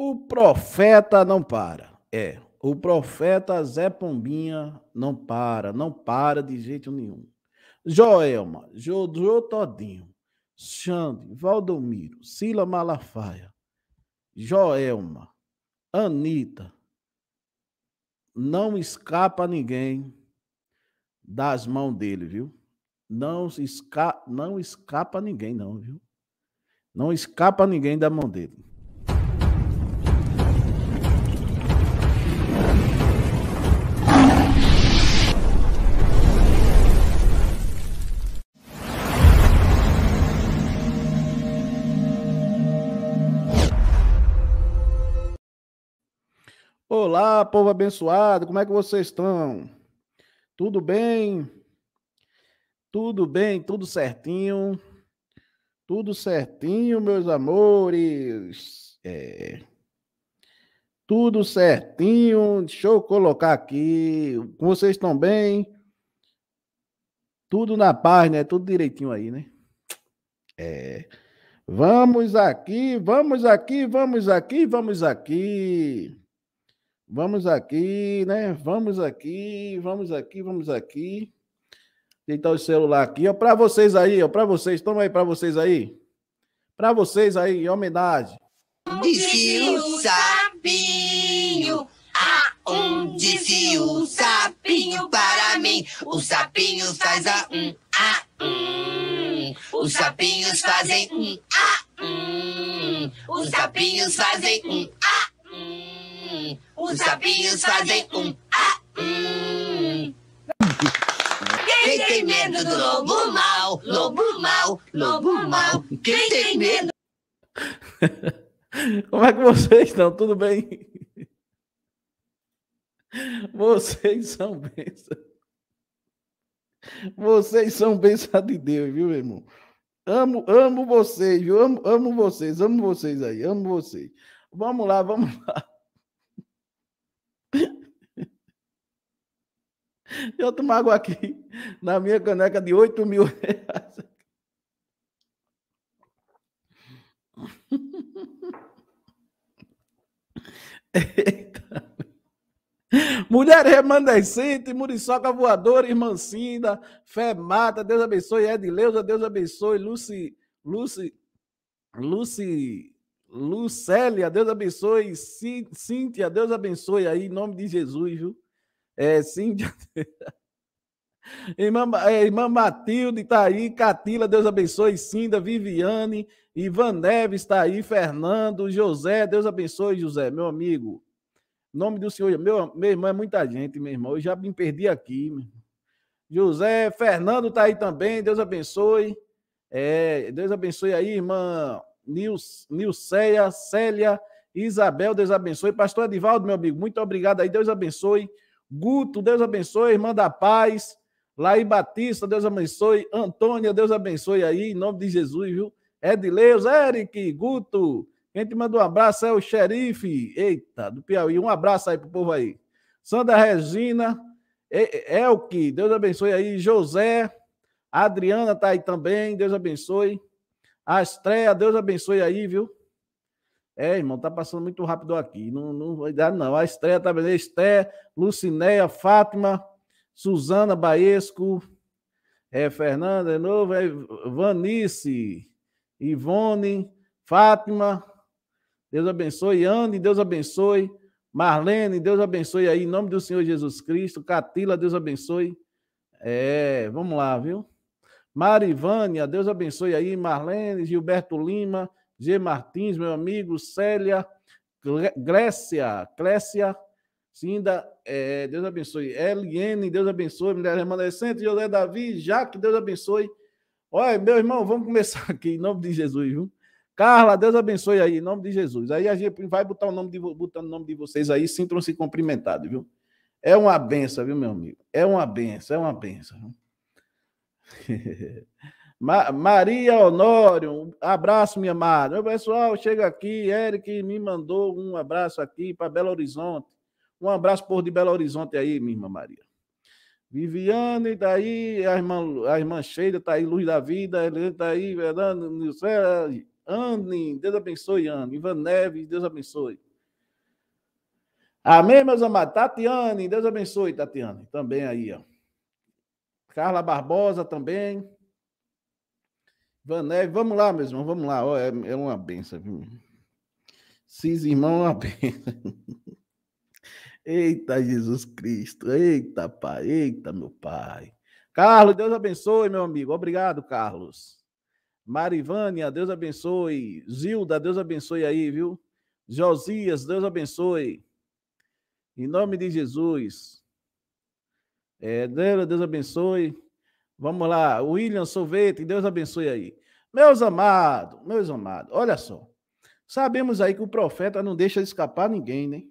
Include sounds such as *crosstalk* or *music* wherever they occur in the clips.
O profeta não para. É, o profeta Zé Pombinha não para, não para de jeito nenhum. Joelma, Jodô Todinho, Xande, Valdomiro, Sila Malafaia, Joelma, Anita, não escapa ninguém das mãos dele, viu? Não, esca não escapa ninguém, não, viu? Não escapa ninguém da mão dele. Olá, povo abençoado, como é que vocês estão? Tudo bem? Tudo bem, tudo certinho. Tudo certinho, meus amores. É. Tudo certinho. Deixa eu colocar aqui. Vocês estão bem? Tudo na paz, né? Tudo direitinho aí, né? É. Vamos aqui, vamos aqui, vamos aqui, vamos aqui. Vamos aqui, né? Vamos aqui, vamos aqui, vamos aqui. Deitar o celular aqui, ó, para vocês aí, ó, para vocês, toma aí para vocês aí. Para vocês aí, em homenagem. Disse o sapinho, a ah, um, disse o sapinho para mim. O sapinho faz a um, a um. Os sapinhos fazem um, a um. Os sapinhos fazem um, a um. Hum, hum, os sapinhos fazem um ah, hum. Hum. Quem tem medo do lobo mal, lobo mal, lobo mal, quem tem medo? *laughs* Como é que vocês estão? Tudo bem? *laughs* Vocês são bênçãos. Vocês são bênçãos de Deus, viu, irmão? Amo, amo vocês, viu? Amo, amo vocês, amo vocês aí, amo vocês. Vamos lá, vamos lá. *laughs* Eu tomo água aqui na minha caneca de 8 mil reais. Eita. *laughs* Mulher remanescente, muriçoca voadora, irmã Cinda, fé mata, Deus abençoe, Edileuza, Deus abençoe, Lucy, Lucy, Lucy, Lucélia, Deus abençoe. Cíntia, Deus abençoe aí, em nome de Jesus, viu? É, Cíntia. *laughs* Irmã, é, irmã Matilde está aí, Catila, Deus abençoe, Cinda, Viviane, Ivan Neves está aí, Fernando, José, Deus abençoe, José, meu amigo. Nome do Senhor, meu, meu irmão, é muita gente, meu irmão, eu já me perdi aqui. José, Fernando está aí também, Deus abençoe. É, Deus abençoe aí, irmã Nilceia, Célia, Isabel, Deus abençoe. Pastor Edivaldo, meu amigo, muito obrigado aí, Deus abençoe. Guto, Deus abençoe. Irmã da Paz, Laí Batista, Deus abençoe. Antônia, Deus abençoe aí, em nome de Jesus, viu? Edileus, Eric, Guto. Quem te manda um abraço é o xerife. Eita, do Piauí. Um abraço aí pro povo aí. Sandra Regina, Elke, Deus abençoe aí. José, Adriana tá aí também, Deus abençoe. A estreia, Deus abençoe aí, viu? É, irmão, tá passando muito rápido aqui. Não, não vai dar, não. A estreia, tá beleza? Estreia, Lucinéia, Fátima, Suzana Baesco, é, Fernanda de é novo, é, Vanice, Ivone, Fátima, Deus abençoe, Anne, Deus abençoe, Marlene, Deus abençoe aí, em nome do Senhor Jesus Cristo, Catila, Deus abençoe. É, vamos lá, viu? Marivânia, Deus abençoe aí, Marlene, Gilberto Lima, G. Martins, meu amigo, Célia, Grécia, Clécia, Cinda, é, Deus abençoe, Eliane, Deus abençoe, Mulher Remanescente, José Davi, Jaque, Deus abençoe. Olha, meu irmão, vamos começar *laughs* aqui, em nome de Jesus, viu? Carla, Deus abençoe aí, em nome de Jesus. Aí a gente vai botar o nome de, botando o nome de vocês aí, sintam-se cumprimentados, viu? É uma benção, viu, meu amigo? É uma benção, é uma benção. *laughs* Maria Honório, um abraço, minha amada. Meu pessoal, chega aqui. Eric me mandou um abraço aqui para Belo Horizonte. Um abraço por de Belo Horizonte aí, minha irmã Maria. Viviane está aí, a irmã, a irmã Sheila está aí, Luz da Vida, Helena está aí, Fernando, Anne, Deus abençoe, Anne. Ivan Neves, Deus abençoe. Amém, meus amados? Tatiane, Deus abençoe, Tatiane, também aí, ó. Carla Barbosa também. Vané, vamos lá, meu irmão, vamos lá. Oh, é, é, uma benção. Cis, irmão, é uma benção. *laughs* Eita, Jesus Cristo. Eita, Pai. Eita, meu Pai. Carlos, Deus abençoe, meu amigo. Obrigado, Carlos. Marivânia, Deus abençoe. Zilda, Deus abençoe aí, viu? Josias, Deus abençoe. Em nome de Jesus. É, Deus, Deus abençoe. Vamos lá, William Solvete, Deus abençoe aí. Meus amados, meus amados, olha só. Sabemos aí que o profeta não deixa escapar ninguém, né?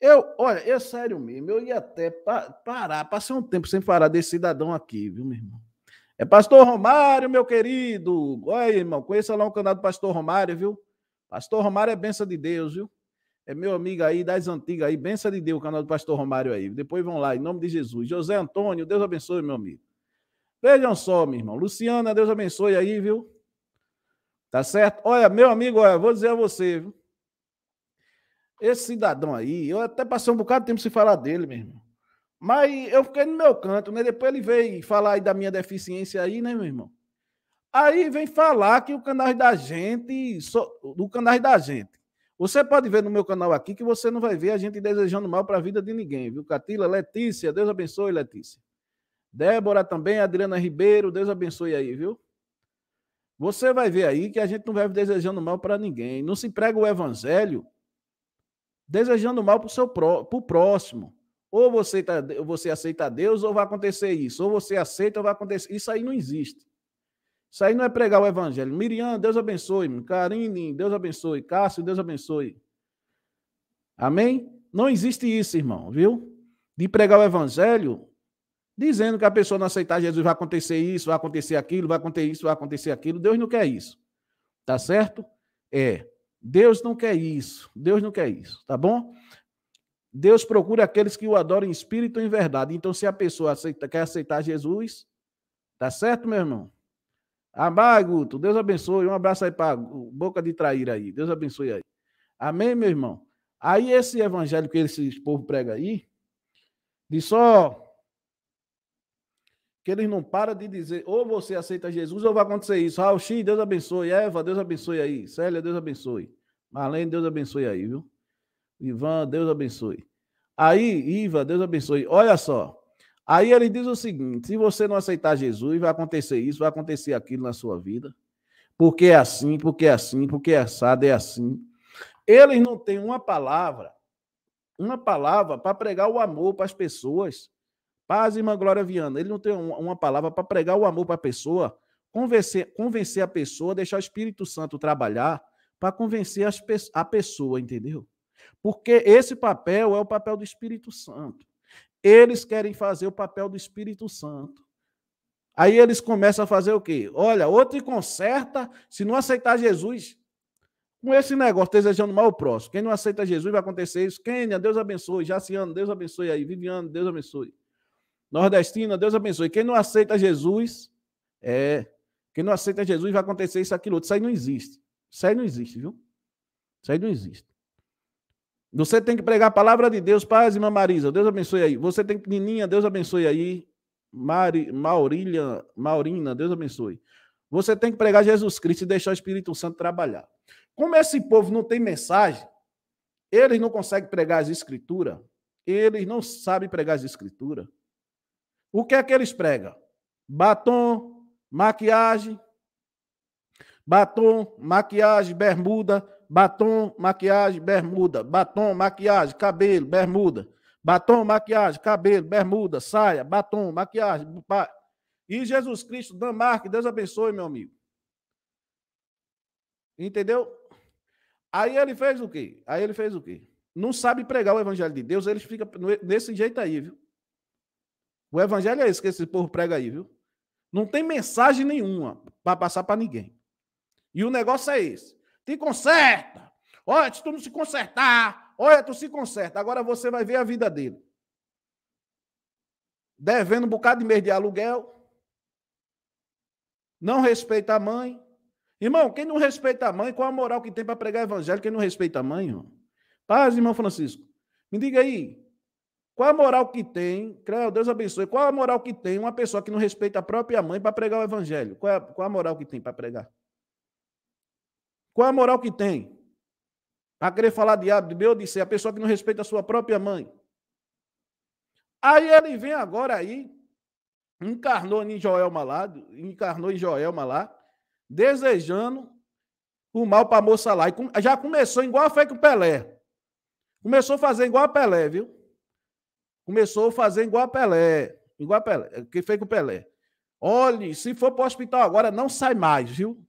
Eu, olha, é sério mesmo, eu ia até pa parar, passei um tempo sem falar desse cidadão aqui, viu, meu irmão? É Pastor Romário, meu querido. Olha aí, irmão, conheça lá o canal do Pastor Romário, viu? Pastor Romário é benção de Deus, viu? é meu amigo aí das antigas aí, benção de Deus, o canal do Pastor Romário aí. Depois vão lá, em nome de Jesus. José Antônio, Deus abençoe, meu amigo. Vejam só, meu irmão. Luciana, Deus abençoe aí, viu? Tá certo? Olha, meu amigo, olha, vou dizer a você, viu? Esse cidadão aí, eu até passei um bocado de tempo sem falar dele, meu irmão. Mas eu fiquei no meu canto, né? Depois ele veio falar aí da minha deficiência aí, né, meu irmão? Aí vem falar que o canal da gente, do canal da gente, você pode ver no meu canal aqui que você não vai ver a gente desejando mal para a vida de ninguém, viu? Catila, Letícia, Deus abençoe, Letícia. Débora também, Adriana Ribeiro, Deus abençoe aí, viu? Você vai ver aí que a gente não vai desejando mal para ninguém. Não se prega o evangelho desejando mal para o seu pró pro próximo. Ou você, tá, você aceita Deus, ou vai acontecer isso. Ou você aceita, ou vai acontecer. Isso aí não existe. Isso aí não é pregar o evangelho. Miriam, Deus abençoe. Karine, Deus abençoe. Cássio, Deus abençoe. Amém? Não existe isso, irmão, viu? De pregar o evangelho, dizendo que a pessoa não aceitar Jesus vai acontecer isso, vai acontecer aquilo, vai acontecer isso, vai acontecer aquilo. Deus não quer isso. Tá certo? É. Deus não quer isso. Deus não quer isso, tá bom? Deus procura aqueles que o adoram em espírito e em verdade. Então, se a pessoa aceita, quer aceitar Jesus, tá certo, meu irmão? Amém, Guto. Deus abençoe. Um abraço aí para Boca de Traíra aí. Deus abençoe aí. Amém, meu irmão? Aí esse evangelho que esse povo prega aí, de só que eles não param de dizer, ou você aceita Jesus ou vai acontecer isso. Raul X, Deus abençoe. Eva, Deus abençoe aí. Célia, Deus abençoe. Marlene, Deus abençoe aí, viu? Ivan, Deus abençoe. Aí, Iva, Deus abençoe. Olha só. Aí ele diz o seguinte: se você não aceitar Jesus, vai acontecer isso, vai acontecer aquilo na sua vida. Porque é assim, porque é assim, porque é assado, é assim. Eles não têm uma palavra, uma palavra para pregar o amor para as pessoas. Paz, irmã Glória Viana. Ele não tem uma palavra para pregar o amor para a pessoa, convencer, convencer a pessoa, deixar o Espírito Santo trabalhar para convencer as, a pessoa, entendeu? Porque esse papel é o papel do Espírito Santo. Eles querem fazer o papel do Espírito Santo. Aí eles começam a fazer o quê? Olha, outro conserta, se não aceitar Jesus, com esse negócio, desejando mal o próximo. Quem não aceita Jesus vai acontecer isso. Quênia, né? Deus abençoe. Jaciano, Deus abençoe aí. Viviano, Deus abençoe. Nordestina, Deus abençoe. Quem não aceita Jesus, é. Quem não aceita Jesus vai acontecer isso, aquilo outro. Isso aí não existe. Isso aí não existe, viu? Isso aí não existe. Você tem que pregar a palavra de Deus. Paz, irmã Marisa, Deus abençoe aí. Você tem que, Nininha, Deus abençoe aí. Mari, Maurília, Maurina, Deus abençoe. Você tem que pregar Jesus Cristo e deixar o Espírito Santo trabalhar. Como esse povo não tem mensagem, eles não conseguem pregar as escrituras, eles não sabem pregar as escrituras. O que é que eles pregam? Batom, maquiagem, batom, maquiagem, bermuda, batom, maquiagem, bermuda, batom, maquiagem, cabelo, bermuda, batom, maquiagem, cabelo, bermuda, saia, batom, maquiagem. Pá. E Jesus Cristo, Damarque, Deus abençoe, meu amigo. Entendeu? Aí ele fez o quê? Aí ele fez o quê? Não sabe pregar o evangelho de Deus, ele fica desse jeito aí, viu? O evangelho é esse que esse povo prega aí, viu? Não tem mensagem nenhuma para passar para ninguém. E o negócio é esse te conserta. Olha, se tu não se consertar, olha, tu se conserta. Agora você vai ver a vida dele. Devendo um bocado de mês de aluguel. Não respeita a mãe. Irmão, quem não respeita a mãe, qual a moral que tem para pregar evangelho? Quem não respeita a mãe, irmão? Paz, irmão Francisco. Me diga aí, qual a moral que tem, creio, Deus abençoe, qual a moral que tem uma pessoa que não respeita a própria mãe para pregar o evangelho? Qual é qual a moral que tem para pregar? Qual é a moral que tem? A querer falar diabo de meu disse, a pessoa que não respeita a sua própria mãe. Aí ele vem agora aí, encarnou em Joel Malá, encarnou em Joel Malá, desejando o mal para a moça lá. E já começou igual foi com Pelé. Começou a fazer igual a Pelé, viu? Começou a fazer igual a Pelé. Igual a Pelé, que fez com o Pelé. Olhe, se for para o hospital agora, não sai mais, viu?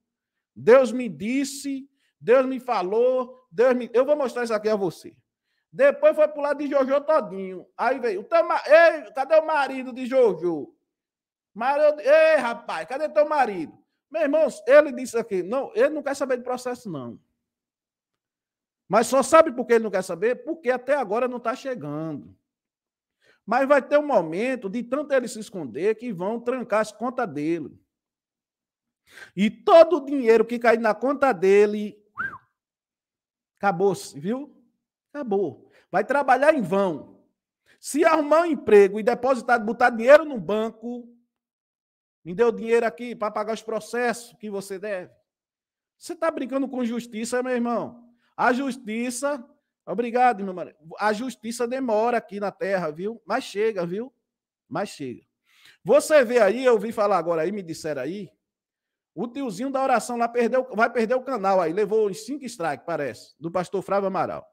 Deus me disse, Deus me falou, Deus me... eu vou mostrar isso aqui a você. Depois foi pro lado de Jojo todinho. Aí veio, tama... Ei, cadê o marido de Jojo? Marido... Ei, rapaz, cadê teu marido? Meu irmão, ele disse aqui, não, ele não quer saber de processo, não. Mas só sabe por que ele não quer saber? Porque até agora não está chegando. Mas vai ter um momento de tanto ele se esconder que vão trancar as contas dele. E todo o dinheiro que cai na conta dele, acabou-se, viu? Acabou. Vai trabalhar em vão. Se arrumar um emprego e depositar, botar dinheiro no banco, me deu dinheiro aqui para pagar os processos que você deve. Você está brincando com justiça, meu irmão. A justiça. Obrigado, meu marido. A justiça demora aqui na terra, viu? Mas chega, viu? Mas chega. Você vê aí, eu ouvi falar agora aí, me disseram aí, o tiozinho da oração lá perdeu, vai perder o canal aí, levou os cinco strikes, parece, do pastor Frávio Amaral.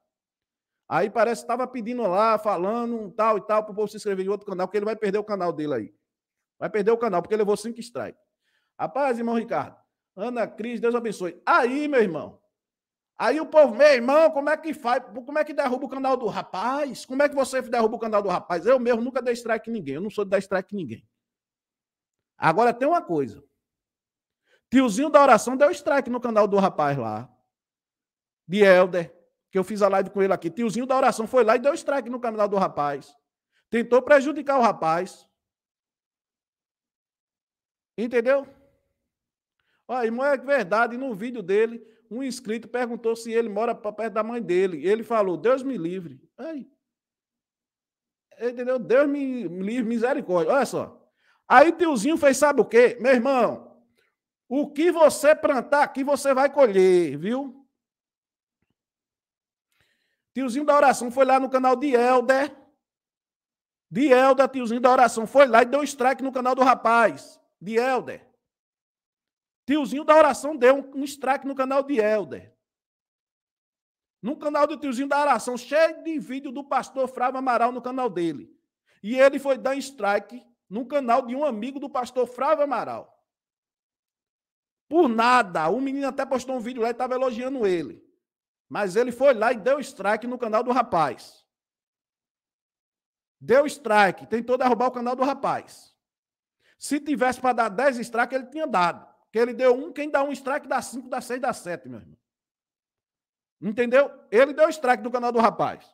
Aí parece que estava pedindo lá, falando um tal e tal, para o povo se inscrever em outro canal, porque ele vai perder o canal dele aí. Vai perder o canal, porque levou cinco strikes. Rapaz, irmão Ricardo, Ana Cris, Deus abençoe. Aí, meu irmão, aí o povo, meu irmão, como é que faz? Como é que derruba o canal do rapaz? Como é que você derruba o canal do rapaz? Eu mesmo nunca dei strike em ninguém, eu não sou de dar strike em ninguém. Agora tem uma coisa. Tiozinho da oração deu strike no canal do rapaz lá. De Helder. Que eu fiz a live com ele aqui. Tiozinho da oração foi lá e deu strike no canal do rapaz. Tentou prejudicar o rapaz. Entendeu? Olha, irmão, é verdade. No vídeo dele, um inscrito perguntou se ele mora perto da mãe dele. Ele falou: Deus me livre. Aí. Entendeu? Deus me livre, misericórdia. Olha só. Aí tiozinho fez, sabe o quê? Meu irmão, o que você plantar aqui, você vai colher, viu? Tiozinho da oração foi lá no canal de Helder. De Helder, tiozinho da oração, foi lá e deu um strike no canal do rapaz. De Helder. Tiozinho da oração deu um, um strike no canal de Helder. No canal do tiozinho da oração, cheio de vídeo do pastor Frávio Amaral no canal dele. E ele foi dar strike no canal de um amigo do pastor Frávio Amaral. Por nada. O menino até postou um vídeo lá e estava elogiando ele. Mas ele foi lá e deu strike no canal do rapaz. Deu strike, tentou derrubar o canal do rapaz. Se tivesse para dar 10 strikes, ele tinha dado. Porque ele deu um, quem dá um strike dá 5, dá 6, dá 7, meu irmão. Entendeu? Ele deu strike no canal do rapaz.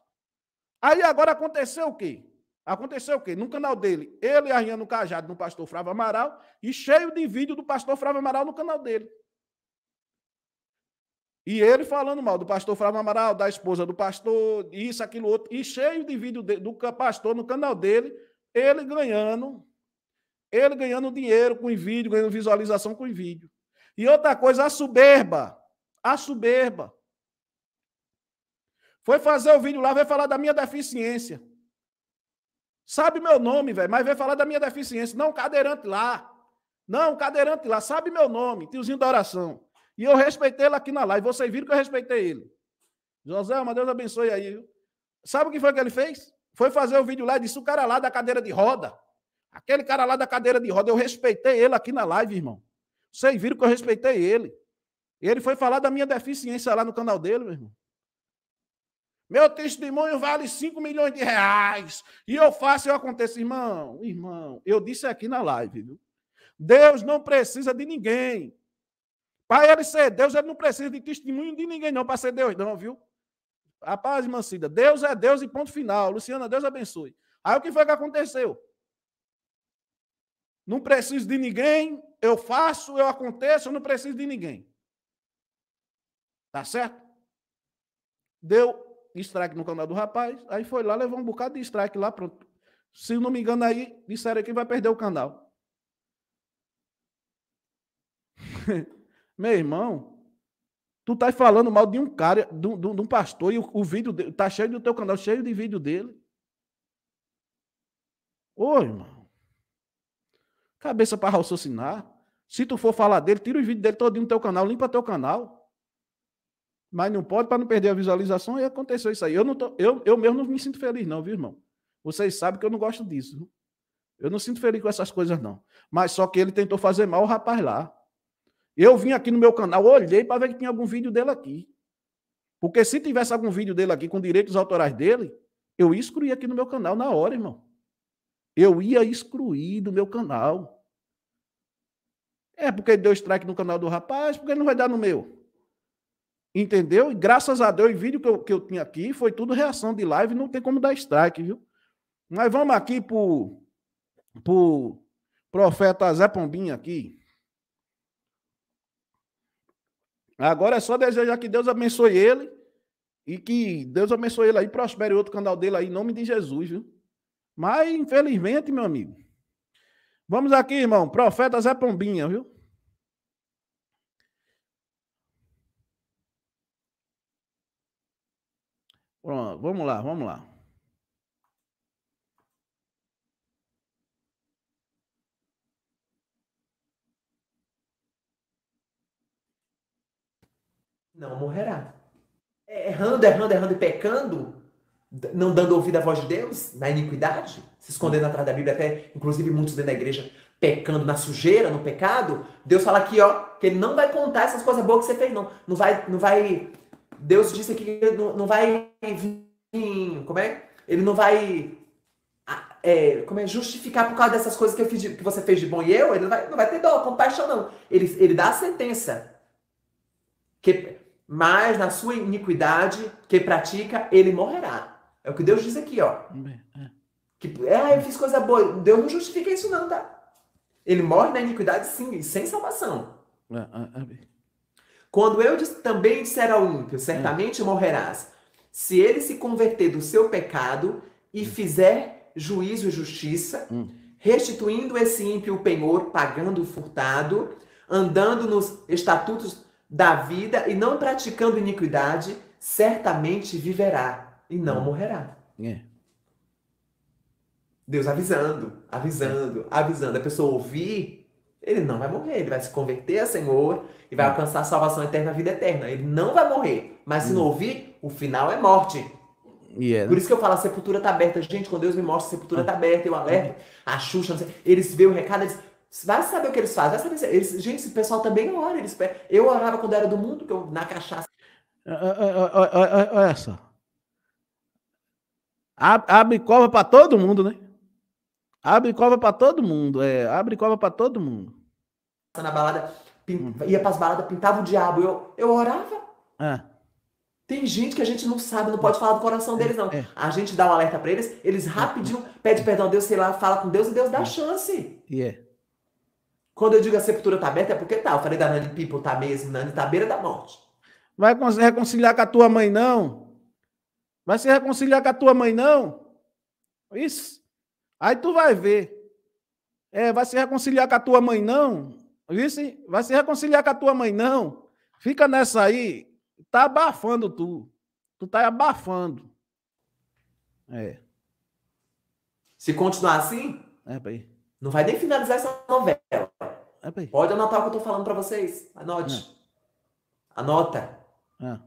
Aí agora aconteceu o quê? Aconteceu o quê? No canal dele, ele arranhando o cajado no pastor Frava Amaral e cheio de vídeo do pastor Frava Amaral no canal dele. E ele falando mal do pastor Frava Amaral, da esposa do pastor, isso, aquilo, outro, e cheio de vídeo de, do pastor no canal dele, ele ganhando, ele ganhando dinheiro com o vídeo, ganhando visualização com o vídeo. E outra coisa, a soberba, a soberba. Foi fazer o vídeo lá, vai falar da minha deficiência. Sabe meu nome, velho, mas vem falar da minha deficiência. Não, cadeirante lá. Não, cadeirante lá. Sabe meu nome, tiozinho da oração. E eu respeitei ele aqui na live. Vocês viram que eu respeitei ele. José, mas Deus abençoe aí. Viu? Sabe o que foi que ele fez? Foi fazer o um vídeo lá e disse: o cara lá da cadeira de roda. Aquele cara lá da cadeira de roda, eu respeitei ele aqui na live, irmão. Vocês viram que eu respeitei ele. Ele foi falar da minha deficiência lá no canal dele, meu irmão. Meu testemunho vale 5 milhões de reais. E eu faço e eu aconteço. Irmão, irmão, eu disse aqui na live, viu? Deus não precisa de ninguém. Para ele ser Deus, ele não precisa de testemunho de ninguém, não, para ser Deus, não, viu? A paz, Mancida. Deus é Deus e ponto final. Luciana, Deus abençoe. Aí o que foi que aconteceu? Não preciso de ninguém, eu faço, eu aconteço, eu não preciso de ninguém. Tá certo? Deu strike no canal do rapaz. Aí foi lá, levou um bocado de strike lá, pronto. Se não me engano, aí disseram que vai perder o canal. *laughs* Meu irmão, tu tá falando mal de um cara, de, de, de um pastor, e o, o vídeo dele, tá cheio do teu canal, cheio de vídeo dele. Ô, irmão. Cabeça para raciocinar. Se tu for falar dele, tira os vídeos dele todinho no teu canal, limpa teu canal mas não pode para não perder a visualização e aconteceu isso aí. Eu, não tô, eu, eu mesmo não me sinto feliz, não, viu, irmão? Vocês sabem que eu não gosto disso. Eu não sinto feliz com essas coisas, não. Mas só que ele tentou fazer mal o rapaz lá. Eu vim aqui no meu canal, olhei para ver que tinha algum vídeo dele aqui. Porque se tivesse algum vídeo dele aqui com direitos autorais dele, eu ia excluir aqui no meu canal na hora, irmão. Eu ia excluir do meu canal. É porque deu strike no canal do rapaz, porque ele não vai dar no meu. Entendeu? E graças a Deus, o vídeo que eu, que eu tinha aqui foi tudo reação de live, não tem como dar strike, viu? Mas vamos aqui pro, pro profeta Zé Pombinha aqui. Agora é só desejar que Deus abençoe ele e que Deus abençoe ele aí, prospere outro canal dele aí, em nome de Jesus, viu? Mas, infelizmente, meu amigo, vamos aqui, irmão, profeta Zé Pombinha, viu? Pronto, vamos lá, vamos lá. Não morrerá. É é errando, errando, errando e pecando, não dando ouvido à voz de Deus, na iniquidade, se escondendo atrás da Bíblia, até inclusive muitos dentro da igreja pecando na sujeira, no pecado, Deus fala aqui, ó, que ele não vai contar essas coisas boas que você fez, não. Não vai, não vai Deus disse que ele não vai vir, como é? Ele não vai é, como é, justificar por causa dessas coisas que, eu fiz de, que você fez de bom e eu, ele não vai, não vai ter dó, compaixão, não. Ele, ele dá a sentença. Que, mas na sua iniquidade que pratica, ele morrerá. É o que Deus diz aqui, ó. Que, ah, eu fiz coisa boa. Deus não justifica isso, não, tá? Ele morre na iniquidade, sim, sem salvação. É, é, é. Quando eu também disser ao ímpio, hum. certamente morrerás, se ele se converter do seu pecado e hum. fizer juízo e justiça, hum. restituindo esse ímpio o penhor, pagando o furtado, andando nos estatutos da vida e não praticando iniquidade, certamente viverá e não morrerá. É. Deus avisando, avisando, avisando. A pessoa ouvir ele não vai morrer, ele vai se converter a Senhor e vai hum. alcançar a salvação eterna, a vida eterna. Ele não vai morrer, mas se hum. não ouvir, o final é morte. Yeah. É, né? Por isso que eu falo, a sepultura tá aberta. Gente, quando Deus me mostra, a sepultura tá ah. aberta, eu alerto, a Xuxa, não sei, eles veem o recado, eles, Vai saber o que eles fazem, vai saber. Eles, gente, esse pessoal também ora. Eles, eu orava quando era do mundo, que eu na cachaça. Olha ah, ah, só. Abre cova para todo mundo, né? Abre cova para todo mundo, é, abre cova para todo mundo. Na balada, pin... Hum. ia pras baladas, pintava o diabo, eu, eu orava. É. Tem gente que a gente não sabe, não pode falar do coração é, deles, não. É. A gente dá um alerta para eles, eles é. rapidinho pede perdão a Deus, sei lá, fala com Deus e Deus dá chance. E yeah. é. Quando eu digo a sepultura tá aberta, é porque tá. Eu falei da Nani People, tá mesmo, Nani tá à beira da morte. Vai se reconciliar com a tua mãe, não? Vai se reconciliar com a tua mãe, não? Isso. Aí tu vai ver. É, vai se reconciliar com a tua mãe, não? Vice? Vai se reconciliar com a tua mãe, não? Fica nessa aí. Tá abafando tu. Tu tá abafando. É. Se continuar assim, é, peraí. não vai nem finalizar essa novela. É, peraí. Pode anotar o que eu tô falando para vocês. Anote. É. Anota. É.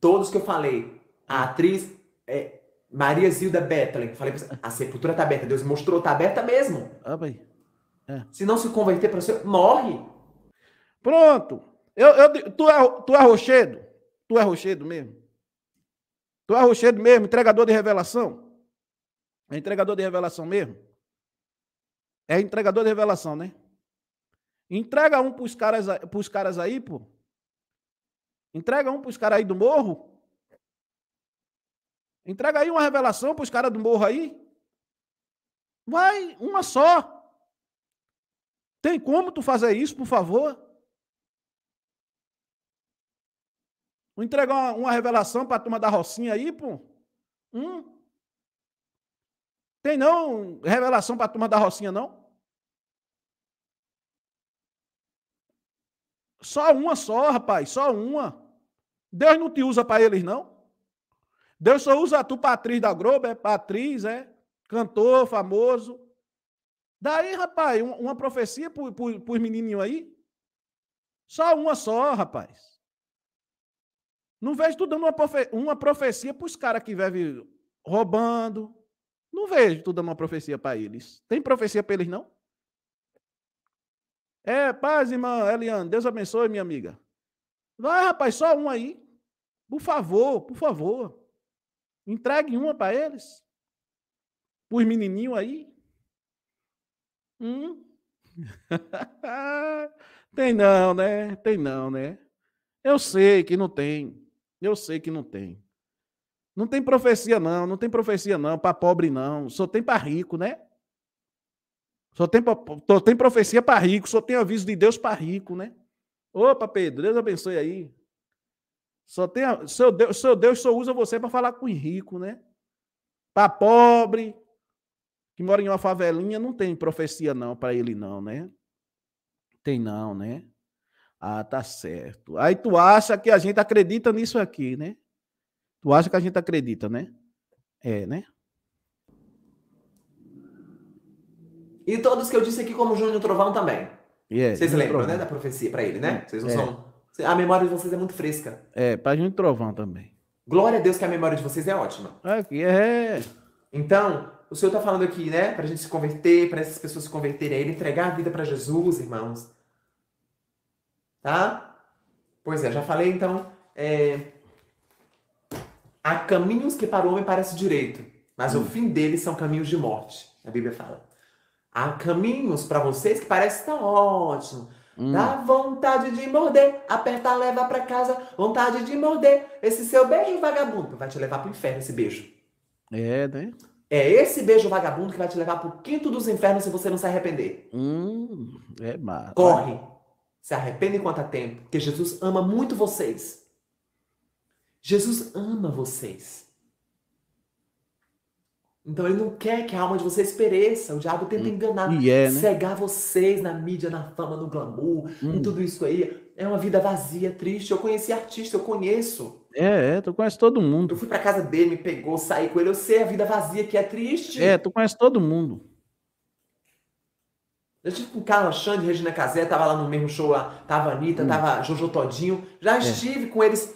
Todos que eu falei, a é. atriz é, Maria Zilda Bethlen. Falei pra você, a sepultura tá aberta. Deus mostrou, tá aberta mesmo. Ah, bem. É. Se não se converter para você, morre. Pronto. Eu, eu, tu, é, tu é rochedo? Tu é rochedo mesmo? Tu é rochedo mesmo? Entregador de revelação? É entregador de revelação mesmo? É entregador de revelação, né? Entrega um pros caras, pros caras aí, pô. Entrega um pros caras aí do morro. Entrega aí uma revelação para os caras do morro aí. Vai, uma só. Tem como tu fazer isso, por favor? Vou entregar uma, uma revelação para a turma da Rocinha aí, pô. Hum? Tem não revelação para a turma da Rocinha, não? Só uma só, rapaz, só uma. Deus não te usa para eles, não? Deus só usa tu Patriz da Globo, é Patriz, é cantor famoso. Daí, rapaz, uma profecia para os menininhos aí? Só uma só, rapaz. Não vejo tu dando uma, profe uma profecia para os caras que vivem roubando. Não vejo tu dando uma profecia para eles. Tem profecia para eles, não? É, paz, irmã Eliane, Deus abençoe, minha amiga. Vai, rapaz, só um aí. Por favor, por favor. Entregue uma para eles. Os menininhos aí. Hum? *laughs* tem não, né? Tem não, né? Eu sei que não tem. Eu sei que não tem. Não tem profecia, não. Não tem profecia, não. Para pobre, não. Só tem para rico, né? Só tem, só tem profecia para rico. Só tem aviso de Deus para rico, né? Opa, Pedro, Deus abençoe aí. Só tem a, seu Deus, seu Deus só usa você para falar com rico, né? Para pobre que mora em uma favelinha não tem profecia não para ele não, né? Tem não, né? Ah, tá certo. Aí tu acha que a gente acredita nisso aqui, né? Tu acha que a gente acredita, né? É, né? E todos que eu disse aqui, como Júnior Trovão também. Yeah, é, Vocês lembram, né? Da profecia para ele, né? É, Vocês não é. são a memória de vocês é muito fresca. É, página gente trovão também. Glória a Deus que a memória de vocês é ótima. Aqui é, é. Então, o Senhor está falando aqui, né? Para a gente se converter, para essas pessoas se converterem a Ele, entregar a vida para Jesus, irmãos. Tá? Pois é, já falei então. É... Há caminhos que para o homem parece direito, mas hum. o fim deles são caminhos de morte. A Bíblia fala. Há caminhos para vocês que parece tão ótimo. Hum. Dá vontade de morder, aperta, leva pra casa, vontade de morder. Esse seu beijo vagabundo vai te levar pro inferno, esse beijo. É, né? É esse beijo vagabundo que vai te levar pro quinto dos infernos se você não se arrepender. Hum, é massa. Corre. Se arrependa enquanto há tempo, porque Jesus ama muito vocês. Jesus ama vocês. Então ele não quer que a alma de vocês pereça. O diabo tenta hum. enganar, e é, né? cegar vocês na mídia, na fama, no glamour, hum. em tudo isso aí. É uma vida vazia, triste. Eu conheci artista, eu conheço. É, é, tu conhece todo mundo. Eu fui pra casa dele, me pegou, saí com ele. Eu sei a vida vazia que é triste. É, tu conhece todo mundo. Eu estive com Carla Xande, Regina Casé, tava lá no mesmo show, tava Anitta, hum. tava Jojo Todinho. Já é. estive com eles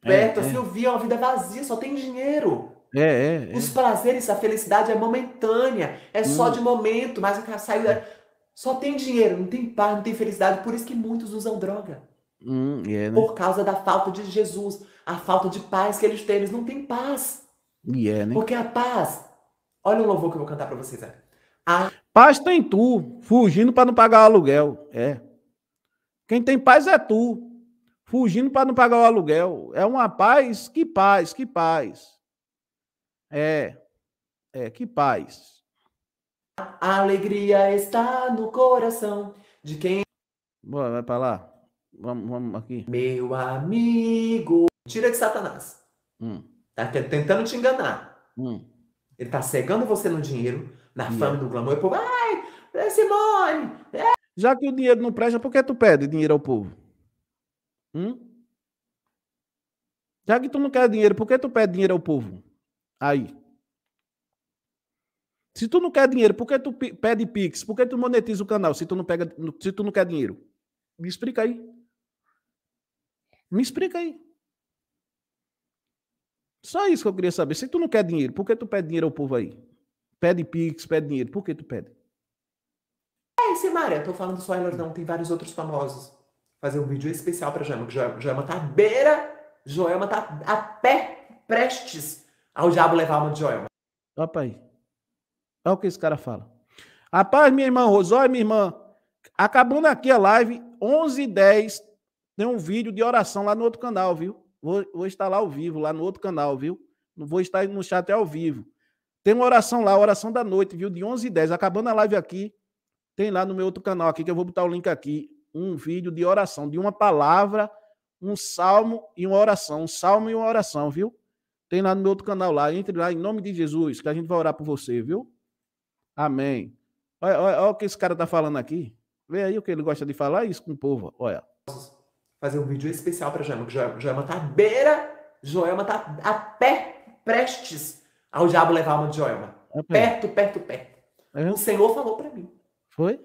perto, é, assim, é. eu vi uma vida vazia, só tem dinheiro. É, é, é, Os prazeres, a felicidade é momentânea, é hum. só de momento, mas saiu da... só tem dinheiro, não tem paz, não tem felicidade, por isso que muitos usam droga. Hum, é, né? Por causa da falta de Jesus, a falta de paz que eles têm, eles não têm paz. E é, né? Porque a paz, olha o louvor que eu vou cantar para vocês. Né? A... Paz tem tu, fugindo para não pagar o aluguel. É. Quem tem paz é tu, fugindo para não pagar o aluguel. É uma paz, que paz, que paz. É, é, que paz. A alegria está no coração de quem. Boa, vai pra lá. Vamos, vamos aqui. Meu amigo. Tira de Satanás. Hum. Tá tentando te enganar. Hum. Ele tá cegando você no dinheiro, na fama, é. no glamour. E o povo, ai, é Simone. É. Já que o dinheiro não presta, por que tu pede dinheiro ao povo? Hum? Já que tu não quer dinheiro, por que tu pede dinheiro ao povo? Aí. Se tu não quer dinheiro, por que tu pede Pix? Por que tu monetiza o canal se tu não, pega, se tu não quer dinheiro? Me explica aí. Me explica aí. Só isso que eu queria saber. Se tu não quer dinheiro, por que tu pede dinheiro ao povo aí? Pede Pix, pede dinheiro. Por que tu pede? É, Simara, eu tô falando só ela não, tem vários outros famosos. Fazer um vídeo especial pra Joelma, que Joelma, Joelma tá à beira, Joelma tá a pé, prestes ao diabo levar uma de Joelma. Rapaz, olha o que esse cara fala. Rapaz, minha irmã Rosói, minha irmã, acabando aqui a live, 11h10, tem um vídeo de oração lá no outro canal, viu? Vou, vou estar lá ao vivo, lá no outro canal, viu? Não vou estar no chat ao vivo. Tem uma oração lá, oração da noite, viu? De 11h10, acabando a live aqui, tem lá no meu outro canal aqui, que eu vou botar o link aqui, um vídeo de oração, de uma palavra, um salmo e uma oração, um salmo e uma oração, viu? Tem lá no meu outro canal lá. Entre lá em nome de Jesus, que a gente vai orar por você, viu? Amém. Olha, olha, olha o que esse cara está falando aqui. Vê aí o que ele gosta de falar isso com o povo. Olha. Fazer um vídeo especial para Joelma, Joema Joelma tá à beira, Joelma tá a pé, prestes ao diabo levar a alma de Joelma. É perto, perto, perto. É. O Senhor falou para mim. Foi?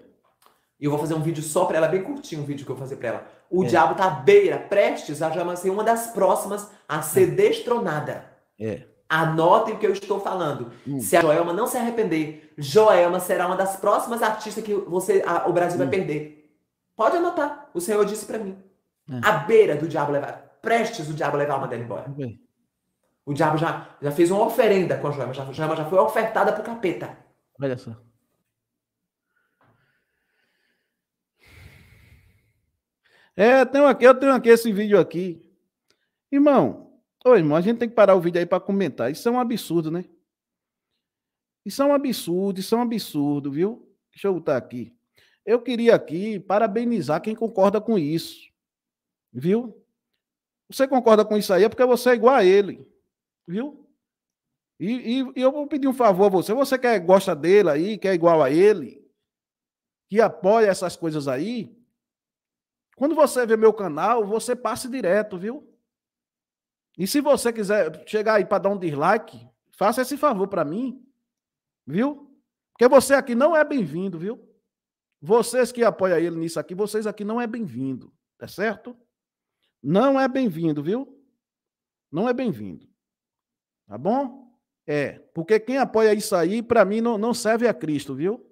E eu vou fazer um vídeo só para ela, bem curtinho o um vídeo que eu vou fazer para ela. O é. diabo tá à beira, prestes a Joelma ser uma das próximas a ser é. destronada. É. Anotem o que eu estou falando. Hum. Se a Joelma não se arrepender, Joelma será uma das próximas artistas que você, a, o Brasil hum. vai perder. Pode anotar. O Senhor disse para mim. É. À beira do diabo levar, prestes o diabo levar uma dela embora. O diabo já, já fez uma oferenda com a Joelma. Já, Joelma já foi ofertada pro capeta. Olha só. É, tem tenho aqui, eu tenho aqui esse vídeo aqui. Irmão, Ô, irmão, a gente tem que parar o vídeo aí para comentar. Isso é um absurdo, né? Isso é um absurdo, isso é um absurdo, viu? Deixa eu voltar aqui. Eu queria aqui parabenizar quem concorda com isso. Viu? Você concorda com isso aí é porque você é igual a ele. Viu? E, e, e eu vou pedir um favor a você. Você que é, gosta dele aí, que é igual a ele, que apoia essas coisas aí, quando você vê meu canal, você passe direto, viu? E se você quiser chegar aí para dar um dislike, faça esse favor para mim, viu? Porque você aqui não é bem-vindo, viu? Vocês que apoiam ele nisso aqui, vocês aqui não é bem-vindo, tá certo? Não é bem-vindo, viu? Não é bem-vindo. Tá bom? É, porque quem apoia isso aí, para mim, não, não serve a Cristo, viu?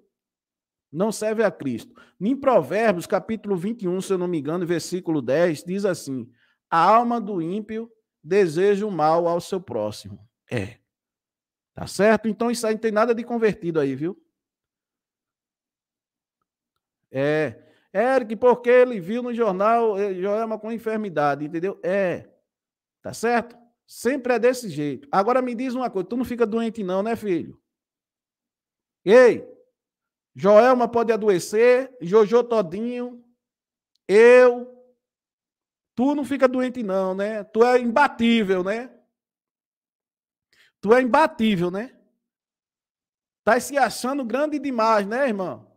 Não serve a Cristo. Em Provérbios, capítulo 21, se eu não me engano, versículo 10, diz assim: A alma do ímpio deseja o mal ao seu próximo. É. Tá certo? Então isso aí não tem nada de convertido aí, viu? É. Eric, porque ele viu no jornal é, Joelma é com enfermidade, entendeu? É. Tá certo? Sempre é desse jeito. Agora me diz uma coisa, tu não fica doente não, né, filho? Ei, Joelma pode adoecer, Jojo todinho, eu, Tu não fica doente, não, né? Tu é imbatível, né? Tu é imbatível, né? Tá se achando grande demais, né, irmão?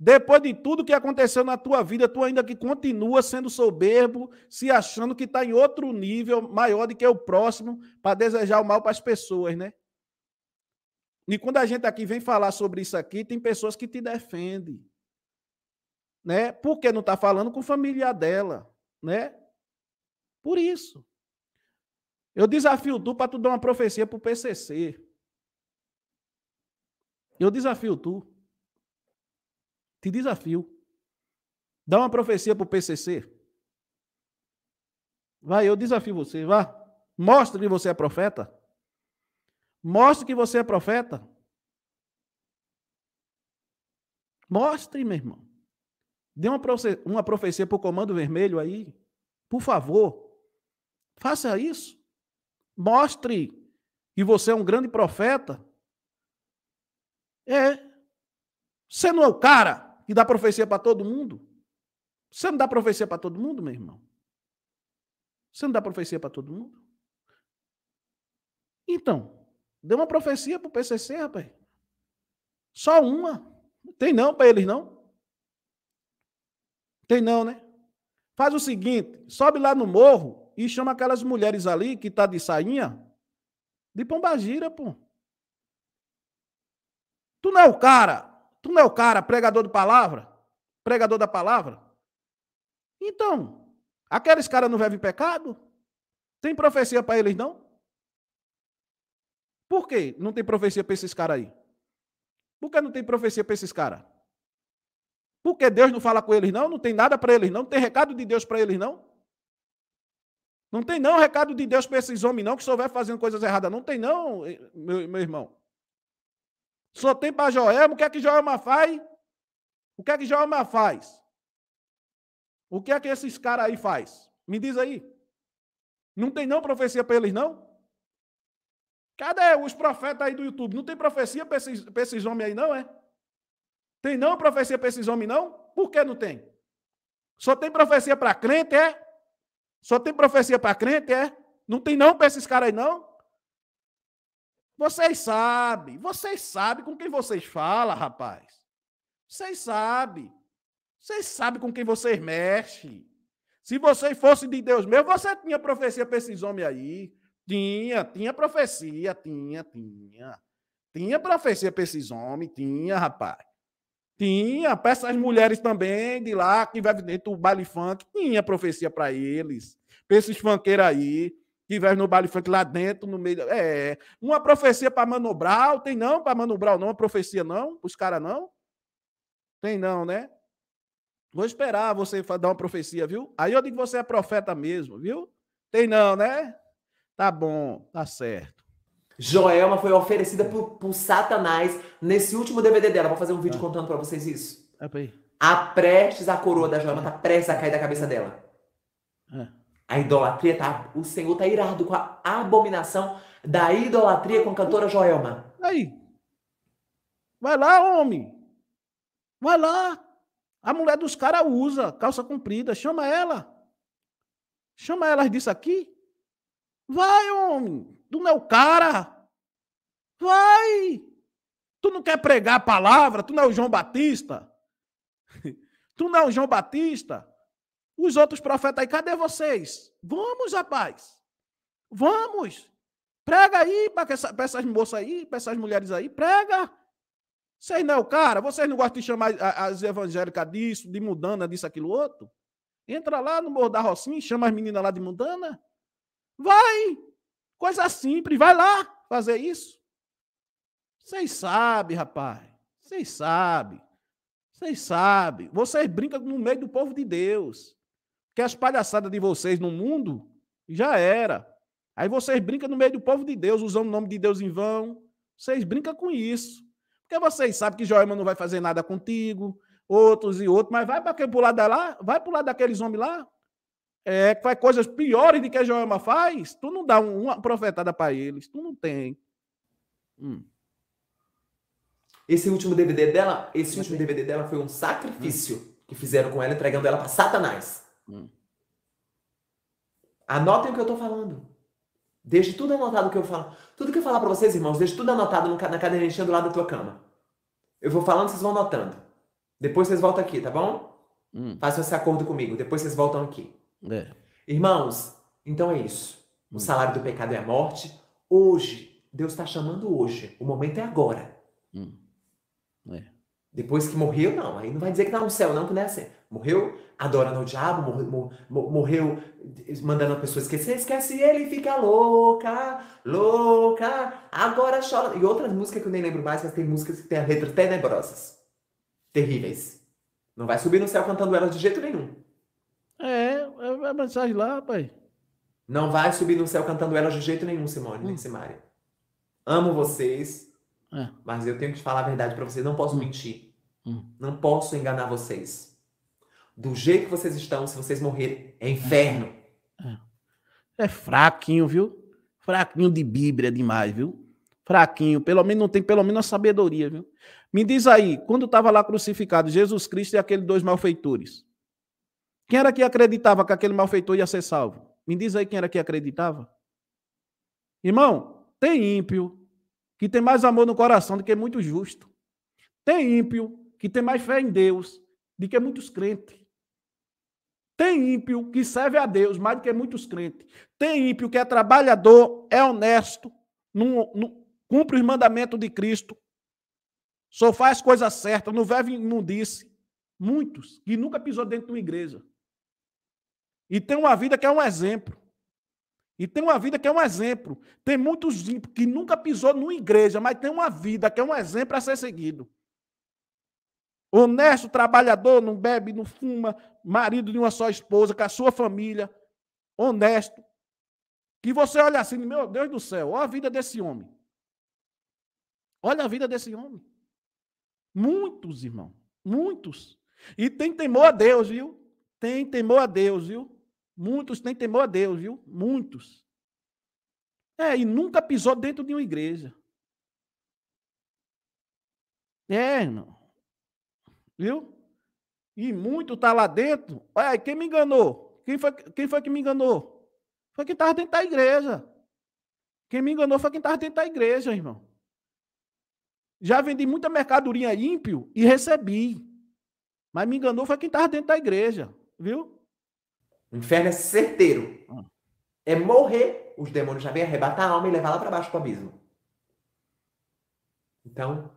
Depois de tudo que aconteceu na tua vida, tu ainda que continua sendo soberbo, se achando que está em outro nível maior do que o próximo para desejar o mal para as pessoas, né? E quando a gente aqui vem falar sobre isso aqui, tem pessoas que te defendem, né? Porque não está falando com o familiar dela, né? Por isso. Eu desafio tu para tu dar uma profecia para o PCC. Eu desafio tu. Te desafio. Dá uma profecia para o PCC. Vai, eu desafio você. Vá. Mostre que você é profeta. Mostre que você é profeta. Mostre, meu irmão. Dê uma, uma profecia para o Comando Vermelho aí. Por favor. Faça isso. Mostre que você é um grande profeta. É. Você não é o cara que dá profecia para todo mundo? Você não dá profecia para todo mundo, meu irmão? Você não dá profecia para todo mundo? Então, dê uma profecia para o PCC, rapaz. Só uma. Tem não para eles, não? Tem não, né? Faz o seguinte, sobe lá no morro e chama aquelas mulheres ali que tá de sainha de pombagira, pô. Tu não é o cara, tu não é o cara pregador de palavra, pregador da palavra. Então, aqueles caras não vivem pecado? Tem profecia para eles não? Por que não tem profecia para esses caras aí? Por que não tem profecia para esses caras? Porque Deus não fala com eles, não? Não tem nada para eles, não? Não tem recado de Deus para eles, não? Não tem não recado de Deus para esses homens não que souber fazendo coisas erradas. Não tem não, meu, meu irmão. Só tem para Joelma. O que é que Joelma faz? O que é que Joelma faz? O que é que esses caras aí faz? Me diz aí. Não tem não profecia para eles não? Cadê os profetas aí do YouTube? Não tem profecia para esses, esses homens aí não, é? Tem não profecia para esses homens não? Por que não tem? Só tem profecia para crente, é? Só tem profecia para crente, é? Não tem não para esses caras aí, não? Vocês sabem, vocês sabem com quem vocês falam, rapaz. Vocês sabem. Vocês sabem com quem vocês mexem. Se vocês fossem de Deus mesmo, você tinha profecia para esses homens aí. Tinha, tinha profecia, tinha, tinha. Tinha profecia para esses homens, tinha, rapaz. Tinha. para essas mulheres também de lá, que vai dentro do baile funk. Tinha profecia para eles. Para esses funkeiros aí, que vai no baile funk lá dentro, no meio. É. Uma profecia para manobrar Tem não para manobrar não? Uma profecia não? Os caras não? Tem não, né? Vou esperar você dar uma profecia, viu? Aí eu digo que você é profeta mesmo, viu? Tem não, né? Tá bom, tá certo. Joelma foi oferecida por, por Satanás nesse último DVD dela. Vou fazer um vídeo ah. contando para vocês isso. É A prestes, a coroa da Joelma tá prestes a cair da cabeça dela. É. A idolatria tá. O Senhor tá irado com a abominação da idolatria com a cantora Joelma. Aí. Vai lá, homem. Vai lá. A mulher dos caras usa calça comprida. Chama ela. Chama elas disso aqui. Vai, homem tu não é o cara. Vai! Tu não quer pregar a palavra, tu não é o João Batista. *laughs* Tu não é o João Batista. Os outros profetas aí, cadê vocês? Vamos, rapaz. Vamos. Prega aí para essa, essas moças aí, para essas mulheres aí, prega. Vocês não é o cara? Vocês não gostam de chamar as evangélicas disso, de mudana, disso, aquilo, outro? Entra lá no Morro da Rocinha, chama as meninas lá de mudana. Vai! Coisa simples, vai lá fazer isso. Vocês sabem, rapaz. Vocês sabem. Vocês sabem. Vocês brincam no meio do povo de Deus. Que as palhaçadas de vocês no mundo já era. Aí vocês brincam no meio do povo de Deus, usando o nome de Deus em vão. Vocês brincam com isso. Porque vocês sabem que Joelma não vai fazer nada contigo, outros e outros, mas vai para aquele lado lá, vai para o lado daqueles homens lá, é, faz coisas piores do que a Joelma faz, tu não dá uma profetada para eles, tu não tem. Hum. Esse último DVD dela, esse Mas último tem. DVD dela foi um sacrifício hum. que fizeram com ela, entregando ela para Satanás. Hum. Anotem o que eu tô falando. Deixe tudo anotado o que eu falo. Tudo que eu falar para vocês, irmãos, deixe tudo anotado no, na cadernetinha do lado da tua cama. Eu vou falando, vocês vão anotando. Depois vocês voltam aqui, tá bom? Hum. Façam esse acordo comigo. Depois vocês voltam aqui. É. Irmãos, então é isso. O hum. salário do pecado é a morte. Hoje, Deus está chamando hoje. O momento é agora. Hum. É. Depois que morreu, não. Aí não vai dizer que está no céu, não, que não é assim. Morreu adorando o diabo, morreu, morreu mandando a pessoa esquecer, esquece ele e fica louca, louca, agora chora. E outras músicas que eu nem lembro mais, mas tem músicas que têm letras tenebrosas, terríveis. Não vai subir no céu cantando elas de jeito nenhum. É, é a é, mensagem lá, pai. Não vai subir no céu cantando elas de jeito nenhum, Simone, hum. nem Simari. Amo vocês, é. mas eu tenho que te falar a verdade para vocês. Não posso hum. mentir. Hum. Não posso enganar vocês. Do jeito que vocês estão, se vocês morrerem, é inferno. É. é, é fraquinho, viu? Fraquinho de Bíblia demais, viu? Fraquinho. Pelo menos não tem pelo menos a sabedoria, viu? Me diz aí, quando estava lá crucificado, Jesus Cristo e aqueles dois malfeitores, quem era que acreditava que aquele malfeitor ia ser salvo? Me diz aí quem era que acreditava. Irmão, tem ímpio que tem mais amor no coração do que muito justo. Tem ímpio que tem mais fé em Deus do que muitos crentes. Tem ímpio que serve a Deus mais do que muitos crentes. Tem ímpio que é trabalhador, é honesto, não, não, cumpre os mandamentos de Cristo, só faz coisa certa, não vive disse Muitos que nunca pisou dentro de uma igreja. E tem uma vida que é um exemplo. E tem uma vida que é um exemplo. Tem muitos ímpios que nunca pisou numa igreja, mas tem uma vida que é um exemplo a ser seguido. Honesto, trabalhador, não bebe, não fuma, marido de uma só esposa, com a sua família. Honesto. Que você olha assim, meu Deus do céu, olha a vida desse homem. Olha a vida desse homem. Muitos, irmão. Muitos. E tem temor a Deus, viu? Tem temor a Deus, viu? Muitos nem temor a Deus, viu? Muitos. É, e nunca pisou dentro de uma igreja. É, irmão. Viu? E muito tá lá dentro. Olha, quem me enganou? Quem foi, quem foi que me enganou? Foi quem estava dentro da igreja. Quem me enganou foi quem estava dentro da igreja, irmão. Já vendi muita mercadoria ímpio e recebi. Mas me enganou foi quem estava dentro da igreja, viu? O inferno é certeiro. Hum. É morrer, os demônios já vêm arrebatar a alma e levar lá para baixo para o abismo. Então,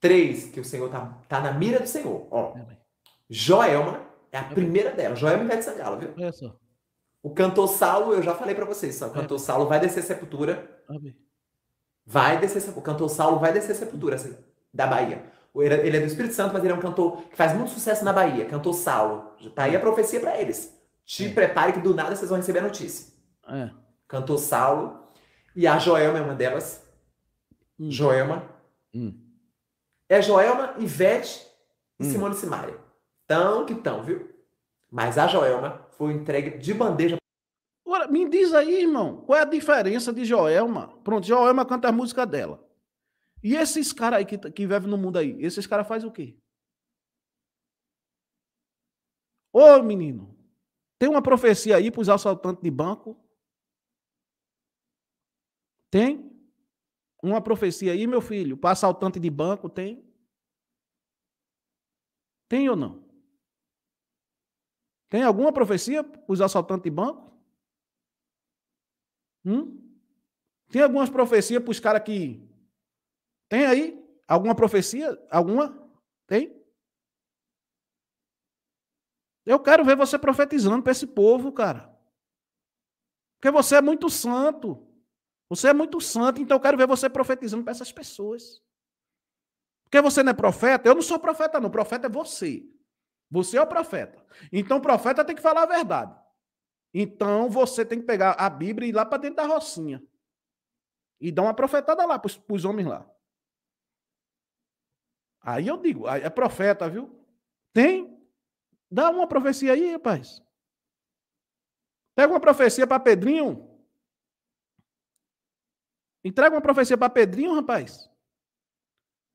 três que o Senhor tá, tá na mira do Senhor. Ó, Joelma é a primeira dela. Joelma vai de Sangalo, viu? Olha só. O cantor Saulo, eu já falei para vocês, o é. cantor Saulo vai descer sepultura. Amém. Vai descer, o cantor Saulo vai descer sepultura assim, da Bahia. É, ele é do Espírito Santo, mas ele é um cantor que faz muito sucesso na Bahia, cantor Saulo. Tá aí a profecia para eles. Te é. prepare que do nada vocês vão receber a notícia. É. Cantou Saulo. E a Joelma é uma delas. Hum. Joelma. Hum. É Joelma, Ivete e hum. Simone Simaria. Tão que tão, viu? Mas a Joelma foi entregue de bandeja. Ora, me diz aí, irmão, qual é a diferença de Joelma? Pronto, Joelma canta a música dela. E esses caras aí que, que vivem no mundo aí, esses caras fazem o quê? Ô, menino, tem uma profecia aí para os assaltantes de banco? Tem? Uma profecia aí, meu filho, para assaltante de banco? Tem? Tem ou não? Tem alguma profecia para os assaltantes de banco? Hum? Tem algumas profecias para os caras que. Tem aí? Alguma profecia? Alguma? Tem? Eu quero ver você profetizando para esse povo, cara. Porque você é muito santo. Você é muito santo, então eu quero ver você profetizando para essas pessoas. Porque você não é profeta? Eu não sou profeta, não. Profeta é você. Você é o profeta. Então, o profeta tem que falar a verdade. Então, você tem que pegar a Bíblia e ir lá para dentro da rocinha. E dar uma profetada lá para os homens lá. Aí eu digo, é profeta, viu? Tem. Dá uma profecia aí, rapaz. Pega uma profecia para Pedrinho. Entrega uma profecia para Pedrinho, rapaz.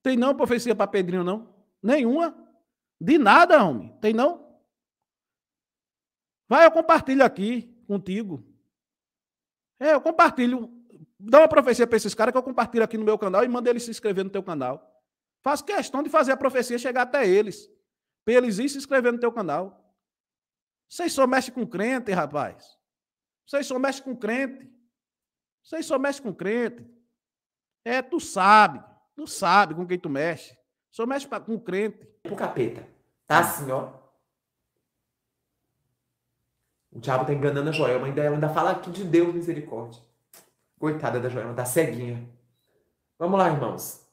Tem não profecia para Pedrinho, não? Nenhuma. De nada, homem. Tem não? Vai, eu compartilho aqui contigo. É, eu compartilho. Dá uma profecia para esses caras que eu compartilho aqui no meu canal e manda eles se inscrever no teu canal. Faço questão de fazer a profecia chegar até eles para eles se inscrever no teu canal. Vocês só mexem com crente, rapaz. Vocês só mexem com crente. Vocês só mexem com crente. É, tu sabe. Tu sabe com quem tu mexe. Só mexe pra, com crente. Com capeta. Tá assim, ó. O diabo tá enganando a Joelma. Ainda, ela ainda fala aqui de Deus misericórdia. Coitada da Joelma, tá ceguinha. Vamos lá, irmãos.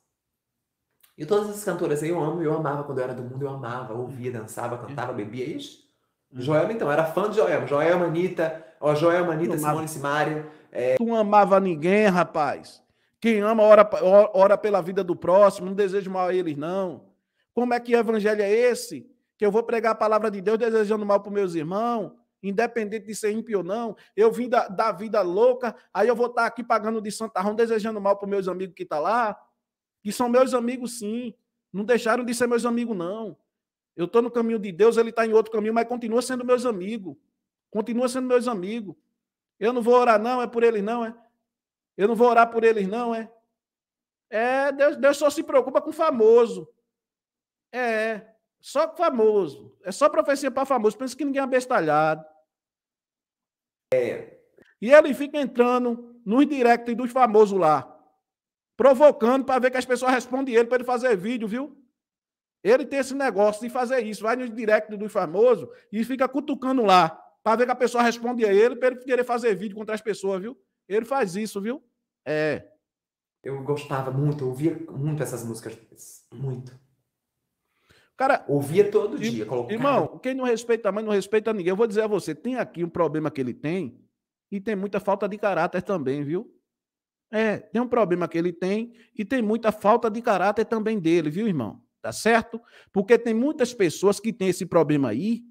E todas essas cantoras aí eu amo, eu amava quando eu era do mundo, eu amava, ouvia, dançava, cantava, uhum. bebia é isso. Uhum. Joelma, então, era fã de Joelma. Joelma, Anitta, ó, Joelma, Anitta, Simone Simaria. É... Tu amava ninguém, rapaz. Quem ama, ora, ora pela vida do próximo, não deseja mal a eles, não. Como é que evangelho é esse? Que eu vou pregar a palavra de Deus desejando mal para meus irmãos, independente de ser ímpio ou não. Eu vim da, da vida louca, aí eu vou estar tá aqui pagando de santarrão, desejando mal para meus amigos que estão tá lá que são meus amigos, sim. Não deixaram de ser meus amigos, não. Eu estou no caminho de Deus, ele está em outro caminho, mas continua sendo meus amigos. Continua sendo meus amigos. Eu não vou orar, não, é por eles, não, é? Eu não vou orar por eles, não, é? É, Deus, Deus só se preocupa com famoso. É, é. só famoso. É só profecia para famoso. Pensa que ninguém é abestalhado. É. E ele fica entrando nos directs dos famosos lá provocando para ver que as pessoas respondem ele para ele fazer vídeo, viu? Ele tem esse negócio de fazer isso. Vai no direct do famoso e fica cutucando lá para ver que a pessoa responde a ele para ele querer fazer vídeo contra as pessoas, viu? Ele faz isso, viu? É. Eu gostava muito, eu ouvia muito essas músicas. Muito. Cara, ouvia todo dia. Colocava. Irmão, quem não respeita a mãe não respeita ninguém. Eu vou dizer a você, tem aqui um problema que ele tem e tem muita falta de caráter também, viu? É, tem um problema que ele tem e tem muita falta de caráter também dele, viu, irmão? Tá certo? Porque tem muitas pessoas que têm esse problema aí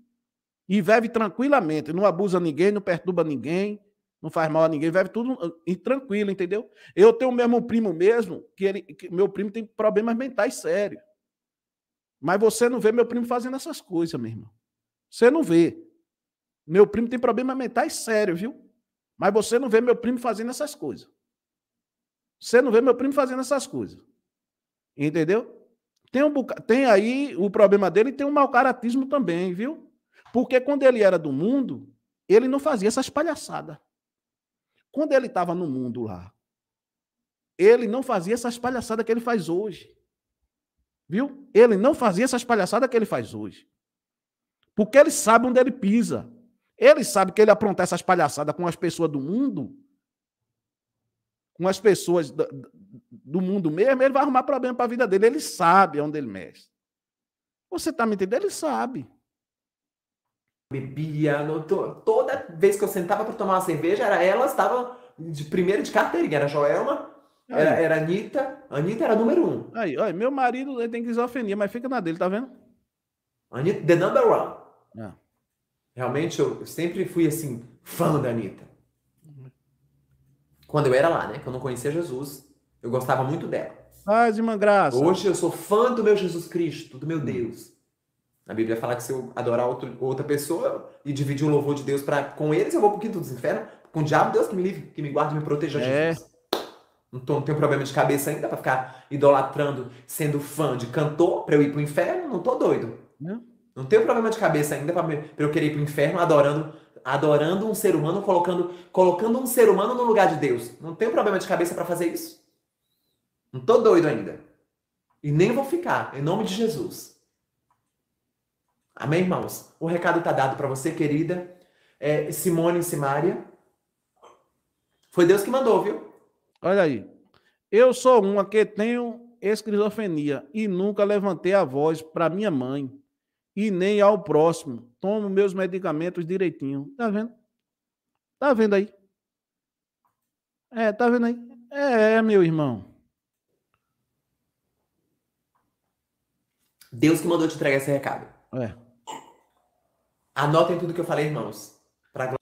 e vive tranquilamente, não abusa ninguém, não perturba ninguém, não faz mal a ninguém, vive tudo ah, tranquilo, entendeu? Eu tenho o mesmo primo mesmo, que ele, que meu primo tem problemas mentais sérios. Mas você não vê meu primo fazendo essas coisas, meu irmão. Você não vê. Meu primo tem problemas mentais sérios, viu? Mas você não vê meu primo fazendo essas coisas. Você não vê meu primo fazendo essas coisas. Entendeu? Tem, um tem aí o problema dele e tem um mau caratismo também, viu? Porque quando ele era do mundo, ele não fazia essas palhaçadas. Quando ele estava no mundo lá, ele não fazia essas palhaçadas que ele faz hoje. Viu? Ele não fazia essas palhaçadas que ele faz hoje. Porque ele sabe onde ele pisa. Ele sabe que ele aprontar essas palhaçadas com as pessoas do mundo, com as pessoas do, mundo mesmo, ele vai arrumar problema para a vida dele. Ele sabe onde ele mexe. Você está me entendendo? Ele sabe. Bebia, toda vez que eu sentava para tomar uma cerveja, era ela estava de primeiro de carteirinha, era Joelma, era, era Anitta, Anitta era número um. Aí, olha, meu marido ele tem esquizofrenia, mas fica na dele, tá vendo? Anitta, the number one. É. Realmente eu, eu sempre fui assim, fã da Anitta. Quando eu era lá, né? Que eu não conhecia Jesus, eu gostava muito dela. Faz ah, uma graça. Hoje eu sou fã do meu Jesus Cristo, do meu Deus. A Bíblia fala que se eu adorar outro, outra pessoa e dividir o louvor de Deus para com eles, eu vou pro quinto dos infernos. Com o diabo, Deus que me livre, que me guarde, me proteja, é. Jesus. Não, tô, não tenho problema de cabeça ainda para ficar idolatrando, sendo fã de cantor para eu ir pro inferno. Não tô doido. Não, não tenho problema de cabeça ainda para eu querer ir pro inferno adorando adorando um ser humano, colocando, colocando um ser humano no lugar de Deus. Não tenho problema de cabeça para fazer isso. Não tô doido ainda. E nem vou ficar, em nome de Jesus. Amém, irmãos? O recado está dado para você, querida é, Simone Simária. Foi Deus que mandou, viu? Olha aí. Eu sou uma que tenho esquizofrenia e nunca levantei a voz para minha mãe e nem ao próximo. Tomo meus medicamentos direitinho. Tá vendo? Tá vendo aí? É, tá vendo aí? É, é meu irmão. Deus que mandou te entregar esse recado. É. Anotem tudo que eu falei, irmãos. Pra...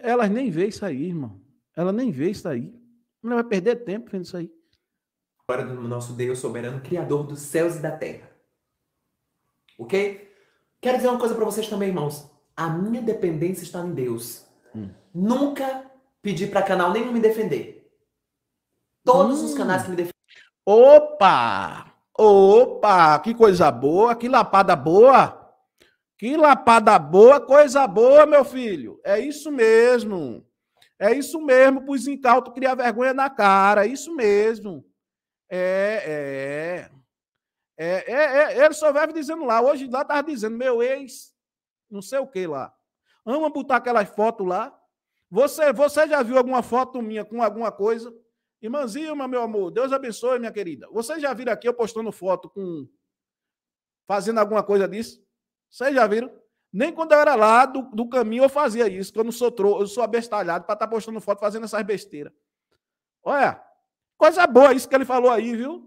Elas nem vê isso aí, irmão. Ela nem vê isso aí. Ela vai perder tempo vendo isso aí. Agora do nosso Deus soberano, Criador dos céus e da terra. Ok? Quero dizer uma coisa para vocês também, irmãos. A minha dependência está em Deus. Hum. Nunca pedi para canal nenhum me defender. Todos hum. os canais que me defendem. Opa! Opa! Que coisa boa! Que lapada boa! Que lapada boa! Coisa boa, meu filho! É isso mesmo! É isso mesmo, pros tu cria vergonha na cara. É isso mesmo. É, é. É, é, é, ele só vive dizendo lá. Hoje lá estava dizendo, meu ex, não sei o que lá. Ama botar aquelas fotos lá. Você, você já viu alguma foto minha com alguma coisa? Irmãzinha, meu amor, Deus abençoe, minha querida. Vocês já viram aqui eu postando foto com. fazendo alguma coisa disso? Vocês já viram? Nem quando eu era lá do, do caminho eu fazia isso, que eu não sou tro eu sou abestalhado para estar tá postando foto fazendo essas besteiras. Olha, coisa boa isso que ele falou aí, viu?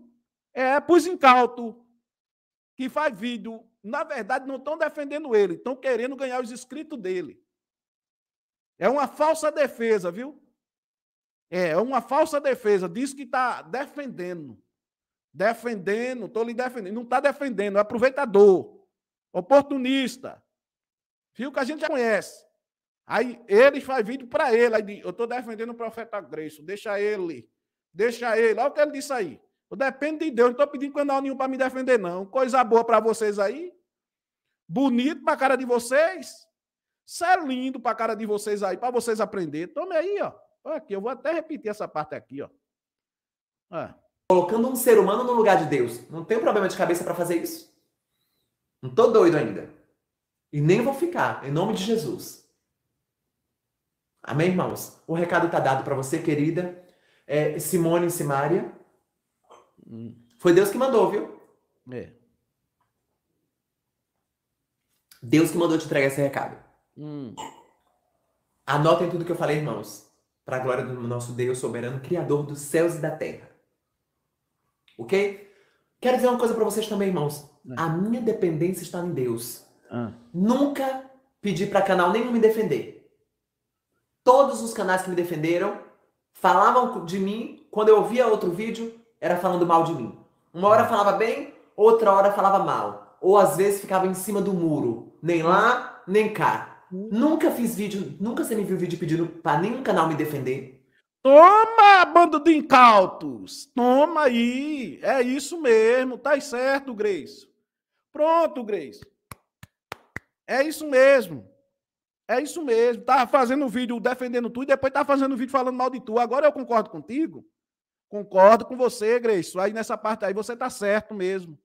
É, pus incauto, que faz vídeo, na verdade, não estão defendendo ele, estão querendo ganhar os inscritos dele. É uma falsa defesa, viu? É, é uma falsa defesa. Diz que está defendendo. Defendendo, estou lhe defendendo. Não está defendendo, é aproveitador, oportunista. Viu que a gente já conhece. Aí eles faz vídeo para ele. Aí diz, eu estou defendendo o profeta Greço, deixa ele, deixa ele. Olha o que ele disse aí. Eu dependo de Deus, não estou pedindo canal nenhum para me defender, não. Coisa boa para vocês aí. Bonito para a cara de vocês. Isso é lindo para a cara de vocês aí, para vocês aprender. Tome aí, ó. Aqui, eu vou até repetir essa parte aqui, ó. É. Colocando um ser humano no lugar de Deus. Não tenho problema de cabeça para fazer isso. Não tô doido ainda. E nem vou ficar, em nome de Jesus. Amém, irmãos? O recado está dado para você, querida é, Simone e Simária. Foi Deus que mandou, viu? É. Deus que mandou te entregar esse recado. Hum. Anotem tudo que eu falei, irmãos. Para a glória do nosso Deus soberano, Criador dos céus e da terra. Ok? Quero dizer uma coisa para vocês também, irmãos. É. A minha dependência está em Deus. Ah. Nunca pedi para canal nenhum me defender. Todos os canais que me defenderam falavam de mim quando eu via outro vídeo era falando mal de mim. Uma hora falava bem, outra hora falava mal. Ou às vezes ficava em cima do muro. Nem lá, nem cá. Nunca fiz vídeo, nunca você me viu vídeo pedindo pra nenhum canal me defender. Toma, bando de incautos! Toma aí! É isso mesmo, tá certo, Grace. Pronto, Grace. É isso mesmo. É isso mesmo. Tá fazendo vídeo defendendo tu e depois tá fazendo vídeo falando mal de tu. Agora eu concordo contigo. Concordo com você, Greixo. Aí nessa parte aí você está certo mesmo.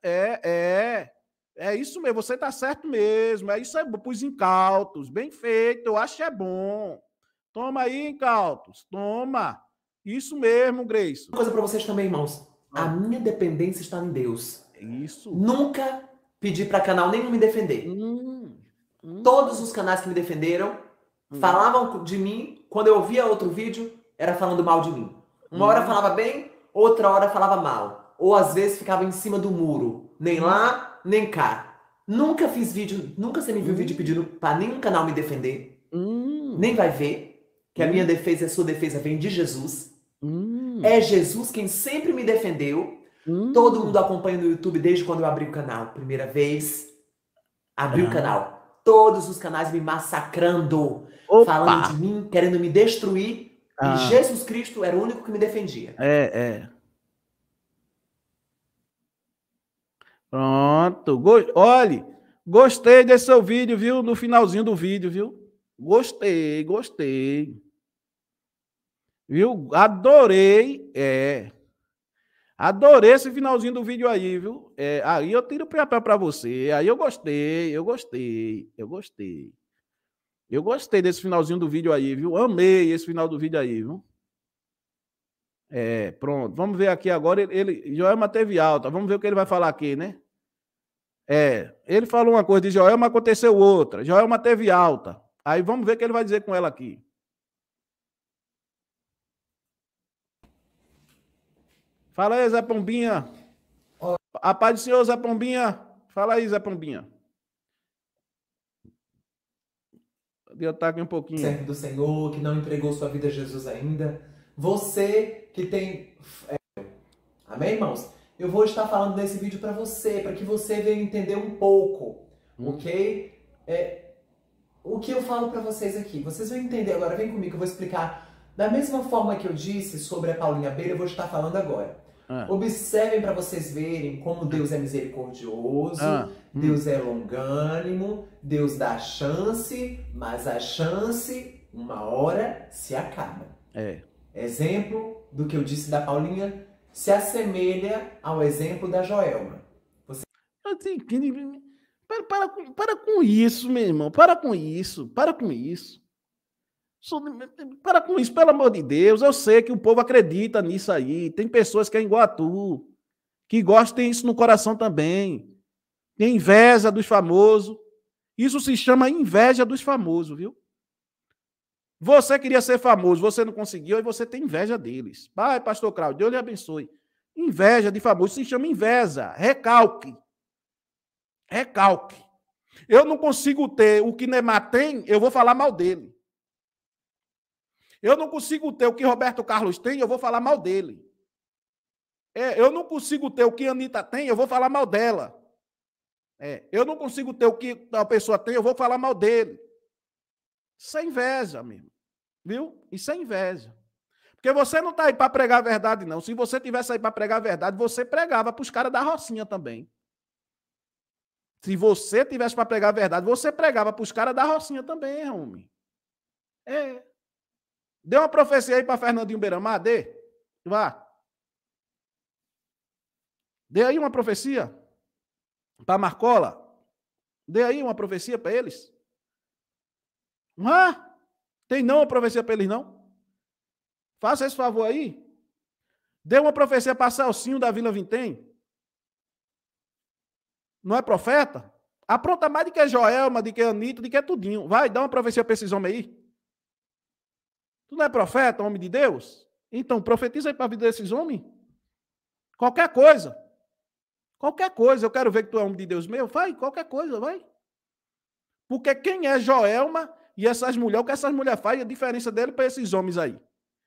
É, é. É isso mesmo, você está certo mesmo. É isso aí é para os incautos. Bem feito, eu acho que é bom. Toma aí, incautos. Toma. Isso mesmo, Grace. Uma coisa para vocês também, irmãos. A ah. minha dependência está em Deus. Isso. Nunca pedi para canal nenhum me defender. Hum, hum. Todos os canais que me defenderam hum. falavam de mim. Quando eu via outro vídeo, era falando mal de mim. Uma hora uhum. falava bem, outra hora falava mal. Ou às vezes ficava em cima do muro. Nem lá, nem cá. Nunca fiz vídeo, nunca você me viu uhum. vídeo pedindo pra nenhum canal me defender. Hum. Nem vai ver. Que a hum. minha defesa e a sua defesa vem de Jesus. Hum. É Jesus quem sempre me defendeu. Todo mundo acompanha no YouTube desde quando eu abri o canal. Primeira vez, abri o ah. canal. Todos os canais me massacrando, Opa. falando de mim, querendo me destruir ah. E Jesus Cristo era o único que me defendia. É, é. Pronto. Olhe, gostei desse seu vídeo, viu? No finalzinho do vídeo, viu? Gostei, gostei. Viu? Adorei. É. Adorei esse finalzinho do vídeo aí, viu? É, aí eu tiro o pé para você. Aí eu gostei, eu gostei, eu gostei. Eu gostei desse finalzinho do vídeo aí, viu? Amei esse final do vídeo aí, viu? É, pronto. Vamos ver aqui agora. Ele, ele Joelma teve alta. Vamos ver o que ele vai falar aqui, né? É, ele falou uma coisa de Joelma, aconteceu outra. Joelma teve alta. Aí vamos ver o que ele vai dizer com ela aqui. Fala aí, Zé Pombinha. A paz do Senhor, Zé Pombinha. Fala aí, Zé Pombinha. ataque um pouquinho. Servo do Senhor, que não entregou sua vida a Jesus ainda. Você que tem. É... Amém, irmãos? Eu vou estar falando nesse vídeo para você, para que você venha entender um pouco, hum. ok? É... O que eu falo para vocês aqui? Vocês vão entender agora, vem comigo, eu vou explicar. Da mesma forma que eu disse sobre a Paulinha Beira, eu vou estar falando agora. Ah. Observem para vocês verem como Deus é misericordioso, ah. hum. Deus é longânimo, Deus dá chance, mas a chance, uma hora, se acaba. É. Exemplo do que eu disse da Paulinha se assemelha ao exemplo da Joelma. Você... Assim, para, para, para com isso, meu irmão. Para com isso. Para com isso. Para com isso, pelo amor de Deus. Eu sei que o povo acredita nisso aí. Tem pessoas que é igual a tu, que gostam disso isso no coração também. Tem inveja dos famosos. Isso se chama inveja dos famosos, viu? Você queria ser famoso, você não conseguiu e você tem inveja deles. Pai, pastor Claudio, Deus lhe abençoe. Inveja de famoso se chama inveja, recalque. Recalque. Eu não consigo ter o que Neymar tem, eu vou falar mal dele. Eu não consigo ter o que Roberto Carlos tem, eu vou falar mal dele. É, eu não consigo ter o que Anitta tem, eu vou falar mal dela. É, eu não consigo ter o que a pessoa tem, eu vou falar mal dele. Sem é inveja mesmo. Viu? Isso é inveja. Porque você não está aí para pregar a verdade, não. Se você tivesse aí para pregar a verdade, você pregava para os caras da Rocinha também. Se você tivesse para pregar a verdade, você pregava para os caras da Rocinha também, homem. É. Dê uma profecia aí para Fernandinho Beiramar, ah, dê. Vá. Dê aí uma profecia para Marcola. Dê aí uma profecia para eles. Ah, tem não uma profecia para eles, não? Faça esse favor aí. Dê uma profecia para Salcinho da Vila Vintém. Não é profeta? Apronta mais de que Joelma, de que Anito, de que é tudinho. Vai, dá uma profecia para esses homens aí. Tu não é profeta, homem de Deus? Então profetiza aí para a vida desses homens. Qualquer coisa. Qualquer coisa. Eu quero ver que tu é homem de Deus meu. Vai, qualquer coisa, vai. Porque quem é Joelma e essas mulheres, o que essas mulheres fazem, a diferença dele para esses homens aí.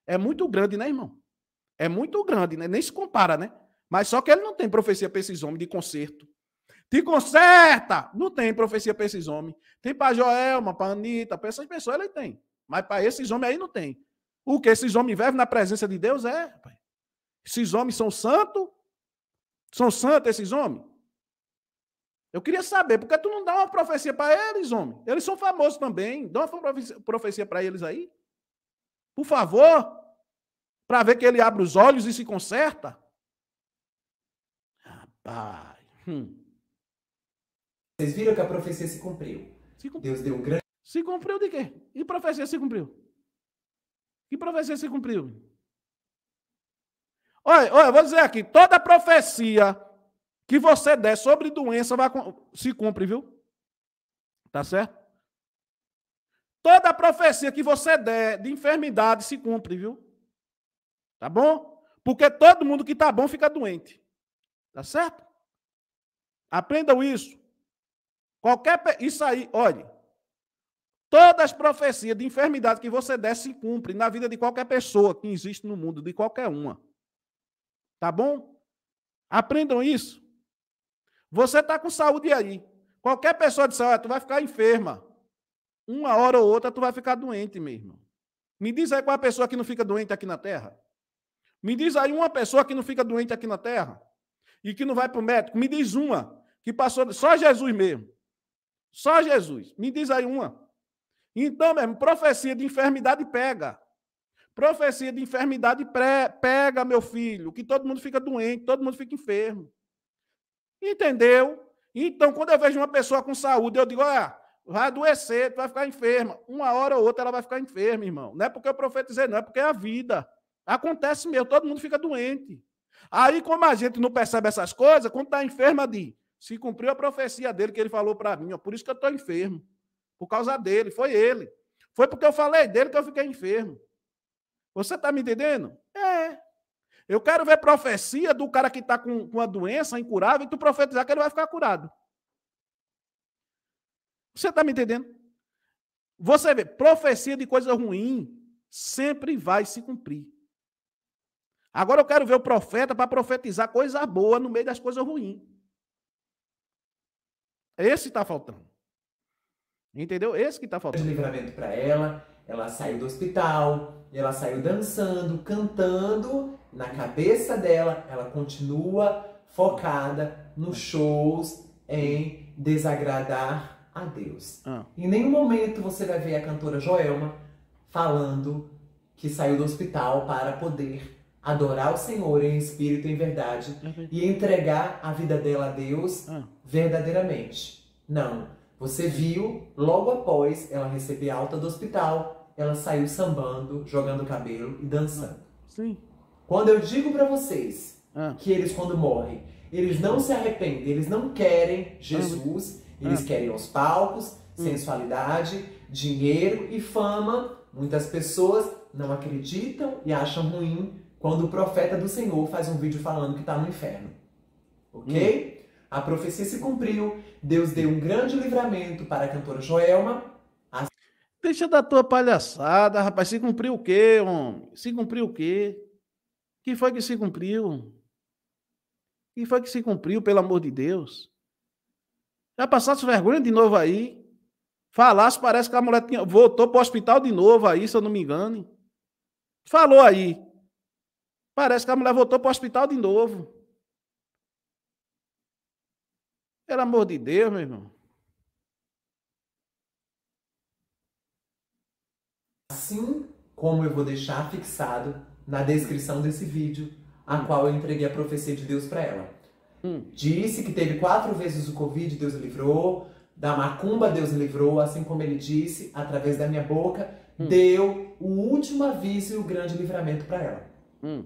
É muito grande, né, irmão? É muito grande, né? Nem se compara, né? Mas só que ele não tem profecia para esses homens de conserto. Te conserta! Não tem profecia para esses homens. Tem para Joelma, para Anitta, para essas pessoas ele tem. Mas para esses homens aí não tem. O que esses homens vivem na presença de Deus é. Pai. Esses homens são santos? São santos esses homens? Eu queria saber, porque tu não dá uma profecia para eles, homem? Eles são famosos também. Dá uma profecia para eles aí. Por favor. Para ver que ele abre os olhos e se conserta. Rapaz. Hum. Vocês viram que a profecia se cumpriu. Se cumpriu. Deus deu um grande. Se cumpriu de quê? E profecia se cumpriu? Que profecia se cumpriu? Olha, olha, eu vou dizer aqui, toda profecia que você der sobre doença vai, se cumpre, viu? Tá certo? Toda profecia que você der de enfermidade se cumpre, viu? Tá bom? Porque todo mundo que tá bom fica doente. Tá certo? Aprendam isso. Qualquer. Isso aí, olhe. Todas as profecias de enfermidade que você der se cumprem na vida de qualquer pessoa que existe no mundo, de qualquer uma. Tá bom? Aprendam isso. Você está com saúde aí. Qualquer pessoa disser, olha, tu vai ficar enferma. Uma hora ou outra tu vai ficar doente, mesmo". Me diz aí qual é a pessoa que não fica doente aqui na Terra. Me diz aí uma pessoa que não fica doente aqui na Terra e que não vai para o médico. Me diz uma que passou, só Jesus mesmo. Só Jesus. Me diz aí uma. Então, mesmo, profecia de enfermidade pega. Profecia de enfermidade pré, pega, meu filho, que todo mundo fica doente, todo mundo fica enfermo. Entendeu? Então, quando eu vejo uma pessoa com saúde, eu digo, olha, vai adoecer, tu vai ficar enferma. Uma hora ou outra ela vai ficar enferma, irmão. Não é porque eu profetizei, não, é porque é a vida. Acontece mesmo, todo mundo fica doente. Aí, como a gente não percebe essas coisas, quando está enferma, de se cumpriu a profecia dele que ele falou para mim, ó, por isso que eu estou enfermo. Por causa dele, foi ele. Foi porque eu falei dele que eu fiquei enfermo. Você está me entendendo? É. Eu quero ver profecia do cara que está com, com uma doença incurável e tu profetizar que ele vai ficar curado. Você está me entendendo? Você vê, profecia de coisa ruim sempre vai se cumprir. Agora eu quero ver o profeta para profetizar coisa boa no meio das coisas ruins. Esse está faltando. Entendeu? Esse que tá faltando. De livramento para ela, ela saiu do hospital, ela saiu dançando, cantando, na cabeça dela, ela continua focada nos é. shows em desagradar a Deus. Ah. Em nenhum momento você vai ver a cantora Joelma falando que saiu do hospital para poder adorar o Senhor em espírito e em verdade uhum. e entregar a vida dela a Deus ah. verdadeiramente. Não você viu, logo após ela receber alta do hospital, ela saiu sambando, jogando cabelo e dançando. Sim. Quando eu digo para vocês ah. que eles, quando morrem, eles não se arrependem, eles não querem ah. Jesus, ah. eles ah. querem os palcos, hum. sensualidade, dinheiro e fama. Muitas pessoas não acreditam e acham ruim quando o profeta do Senhor faz um vídeo falando que está no inferno. Ok? Hum. A profecia se cumpriu, Deus deu um grande livramento para a cantora Joelma. Deixa da tua palhaçada, rapaz. Se cumpriu o quê, homem? Se cumpriu o quê? Que foi que se cumpriu? Que foi que se cumpriu, pelo amor de Deus? Já passasse vergonha de novo aí? Falasse, parece que a mulher tinha, voltou para o hospital de novo aí, se eu não me engano. Falou aí. Parece que a mulher voltou para o hospital de novo. Pelo amor de Deus, meu irmão. Assim como eu vou deixar fixado na descrição desse vídeo, a hum. qual eu entreguei a profecia de Deus para ela. Hum. Disse que teve quatro vezes o Covid, Deus livrou. Da macumba, Deus livrou. Assim como ele disse, através da minha boca, hum. deu o último aviso e o grande livramento para ela. Hum.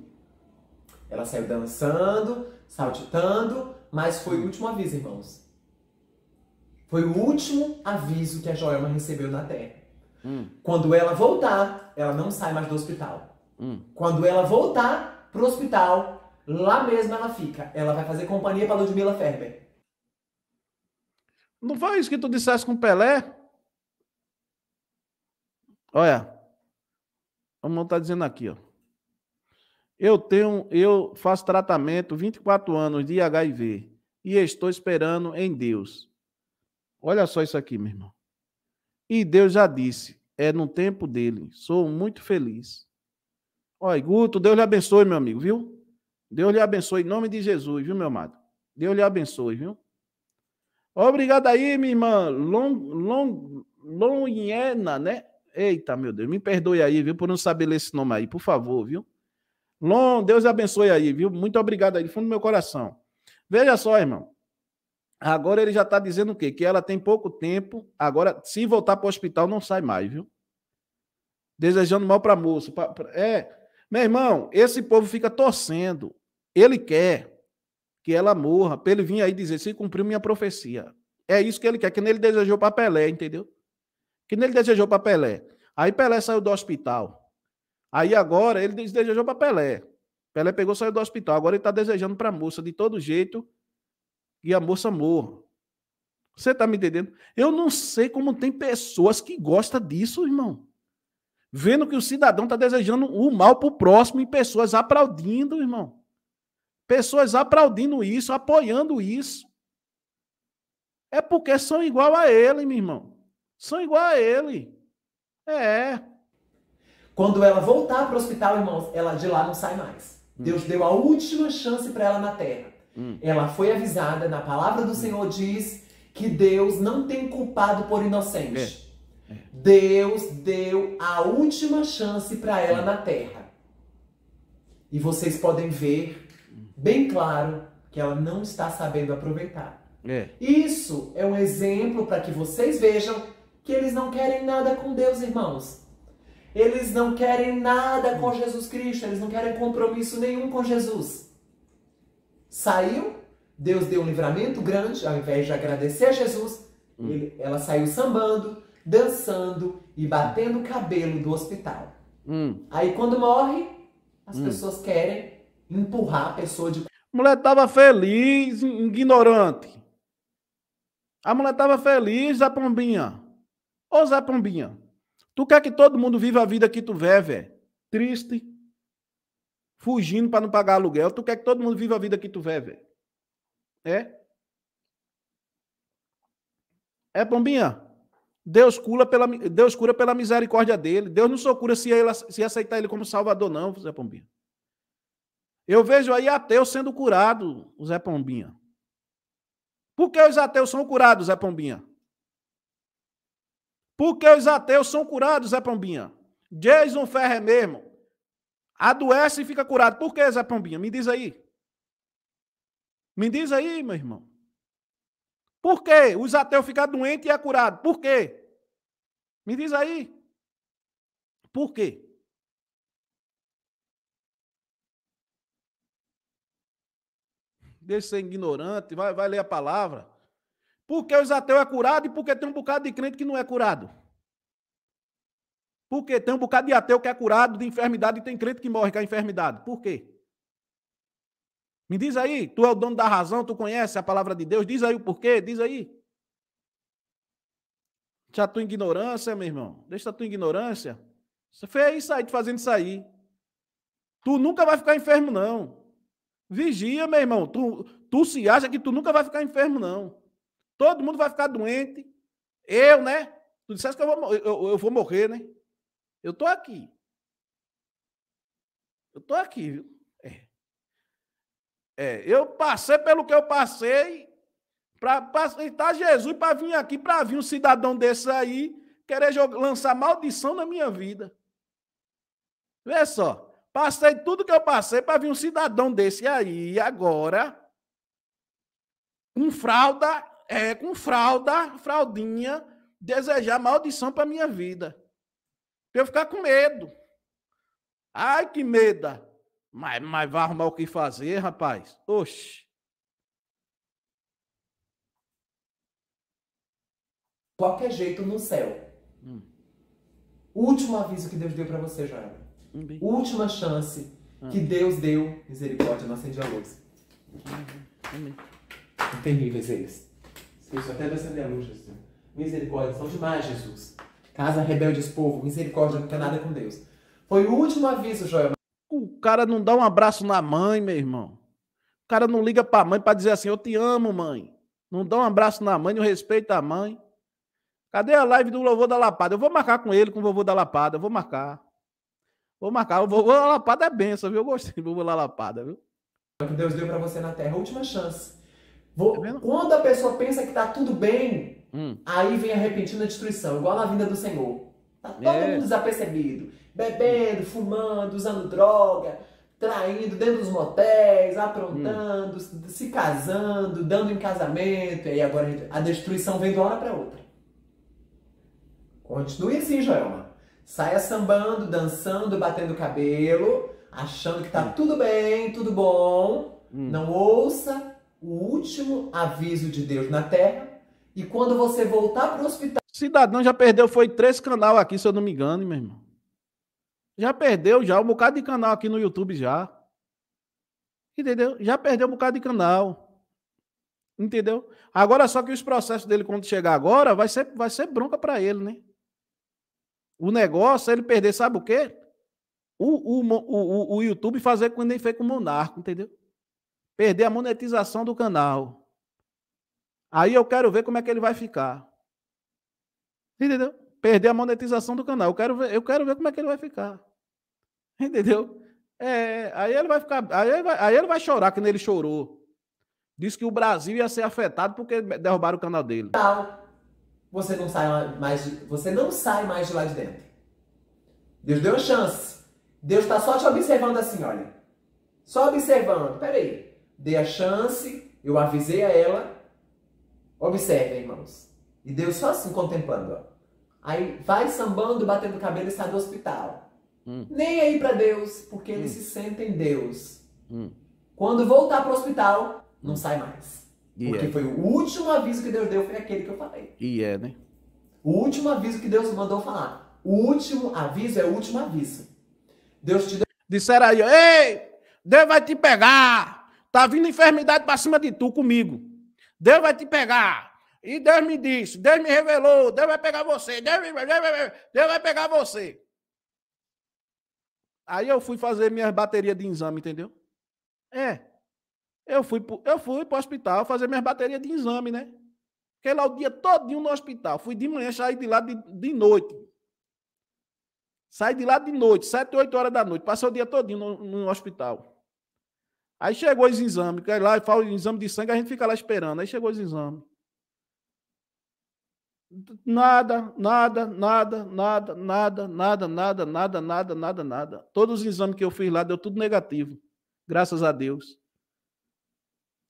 Ela saiu dançando, saltitando, mas foi o último aviso, irmãos. Foi o último aviso que a Joelma recebeu na Terra. Hum. Quando ela voltar, ela não sai mais do hospital. Hum. Quando ela voltar pro hospital, lá mesmo ela fica. Ela vai fazer companhia para Ludmilla Ferber. Não foi isso que tu dissesse com o Pelé? Olha. O irmão tá dizendo aqui, ó. Eu tenho, eu faço tratamento 24 anos de HIV e estou esperando em Deus. Olha só isso aqui, meu irmão. E Deus já disse, é no tempo dele. Sou muito feliz. Olha, Guto, Deus lhe abençoe, meu amigo, viu? Deus lhe abençoe em nome de Jesus, viu, meu amado? Deus lhe abençoe, viu? Obrigado aí, minha irmã Long, Long, Longiena, né? Eita, meu Deus, me perdoe aí, viu, por não saber ler esse nome aí, por favor, viu? Lon, Deus abençoe aí, viu? Muito obrigado aí, de fundo do meu coração. Veja só, irmão. Agora ele já está dizendo o quê? Que ela tem pouco tempo. Agora, se voltar para o hospital, não sai mais, viu? Desejando mal para moço. Pra, pra, é. Meu irmão, esse povo fica torcendo. Ele quer que ela morra, para ele vir aí dizer: se cumpriu minha profecia. É isso que ele quer, que nele desejou para Pelé, entendeu? Que nele desejou para Pelé. Aí Pelé saiu do hospital. Aí agora ele desejou para Pelé. Pelé pegou, saiu do hospital. Agora ele está desejando para a moça de todo jeito e a moça morra. Você está me entendendo? Eu não sei como tem pessoas que gostam disso, irmão. Vendo que o cidadão está desejando o mal para o próximo e pessoas aplaudindo, irmão. Pessoas aplaudindo isso, apoiando isso. É porque são igual a ele, meu irmão. São igual a ele. É. Quando ela voltar para o hospital, irmãos, ela de lá não sai mais. Hum. Deus deu a última chance para ela na terra. Hum. Ela foi avisada, na palavra do hum. Senhor diz que Deus não tem culpado por inocente. É. É. Deus deu a última chance para ela hum. na terra. E vocês podem ver bem claro que ela não está sabendo aproveitar. É. Isso é um exemplo para que vocês vejam que eles não querem nada com Deus, irmãos. Eles não querem nada com Jesus Cristo, eles não querem compromisso nenhum com Jesus. Saiu, Deus deu um livramento grande, ao invés de agradecer a Jesus, hum. ele, ela saiu sambando, dançando e batendo o cabelo do hospital. Hum. Aí quando morre, as hum. pessoas querem empurrar a pessoa de. A mulher tava feliz, ignorante. A mulher tava feliz, Zé Pombinha. Ô Zé Pombinha, Tu quer que todo mundo viva a vida que tu vê, velho? Triste. Fugindo para não pagar aluguel. Tu quer que todo mundo viva a vida que tu vê, velho? É? É, Pombinha? Deus cura, pela, Deus cura pela misericórdia dele. Deus não só cura se, ele, se aceitar ele como salvador, não, Zé Pombinha. Eu vejo aí ateus sendo curado, Zé Pombinha. Por que os ateus são curados, Zé Pombinha? Porque os ateus são curados, Zé Pombinha. Jason Ferrer mesmo. Adoece e fica curado. Por que, Zé Pombinha? Me diz aí. Me diz aí, meu irmão. Por que os ateus ficam doentes e é curado? Por quê? Me diz aí. Por quê? Deixa ser ignorante, vai, vai ler a palavra. Porque os ateus é curado e porque tem um bocado de crente que não é curado. Porque tem um bocado de ateu que é curado de enfermidade e tem crente que morre com a enfermidade. Por quê? Me diz aí, tu é o dono da razão, tu conhece a palavra de Deus, diz aí o porquê, diz aí. Deixa a tua ignorância, meu irmão. Deixa a tua ignorância. Você fez isso aí, te fazendo isso aí. Tu nunca vai ficar enfermo, não. Vigia, meu irmão. Tu, tu se acha que tu nunca vai ficar enfermo, não. Todo mundo vai ficar doente. Eu, né? Tu disseste que eu vou, eu, eu vou morrer, né? Eu tô aqui. Eu tô aqui, viu? É. é eu passei pelo que eu passei para aceitar Jesus, para vir aqui, para vir um cidadão desse aí querer jogar, lançar maldição na minha vida. Vê só, passei tudo que eu passei para vir um cidadão desse aí, e agora, com um fralda é, com fralda, fraldinha, desejar maldição para minha vida. Pra eu ficar com medo. Ai, que meda! Mas, mas vai arrumar o que fazer, rapaz. Oxi. Qualquer jeito no céu. Hum. Último aviso que Deus deu para você, Joana. Hum, Última chance hum. que Deus deu. Misericórdia, não acende a luz. Hum, hum. Terríveis eles. Isso, até vai acender a luz, Jesus. Misericórdia, são demais, Jesus. Casa rebeldes povo, misericórdia, não tem nada com Deus. Foi o último aviso, Joel. O cara não dá um abraço na mãe, meu irmão. O cara não liga pra mãe para dizer assim, eu te amo, mãe. Não dá um abraço na mãe, não respeita a mãe. Cadê a live do vovô da Lapada? Eu vou marcar com ele, com o vovô da Lapada. Eu vou marcar. Vou marcar. O vovô da Lapada é benção, viu? Eu gostei do vovô da Lapada, viu? O que Deus deu para você na terra, última chance. Vou, tá quando a pessoa pensa que está tudo bem, hum. aí vem a repentina destruição, igual na vinda do Senhor. Tá todo é. mundo desapercebido, bebendo, fumando, usando droga, traindo dentro dos motéis, aprontando, hum. se casando, dando em casamento. E aí agora a, gente, a destruição vem de uma hora para outra. Continue assim, Joelma. Saia sambando, dançando, batendo cabelo, achando que tá hum. tudo bem, tudo bom. Hum. Não ouça o último aviso de Deus na Terra. E quando você voltar para o hospital. Cidadão já perdeu, foi três canal aqui, se eu não me engano, meu irmão. Já perdeu, já, um bocado de canal aqui no YouTube já. Entendeu? Já perdeu um bocado de canal. Entendeu? Agora só que os processos dele, quando chegar agora, vai ser, vai ser bronca para ele, né? O negócio é ele perder, sabe o quê? O, o, o, o, YouTube fazer quando ele fez com o Monarco, entendeu? Perder a monetização do canal. Aí eu quero ver como é que ele vai ficar. Entendeu? Perder a monetização do canal. Eu quero ver, eu quero ver como é que ele vai ficar. Entendeu? É, aí ele vai ficar. Aí ele vai, aí ele vai chorar, que nem ele chorou. Disse que o Brasil ia ser afetado porque derrubaram o canal dele. Você não sai mais de, você não sai mais de lá de dentro. Deus deu uma chance. Deus está só te observando assim, olha. Só observando. Peraí dei a chance, eu avisei a ela. observe irmãos. E Deus só assim contemplando. Ó. Aí vai sambando, batendo cabelo e sai do hospital. Hum. Nem aí para Deus, porque hum. eles se sentem Deus. Hum. Quando voltar para o hospital, não sai mais. E porque é. foi o último aviso que Deus deu, foi aquele que eu falei. E é, né? O último aviso que Deus mandou falar. O último aviso é o último aviso. Deus te deu. Disseram aí, ei, Deus vai te pegar. Tá vindo enfermidade para cima de tu comigo. Deus vai te pegar. E Deus me disse, Deus me revelou, Deus vai pegar você, Deus, Deus vai pegar você. Aí eu fui fazer minhas baterias de exame, entendeu? É. Eu fui, pro, eu fui pro hospital fazer minhas baterias de exame, né? Fiquei lá o dia todinho no hospital. Fui de manhã, saí de lá de, de noite. Saí de lá de noite, sete, oito horas da noite. Passei o dia todinho no, no hospital. Aí chegou os exames, aí lá fala o exame de sangue, a gente fica lá esperando. Aí chegou os exames. Nada, nada, nada, nada, nada, nada, nada, nada, nada, nada, nada. Todos os exames que eu fiz lá deu tudo negativo. Graças a Deus.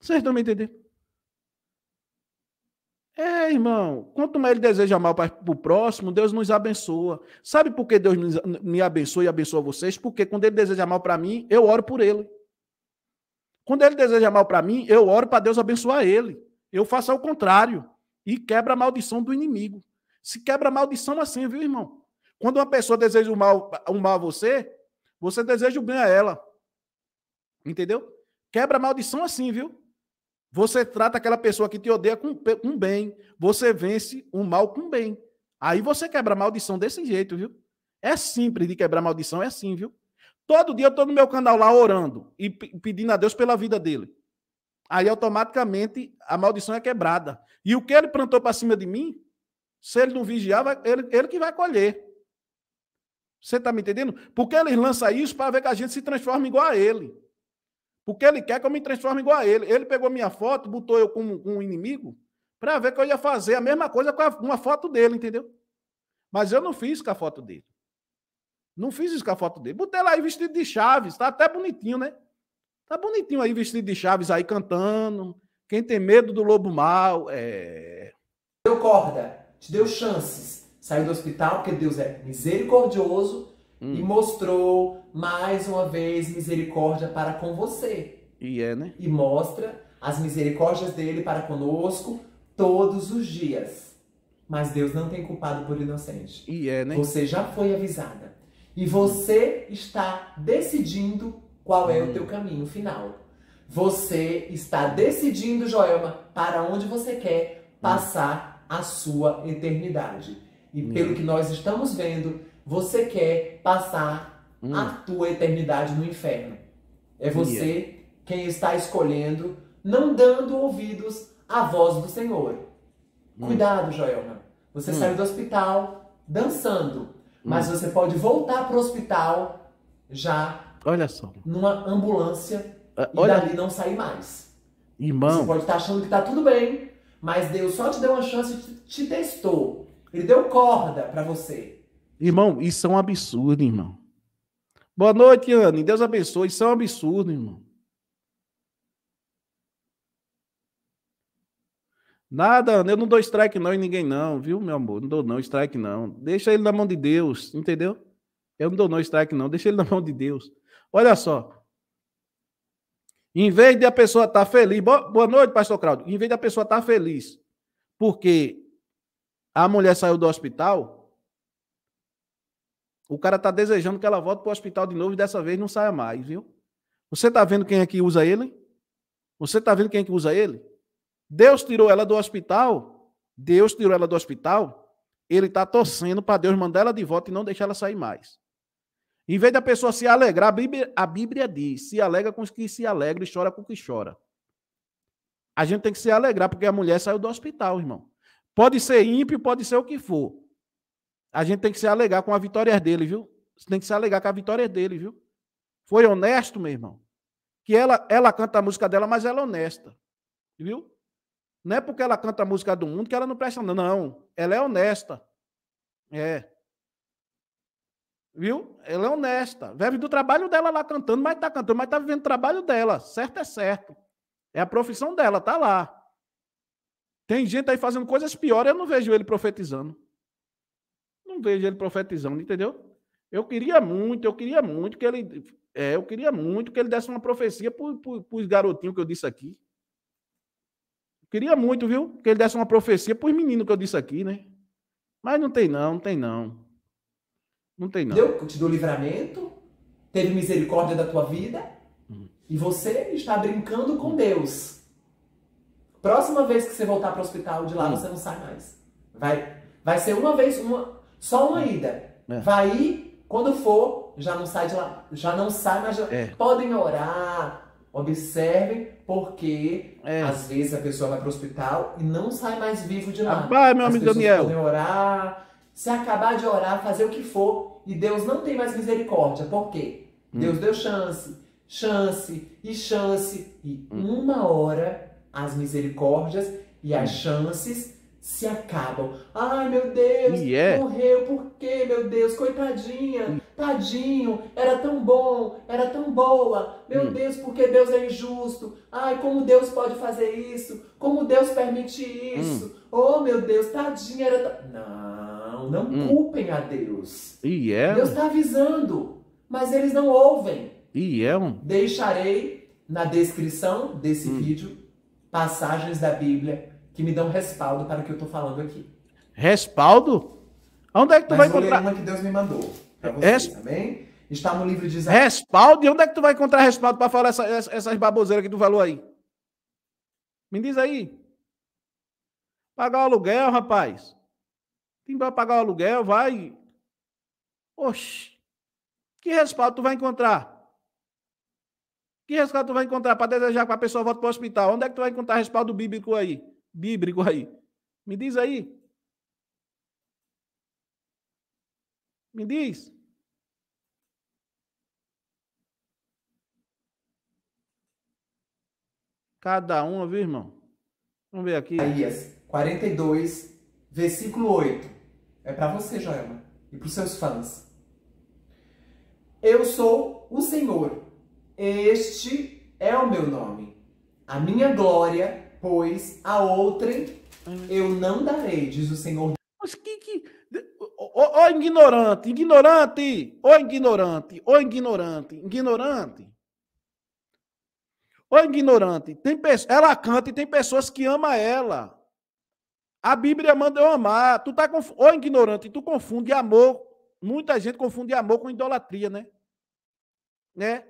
Vocês estão me entendendo? É, irmão, quanto mais ele deseja mal para o próximo, Deus nos abençoa. Sabe por que Deus me abençoa e abençoa vocês? Porque quando ele deseja mal para mim, eu oro por ele. Quando ele deseja mal para mim, eu oro para Deus abençoar ele. Eu faço ao contrário e quebra a maldição do inimigo. Se quebra a maldição assim, viu, irmão? Quando uma pessoa deseja o mal, o mal a você, você deseja o bem a ela. Entendeu? Quebra a maldição assim, viu? Você trata aquela pessoa que te odeia com, um bem. Você vence o mal com bem. Aí você quebra a maldição desse jeito, viu? É simples de quebrar maldição, é assim, viu? Todo dia eu estou no meu canal lá orando e pedindo a Deus pela vida dele. Aí automaticamente a maldição é quebrada. E o que ele plantou para cima de mim, se ele não vigiar, vai, ele, ele que vai colher. Você está me entendendo? Porque ele lança isso para ver que a gente se transforma igual a ele. Porque ele quer que eu me transforme igual a ele. Ele pegou minha foto, botou eu como, um inimigo, para ver que eu ia fazer a mesma coisa com a, uma foto dele, entendeu? Mas eu não fiz com a foto dele. Não fiz isso com a foto dele. Botei lá aí vestido de Chaves. Tá até bonitinho, né? Tá bonitinho aí vestido de Chaves aí cantando. Quem tem medo do lobo mal é. Deu corda, te deu chances. Saiu do hospital porque Deus é misericordioso hum. e mostrou mais uma vez misericórdia para com você. E é, né? E mostra as misericórdias dele para conosco todos os dias. Mas Deus não tem culpado por inocente. E é, né? Você já foi avisada. E você está decidindo qual é o teu caminho final. Você está decidindo, Joelma, para onde você quer passar a sua eternidade. E pelo que nós estamos vendo, você quer passar hum. a tua eternidade no inferno. É você quem está escolhendo, não dando ouvidos à voz do Senhor. Hum. Cuidado, Joelma. Você hum. saiu do hospital dançando mas hum. você pode voltar para o hospital já. Olha só. Numa ambulância uh, e dali não sair mais. Irmão. Você pode estar tá achando que está tudo bem, mas Deus só te deu uma chance, e te testou. Ele deu corda para você. Irmão, isso é um absurdo, irmão. Boa noite, Anne. Deus abençoe. Isso é um absurdo, irmão. Nada, eu não dou strike não em ninguém não, viu, meu amor? Não dou não strike não. Deixa ele na mão de Deus, entendeu? Eu não dou não strike não, deixa ele na mão de Deus. Olha só. Em vez de a pessoa estar tá feliz, boa noite, pastor Claudio. Em vez de a pessoa estar tá feliz porque a mulher saiu do hospital, o cara está desejando que ela volte para o hospital de novo e dessa vez não saia mais, viu? Você está vendo quem é que usa ele? Você está vendo quem é que usa ele? Deus tirou ela do hospital. Deus tirou ela do hospital. Ele está torcendo para Deus mandar ela de volta e não deixar ela sair mais. Em vez da pessoa se alegrar, a Bíblia, a Bíblia diz: se alega com os que se alegram e chora com os que chora. A gente tem que se alegrar porque a mulher saiu do hospital, irmão. Pode ser ímpio, pode ser o que for. A gente tem que se alegar com a vitória dele, viu? Você tem que se alegar com a vitória dele, viu? Foi honesto, meu irmão. Que ela, ela canta a música dela, mas ela é honesta. Viu? Não é porque ela canta a música do mundo que ela não presta, não. Ela é honesta. É. Viu? Ela é honesta. Vive do trabalho dela lá cantando, mas tá cantando, mas tá vivendo o trabalho dela. Certo é certo. É a profissão dela, tá lá. Tem gente aí fazendo coisas piores, eu não vejo ele profetizando. Não vejo ele profetizando, entendeu? Eu queria muito, eu queria muito que ele. É, eu queria muito que ele desse uma profecia para os garotinhos que eu disse aqui. Queria muito, viu? Que ele desse uma profecia para os meninos que eu disse aqui, né? Mas não tem não, não tem não. Não tem não. Deu, te deu livramento, teve misericórdia da tua vida hum. e você está brincando com Deus. Próxima vez que você voltar para o hospital de lá, hum. você não sai mais. Vai, vai ser uma vez, uma, só uma uhum. ida. É. Vai ir, quando for, já não sai de lá, já não sai mais. É. Podem orar, Observem, porque é. às vezes a pessoa vai para o hospital e não sai mais vivo de lá. Ah, vai, meu As amigo Daniel. Podem orar, se acabar de orar, fazer o que for, e Deus não tem mais misericórdia. Por quê? Hum. Deus deu chance, chance e chance, e hum. uma hora as misericórdias e as hum. chances se acabam. Ai, meu Deus, yeah. É. morreu, por quê, meu Deus? Coitadinha, tadinho, era tão bom, era tão boa, meu hum. Deus, porque Deus é injusto, ai, como Deus pode fazer isso, como Deus permite isso, hum. oh meu Deus, tadinho, era tão... Não, não hum. culpem a Deus. E é? Deus está avisando, mas eles não ouvem. E é? Deixarei na descrição desse hum. vídeo passagens da Bíblia que me dão respaldo para o que eu estou falando aqui. Respaldo? Onde é que tu Mas vai encontrar? Uma que Deus me mandou. Para é, você, é, amém? Está no livro de Isaías. Respaldo? E onde é que tu vai encontrar respaldo para falar essa, essa, essas baboseiras que tu falou aí? Me diz aí. Pagar o aluguel, rapaz. Quem vai pagar o aluguel, vai. Oxi. Que respaldo tu vai encontrar? Que respaldo tu vai encontrar para desejar que a pessoa volte para o hospital? Onde é que tu vai encontrar respaldo bíblico aí? Bíblico aí. Me diz aí. Me diz. Cada um, viu, irmão? Vamos ver aqui. Isaías 42, versículo 8. É para você, Joelma, e para os seus fãs. Eu sou o Senhor. Este é o meu nome. A minha glória, pois a outrem eu não darei, diz o Senhor ignorante, ignorante, ô ignorante, ô ignorante, ignorante. Ô ignorante, tem ela canta e tem pessoas que ama ela. A Bíblia manda eu amar. Tu tá conf... ô ignorante, tu confunde amor. Muita gente confunde amor com idolatria, né? Né?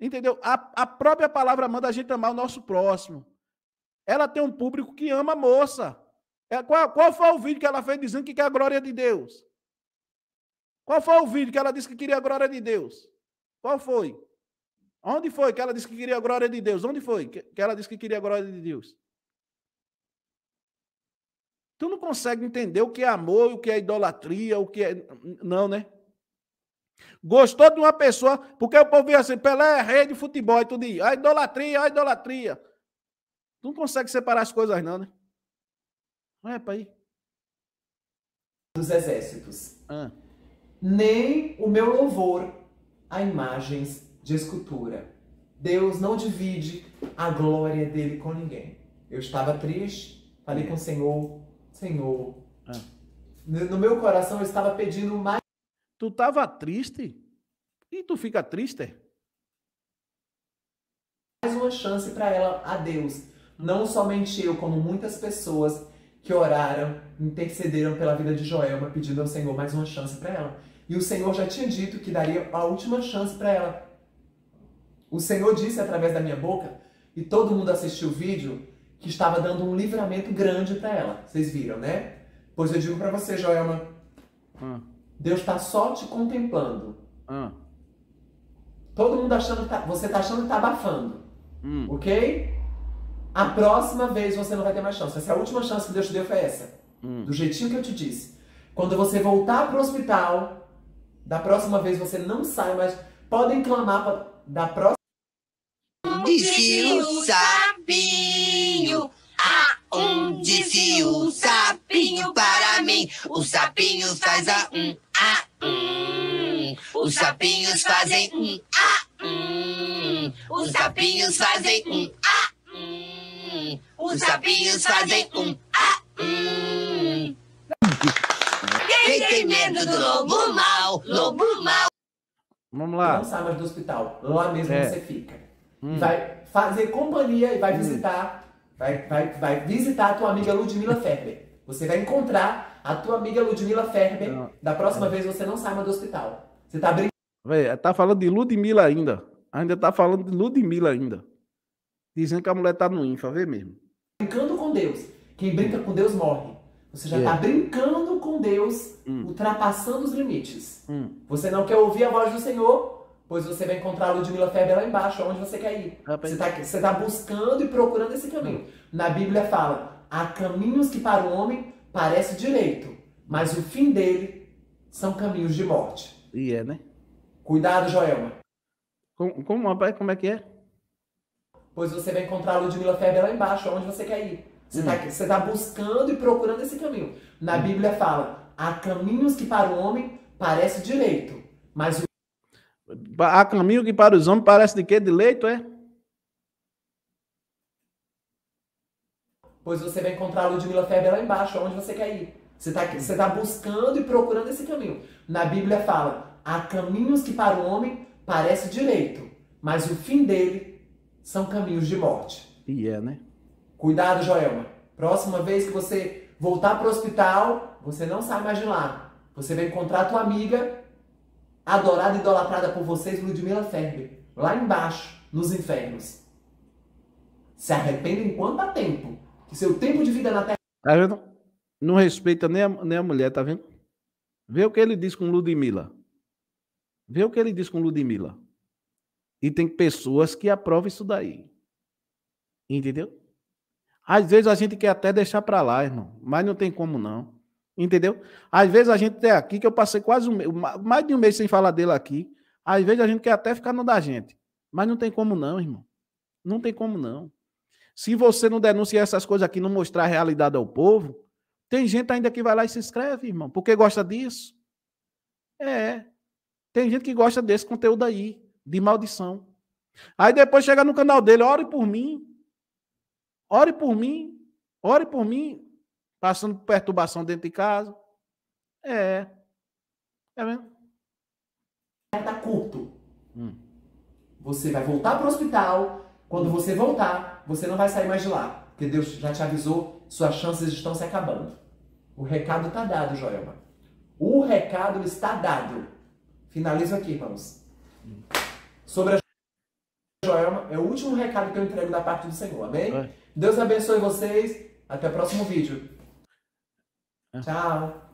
Entendeu? A, a própria palavra manda a gente amar o nosso próximo. Ela tem um público que ama a moça. É, qual, qual foi o vídeo que ela fez dizendo que quer a glória de Deus? Qual foi o vídeo que ela disse que queria a glória de Deus? Qual foi? Onde foi que ela disse que queria a glória de Deus? Onde foi que ela disse que queria a glória de Deus? Tu não consegue entender o que é amor, o que é idolatria, o que é. Não, né? Gostou de uma pessoa, porque o povo ia assim, Pelé é rei de futebol, e tu diz, a idolatria, a idolatria. Tu não consegue separar as coisas, não, né? Não é, pai? Dos exércitos. Ah nem o meu louvor a imagens de escultura. Deus não divide a glória dele com ninguém. Eu estava triste, falei com o Senhor, Senhor. É. No meu coração eu estava pedindo mais. Tu estava triste? E tu fica triste? Mais uma chance para ela, a Deus. Não somente eu, como muitas pessoas que oraram, intercederam pela vida de Joelma, pedindo ao Senhor mais uma chance para ela. E o Senhor já tinha dito que daria a última chance para ela. O Senhor disse através da minha boca, e todo mundo assistiu o vídeo, que estava dando um livramento grande para ela. Vocês viram, né? Pois eu digo para você, Joelma, hum. Deus está só te contemplando. Hum. Todo mundo achando que tá, você tá achando que tá abafando, hum. ok? A próxima vez você não vai ter mais chance. Essa é a última chance que Deus te deu foi essa, hum. do jeitinho que eu te disse. Quando você voltar pro hospital, da próxima vez você não sai, mas podem clamar pra... da próxima. Disse o sapinho, a ah, um desvio um sapinho para mim. O sapinho faz a um, a ah, um. Os sapinhos fazem um, a ah, um. Os sapinhos fazem um, a um. Os sapinhos fazem um, a um. Quem tem medo do lobo mal? mal, lobo mal. Vamos lá. Não sai mais do hospital. Lá mesmo é. você fica. Hum. Vai fazer companhia e vai hum. visitar. Vai, vai, vai visitar a tua amiga Ludmila Ferber. Você vai encontrar a tua amiga Ludmila Ferber. Não. Da próxima vez você não sai mais do hospital. Você tá brincando. Véi, é, tá falando de Ludmila ainda. Ainda tá falando de Ludmila ainda. Dizendo que a mulher tá no infa, vê mesmo. Brincando com Deus. Quem brinca com Deus morre. Você já é. tá brincando Deus, hum. ultrapassando os limites. Hum. Você não quer ouvir a voz do Senhor, pois você vai encontrar a Ludmilla Febre lá embaixo, onde você quer ir. você está tá buscando e procurando esse caminho. Na Bíblia fala, há caminhos que para o homem parece direito, mas o fim dele são caminhos de morte. E é, né? Cuidado, Joelma. Como, como, rapaz, como é que é? Pois você vai encontrar a Ludmilla Febre lá embaixo, onde você quer ir. Você está hum. tá buscando e procurando esse caminho. Na Bíblia fala: há caminhos que para o homem parece direito, mas o... há caminho que para os homens parece de quê? De leito é? Pois você vai encontrar a Ludmilla febre lá embaixo, onde você quer ir. Você está você tá buscando e procurando esse caminho. Na Bíblia fala: há caminhos que para o homem parece direito, mas o fim dele são caminhos de morte. E yeah, é, né? Cuidado, Joelma. Próxima vez que você voltar para o hospital, você não sai mais de lá. Você vai encontrar a tua amiga, adorada e idolatrada por vocês, Ludmila Ferber, lá embaixo, nos infernos. Se arrependa enquanto há tempo. Que seu tempo de vida na Terra. Tá vendo? Não respeita nem a, nem a mulher, tá vendo? Vê o que ele diz com Ludmila. Vê o que ele diz com Ludmila. E tem pessoas que aprovam isso daí. Entendeu? Às vezes a gente quer até deixar para lá, irmão, mas não tem como não. Entendeu? Às vezes a gente tem é aqui, que eu passei quase um mês, mais de um mês sem falar dele aqui. Às vezes a gente quer até ficar no da gente, mas não tem como não, irmão. Não tem como não. Se você não denunciar essas coisas aqui, não mostrar a realidade ao povo, tem gente ainda que vai lá e se inscreve, irmão, porque gosta disso. É. Tem gente que gosta desse conteúdo aí, de maldição. Aí depois chega no canal dele, ore por mim. Ore por mim, ore por mim, passando por perturbação dentro de casa. É. É tá mesmo? Tá curto. Hum. Você vai voltar pro hospital. Quando você voltar, você não vai sair mais de lá. Porque Deus já te avisou, suas chances estão se acabando. O recado tá dado, Joelma. O recado está dado. Finalizo aqui, irmãos. Hum. Sobre a Joelma, é o último recado que eu entrego da parte do Senhor, amém? É. Deus abençoe vocês. Até o próximo vídeo. Ah. Tchau.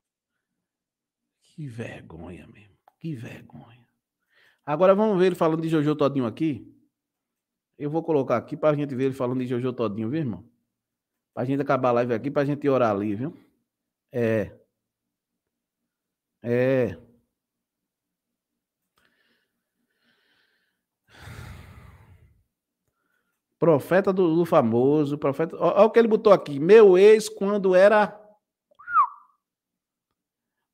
Que vergonha mesmo. Que vergonha. Agora vamos ver ele falando de Jojo Todinho aqui. Eu vou colocar aqui para a gente ver ele falando de Jojo Todinho, viu, irmão? Para a gente acabar a live aqui, para a gente orar ali, viu? É. É. Profeta do, do famoso, profeta. Olha o que ele botou aqui. Meu ex, quando era.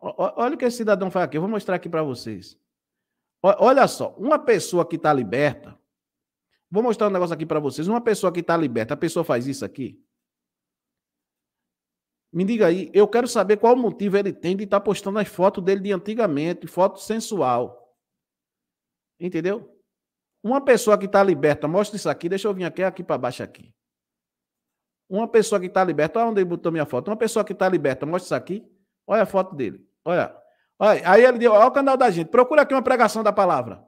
Olha o que esse cidadão faz aqui. Eu vou mostrar aqui para vocês. Olha só. Uma pessoa que está liberta. Vou mostrar um negócio aqui para vocês. Uma pessoa que está liberta, a pessoa faz isso aqui. Me diga aí, eu quero saber qual motivo ele tem de estar tá postando as fotos dele de antigamente, foto sensual. Entendeu? Uma pessoa que está liberta, mostra isso aqui, deixa eu vir aqui, aqui para baixo aqui. Uma pessoa que está liberta, olha onde ele botou minha foto. Uma pessoa que está liberta, mostra isso aqui. Olha a foto dele. Olha. olha. Aí ele deu, olha o canal da gente. Procura aqui uma pregação da palavra.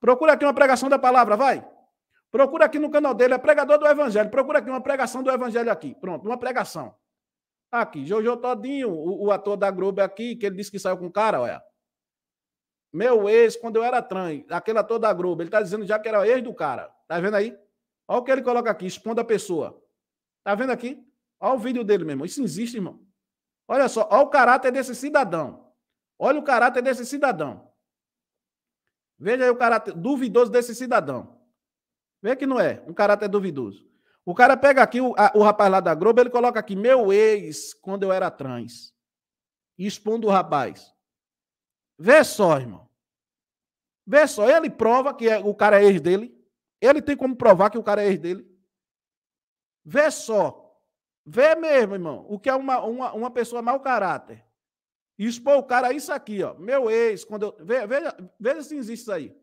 Procura aqui uma pregação da palavra, vai. Procura aqui no canal dele, é pregador do evangelho. Procura aqui uma pregação do evangelho aqui. Pronto, uma pregação. Aqui, Jojo Todinho, o, o ator da Globo aqui, que ele disse que saiu com o cara, olha. Meu ex, quando eu era trans, aquele ator da Globo, ele tá dizendo já que era ex do cara. Tá vendo aí? Olha o que ele coloca aqui, expondo a pessoa. Tá vendo aqui? Olha o vídeo dele, meu irmão. Isso existe, irmão. Olha só, olha o caráter desse cidadão. Olha o caráter desse cidadão. Veja aí o caráter duvidoso desse cidadão. Vê que não é um caráter duvidoso. O cara pega aqui, o, a, o rapaz lá da Globo, ele coloca aqui, meu ex, quando eu era trans. E expondo o rapaz. Vê só, irmão. Vê só, ele prova que é, o cara é ex dele. Ele tem como provar que o cara é ex dele. Vê só. Vê mesmo, irmão, o que é uma, uma, uma pessoa mau caráter. E expor o cara isso aqui, ó. Meu ex, quando eu. Veja, veja, se existe isso aí.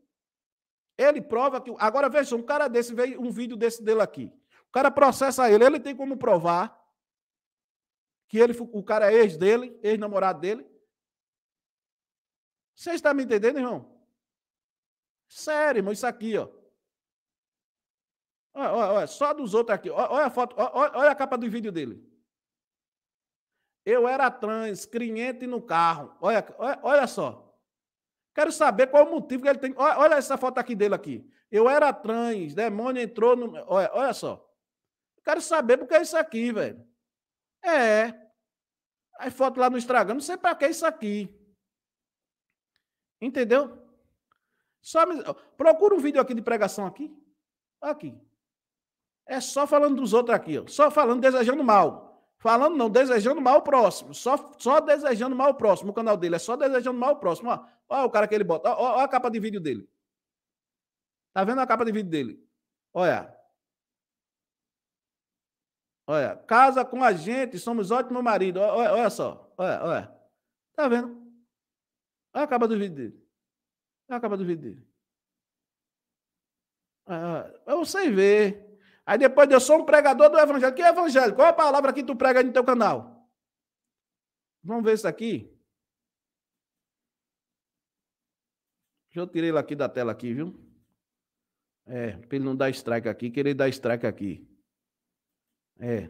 Ele prova que. Agora, veja, um cara desse veio um vídeo desse dele aqui. O cara processa ele. Ele tem como provar que ele, o cara é ex dele, ex-namorado dele. Você está me entendendo, irmão? Sério, irmão, isso aqui, ó. Olha, olha, olha só dos outros aqui. Olha, olha a foto, olha, olha, a capa do vídeo dele. Eu era trans, criente no carro. Olha, olha, olha só. Quero saber qual é o motivo que ele tem. Olha, olha essa foto aqui dele aqui. Eu era trans, demônio entrou no. Olha, olha só. Quero saber porque é isso aqui, velho. É. Aí foto lá no Instagram, não sei para que é isso aqui. Entendeu? Só me... Procura um vídeo aqui de pregação aqui. Aqui. É só falando dos outros aqui, ó. só falando, desejando mal. Falando não, desejando mal o próximo. Só, só desejando mal o próximo. O canal dele é só desejando mal o próximo. Ó, ó o cara que ele bota. Ó, ó, a capa de vídeo dele. Tá vendo a capa de vídeo dele? Olha. Olha. Casa com a gente, somos ótimo marido. Olha, olha só. Olha, olha. Tá vendo? Olha ah, a capa do vídeo ah, dele. Olha a ah, capa do vídeo dele. Ah, eu sei ver. Aí depois eu sou um pregador do evangelho. Que evangelho? Qual a palavra que tu prega no teu canal? Vamos ver isso aqui. Deixa eu tirei ele aqui da tela aqui, viu? É, para ele não dar strike aqui, querer dar strike aqui. É.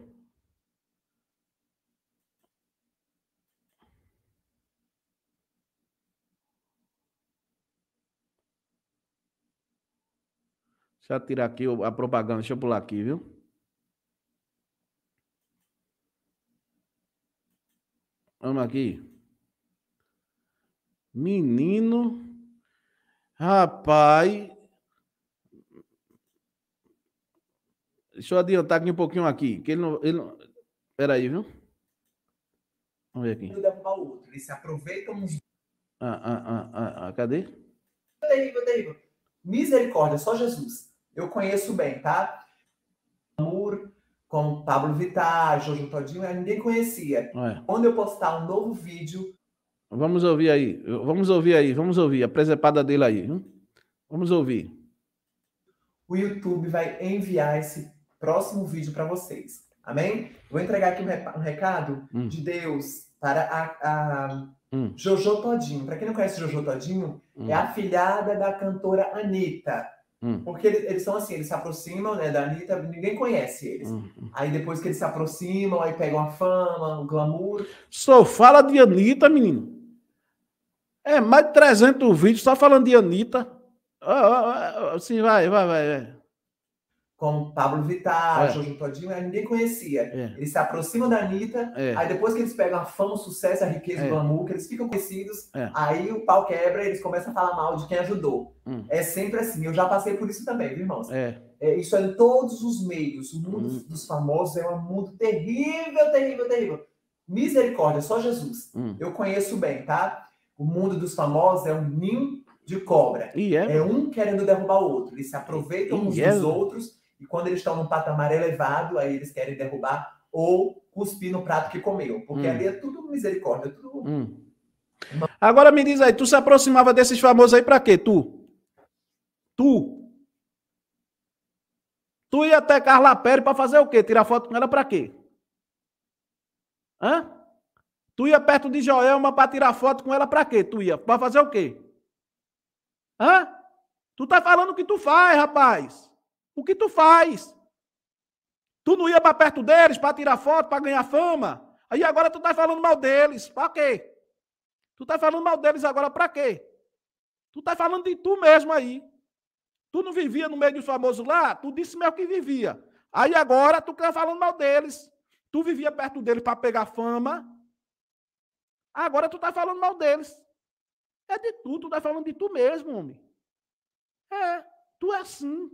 Deixa eu tirar aqui a propaganda, deixa eu pular aqui, viu? Vamos aqui. Menino. Rapaz. Deixa eu adiantar aqui um pouquinho aqui. Que ele não. Ele não... Peraí, viu? Vamos ver aqui. Um outro. se aproveitam uns. Ah, ah, ah, ah, ah, cadê? Terrível, terrível. Misericórdia, só Jesus. Eu conheço bem, tá? Amor, como Pablo Vittar, Jojo Todinho, eu ninguém conhecia. É. Quando eu postar um novo vídeo. Vamos ouvir aí, vamos ouvir aí, vamos ouvir a presepada dele aí. Hein? Vamos ouvir. O YouTube vai enviar esse próximo vídeo para vocês. Amém? Vou entregar aqui um recado hum. de Deus para a, a hum. Jojo Todinho. Para quem não conhece Jojo Todinho, hum. é a filhada da cantora Anitta. Hum. Porque eles, eles, são assim, eles se aproximam né, da Anitta, ninguém conhece eles. Hum, hum. Aí depois que eles se aproximam, aí pegam a fama, o glamour. Só fala de Anitta, menino. É, mais de 300 vídeos só falando de Anitta. Ah, ah, ah, assim, vai, vai, vai. vai como Pablo Vittar, é. Jojo Todinho, ninguém conhecia. É. Eles se aproximam da Anitta, é. aí depois que eles pegam a fama, o sucesso, a riqueza, é. o glamour, que eles ficam conhecidos, é. aí o pau quebra e eles começam a falar mal de quem ajudou. Hum. É sempre assim. Eu já passei por isso também, viu, irmãos? É. É, isso é em todos os meios. O mundo hum. dos famosos é um mundo terrível, terrível, terrível. Misericórdia, só Jesus. Hum. Eu conheço bem, tá? O mundo dos famosos é um ninho de cobra. É. é. um querendo derrubar o outro. Eles se aproveitam e uns é. dos outros e quando eles estão num patamar elevado, aí eles querem derrubar ou cuspir no prato que comeu. Porque hum. ali é tudo misericórdia, tudo. Hum. Agora me diz aí, tu se aproximava desses famosos aí pra quê? Tu? Tu? Tu ia até Carla Pérez pra fazer o quê? Tirar foto com ela pra quê? Hã? Tu ia perto de Joelma pra tirar foto com ela pra quê? Tu ia? Pra fazer o quê? Hã? Tu tá falando o que tu faz, rapaz. O que tu faz? Tu não ia para perto deles para tirar foto, para ganhar fama? Aí agora tu tá falando mal deles. Para quê? Tu tá falando mal deles agora para quê? Tu tá falando de tu mesmo aí. Tu não vivia no meio dos famosos lá? Tu disse mesmo que vivia. Aí agora tu tá falando mal deles. Tu vivia perto deles para pegar fama. Agora tu tá falando mal deles. É de tu, tu tá falando de tu mesmo, homem. É, tu é assim.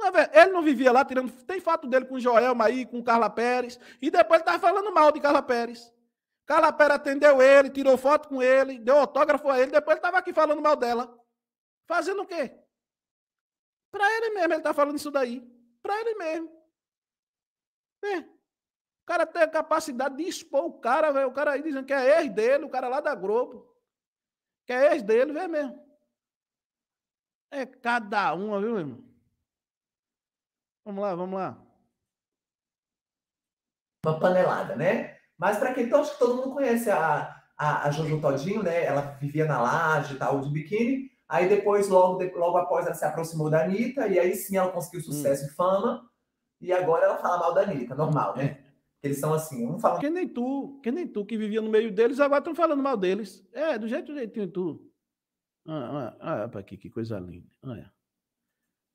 É ele não vivia lá tirando. Tem fato dele com Joel Maí, com Carla Pérez. E depois ele estava falando mal de Carla Pérez. Carla Pérez atendeu ele, tirou foto com ele, deu autógrafo a ele. Depois ele estava aqui falando mal dela. Fazendo o quê? Para ele mesmo, ele está falando isso daí. Para ele mesmo. É. O cara tem a capacidade de expor o cara, velho. O cara aí dizendo que é ex dele, o cara lá da Globo. Que é ex dele, vê mesmo. É cada uma, viu, meu irmão? Vamos lá, vamos lá. Uma panelada, né? Mas para quem então, acho que todo mundo conhece a, a, a Jojo Todinho, né? Ela vivia na laje e tal, de biquíni. Aí depois, logo, de, logo após, ela se aproximou da Anitta, e aí sim ela conseguiu sucesso hum. e fama. E agora ela fala mal da Anitta, normal, é. né? Eles são assim, um fala. Que nem tu, que nem tu que vivia no meio deles, agora estão falando mal deles. É, do jeito jeitinho tu. Olha, olha, Ah, pra ah, ah, aqui, que coisa linda. Olha.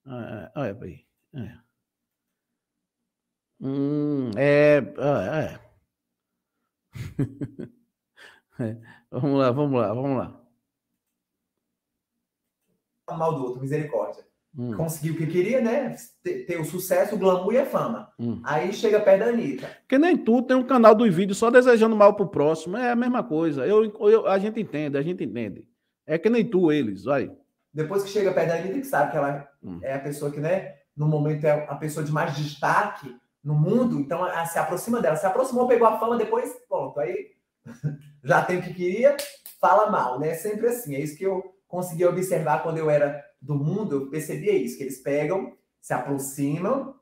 Olha, ah, olha pra aí. Olha. É. Hum, é, ah, é. *laughs* é. Vamos lá, vamos lá, vamos lá. Mal do outro, misericórdia. Hum. Conseguiu o que queria, né? Ter, ter, o sucesso, o glamour e a fama. Hum. Aí chega perto da Anitta. que nem tu tem um canal dos vídeos só desejando mal pro próximo. É a mesma coisa. Eu, eu, a gente entende, a gente entende. É que nem tu, eles, vai. Depois que chega perto da Anitta, que sabe que ela hum. é a pessoa que, né? No momento é a pessoa de mais destaque, no mundo, então se aproxima dela. Se aproximou, pegou a fama, depois, pronto, aí *laughs* já tem o que queria, fala mal, né? É sempre assim. É isso que eu consegui observar quando eu era do mundo, eu percebia é isso, que eles pegam, se aproximam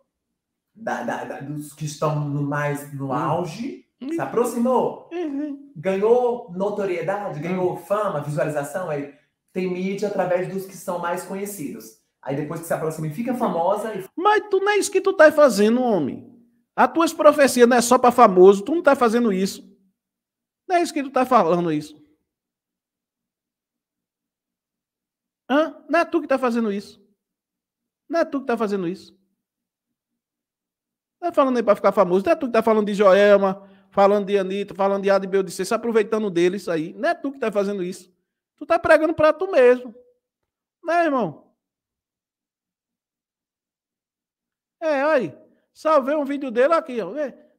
da, da, da, dos que estão no mais no hum. auge, hum. se aproximou, uhum. ganhou notoriedade, ganhou hum. fama, visualização, aí tem mídia através dos que são mais conhecidos. Aí depois que se aproxima e fica famosa. E... Mas tu não é isso que tu tá fazendo, homem. As tuas profecias não é só para famoso, tu não está fazendo isso. Não é isso que tu está falando isso. Hã? Não é tu que está fazendo isso. Não é tu que está fazendo isso. Não é falando nem para ficar famoso. Não é tu que está falando de Joelma, falando de Anitta, falando de Adibel de Cessa, aproveitando dele isso aí. Não é tu que está fazendo isso. Tu está pregando para tu mesmo. Né, irmão? É, olha aí. Salvei um vídeo dele aqui, ó.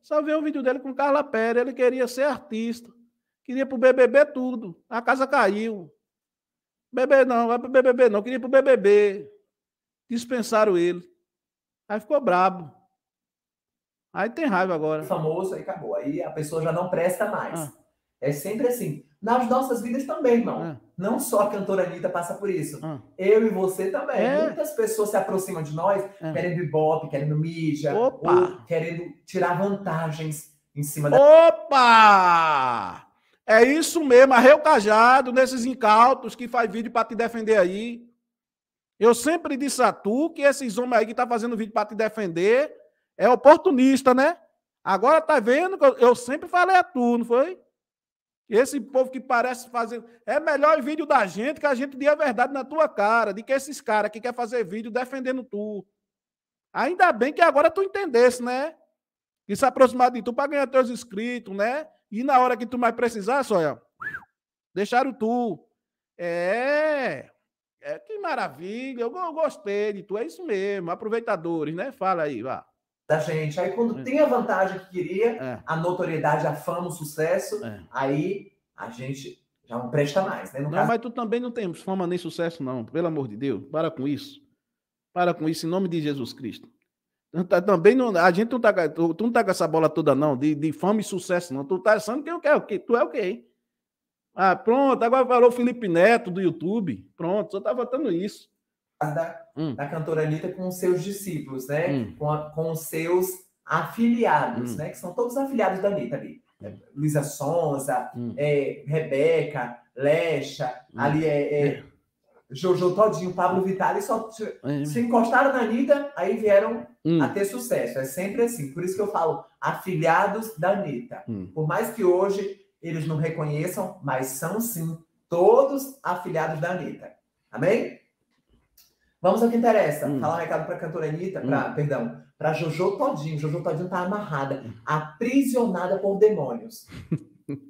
Salvei um vídeo dele com Carla Pérez. Ele queria ser artista. Queria pro BBB tudo. A casa caiu. BBB não, vai pro BBB não. Queria pro BBB. Dispensaram ele. Aí ficou brabo. Aí tem raiva agora. Famoso, aí acabou. Aí a pessoa já não presta mais. Ah. É sempre assim nas nossas vidas também, irmão. É. Não só a cantora Anitta passa por isso. É. Eu e você também. É. Muitas pessoas se aproximam de nós é. querendo ibope, querendo mídia, querendo tirar vantagens em cima da. Opa! É isso mesmo, arreu cajado nesses incautos que faz vídeo para te defender aí. Eu sempre disse a tu que esses homens aí que tá fazendo vídeo para te defender é oportunista, né? Agora tá vendo? Eu sempre falei a tu, não foi? Esse povo que parece fazer. É melhor o vídeo da gente que a gente dê a verdade na tua cara, de que esses caras que quer fazer vídeo defendendo tu. Ainda bem que agora tu entendesse, né? E se aproximar de tu para ganhar teus inscritos, né? E na hora que tu mais precisar, só deixaram tu. É. é que maravilha, eu, eu gostei de tu, é isso mesmo. Aproveitadores, né? Fala aí, vá da gente. Aí quando é. tem a vantagem que queria, é. a notoriedade, a fama, o sucesso, é. aí a gente já não presta mais, né? No não, caso... mas tu também não tem fama nem sucesso, não. Pelo amor de Deus, para com isso. Para com isso, em nome de Jesus Cristo. Tá, também não, a gente não tá, tu, tu não tá com essa bola toda, não, de, de fama e sucesso, não. Tu tá achando que eu é quero, é que tu é o quê? Ah, pronto, agora falou Felipe Neto do YouTube. Pronto, só tá votando isso da, hum. da cantora Anitta com seus discípulos, né? Hum. Com, a, com seus afiliados, hum. né? Que são todos afiliados da Anitta ali. Hum. É, Luísa Sonza, hum. é, Rebeca, Lecha, hum. ali é, é, é Jojo Todinho, Pablo Vitale, só se é. encostaram na Anitta, aí vieram a ter sucesso. É sempre assim. Por isso que eu falo afiliados da Anitta. Por mais que hoje eles não reconheçam, mas são sim todos afiliados da Anitta. Amém? Vamos ao que interessa. Hum. Falar um recado para a cantora Anitta, pra, hum. perdão, para Jojo Todinho. Jojo Todinho está amarrada, hum. aprisionada por demônios. *laughs*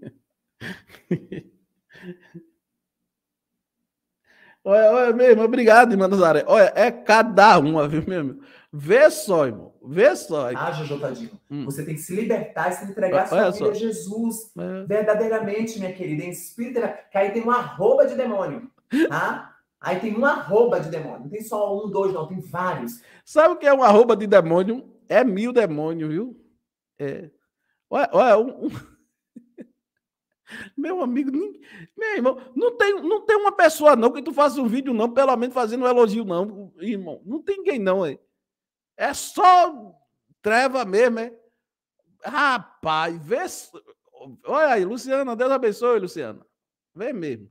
olha, olha mesmo, obrigado, irmã Nazaré. Olha, é cada uma, viu mesmo? Vê só, irmão. Vê só. Ah, Jojo Tadinho, hum. você tem que se libertar e se entregar Olha sua vida a Jesus. É. Verdadeiramente, minha querida, em espírito. Que aí tem uma arroba de demônio. Tá? Aí tem um arroba de demônio. Não tem só um, dois, não. Tem vários. Sabe o que é um arroba de demônio? É mil demônio, viu? É. Olha, olha um... *laughs* Meu amigo, meu irmão, não tem, não tem uma pessoa não que tu faça um vídeo não, pelo menos fazendo um elogio não, irmão. Não tem ninguém não, hein? É só treva mesmo, hein? Rapaz, vê... Olha aí, Luciana, Deus abençoe, Luciana. Vê mesmo.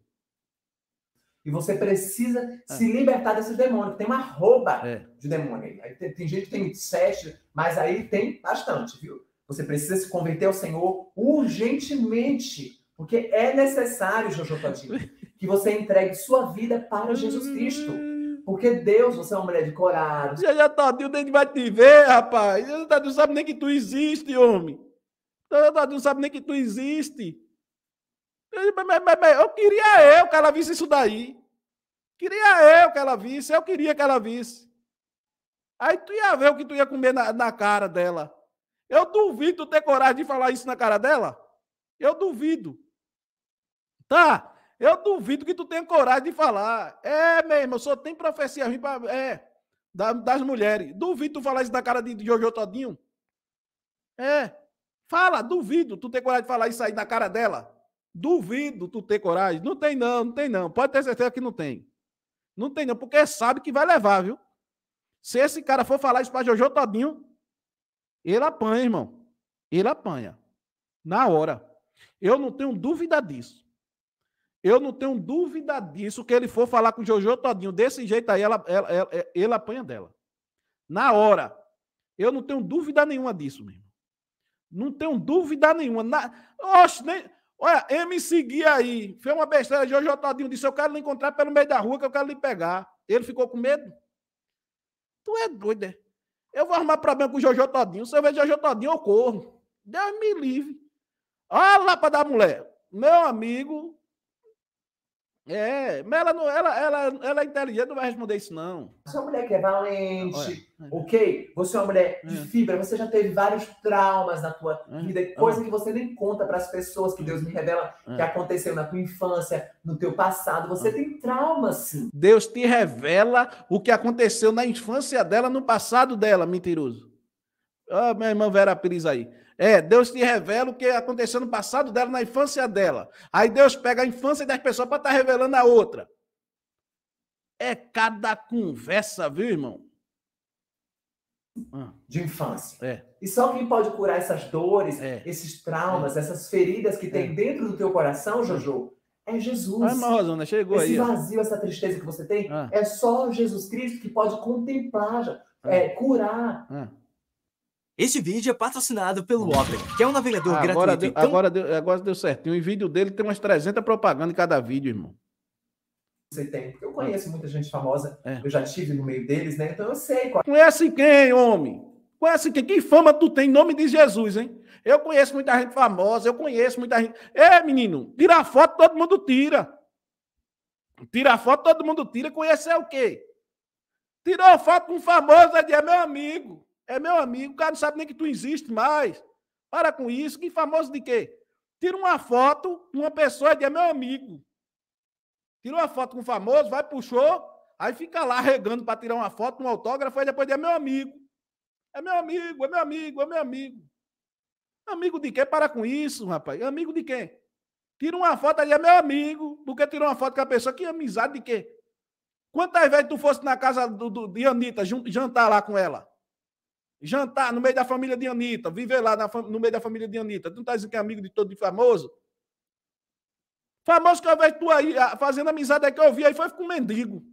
E você precisa ah. se libertar desse demônio. Tem uma rouba é. de demônio aí. aí tem, tem, gente que tem sete, mas aí tem bastante, viu? Você precisa se converter ao Senhor urgentemente. Porque é necessário, Jojo *laughs* que você entregue sua vida para Jesus Cristo. Hum. Porque Deus, você é uma mulher de coragem. Já já Todinho, tá, nem vai te ver, rapaz. Já Todinho tá, sabe nem que tu existe, homem. Já Todinho tá, sabe nem que tu existe. Eu, eu queria eu que ela visse isso daí. Queria eu que ela visse, eu queria que ela visse. Aí tu ia ver o que tu ia comer na, na cara dela. Eu duvido ter coragem de falar isso na cara dela. Eu duvido. Tá? Eu duvido que tu tenha coragem de falar. É, mesmo, só tem profecia ruim pra, é, das mulheres. Duvido tu falar isso na cara de Jojo Todinho. É. Fala, duvido tu ter coragem de falar isso aí na cara dela. Duvido tu ter coragem. Não tem, não, não tem, não. Pode ter certeza que não tem. Não tem, não, porque sabe que vai levar, viu? Se esse cara for falar isso pra Jojo Todinho, ele apanha, irmão. Ele apanha. Na hora. Eu não tenho dúvida disso. Eu não tenho dúvida disso que ele for falar com Jojo Todinho desse jeito aí, ela, ela, ela, é, ele apanha dela. Na hora. Eu não tenho dúvida nenhuma disso, meu irmão. Não tenho dúvida nenhuma. Na... Oxe, nem... Olha, me segui aí, foi uma besteira de hoje, o Todinho disse, eu quero lhe encontrar pelo meio da rua, que eu quero lhe pegar. Ele ficou com medo? Tu é doido, é? Eu vou arrumar problema com o Jojo Todinho. Se eu ver Jojo Todinho, eu corro. Deus me livre. Olha lá para dar mulher. Meu amigo, é, mas ela, não, ela, ela, ela é inteligente, não vai responder isso, não. Você é uma mulher que é valente, Olha, ok? Você é uma mulher de é. fibra, você já teve vários traumas na tua é. vida, coisa que você nem conta para as pessoas, que Deus me revela é. que aconteceu na tua infância, no teu passado. Você é. tem traumas, sim. Deus te revela o que aconteceu na infância dela, no passado dela, mentiroso. Ah, minha irmã Vera Pires aí. É, Deus te revela o que aconteceu no passado dela, na infância dela. Aí Deus pega a infância das pessoas para estar tá revelando a outra. É cada conversa, viu, irmão? Ah. De infância. É. E só quem pode curar essas dores, é. esses traumas, é. essas feridas que tem é. dentro do teu coração, Jojo, é Jesus. Ah, mas, Rosana, chegou Esse aí. Esse vazio, ó. essa tristeza que você tem, ah. é só Jesus Cristo que pode contemplar, ah. é, curar ah. Este vídeo é patrocinado pelo Opera, que é um navegador agora gratuito. Deu, então... agora, deu, agora deu certinho. O vídeo dele tem umas 300 propagandas em cada vídeo, irmão. Você tem, eu conheço muita gente famosa, é. eu já estive no meio deles, né? Então eu sei qual. É. Conhece quem, homem? Conhece quem? Que fama tu tem em nome de Jesus, hein? Eu conheço muita gente famosa, eu conheço muita gente. É, menino, tira a foto, todo mundo tira. Tira a foto, todo mundo tira. Conhecer o quê? Tirou foto com um famoso, é, é meu amigo. É meu amigo, o cara não sabe nem que tu existe mais. Para com isso, que famoso de quê? Tira uma foto de uma pessoa e diz, é meu amigo. Tira uma foto com o famoso, vai pro show, aí fica lá regando para tirar uma foto, um autógrafo, e depois diz, é meu amigo. É meu amigo, é meu amigo, é meu amigo. Amigo de quem? Para com isso, rapaz. Amigo de quem? Tira uma foto ali, é meu amigo. Porque tirou uma foto com a pessoa? Que amizade de quê? Quantas vezes tu fosse na casa do, do, de Anitta jantar lá com ela? jantar no meio da família de Anitta, viver lá no meio da família de Anitta. Tu não tá dizendo que é amigo de todo de famoso? Famoso que eu vejo tu aí, ah, fazendo amizade aí que eu vi aí, foi com mendigo.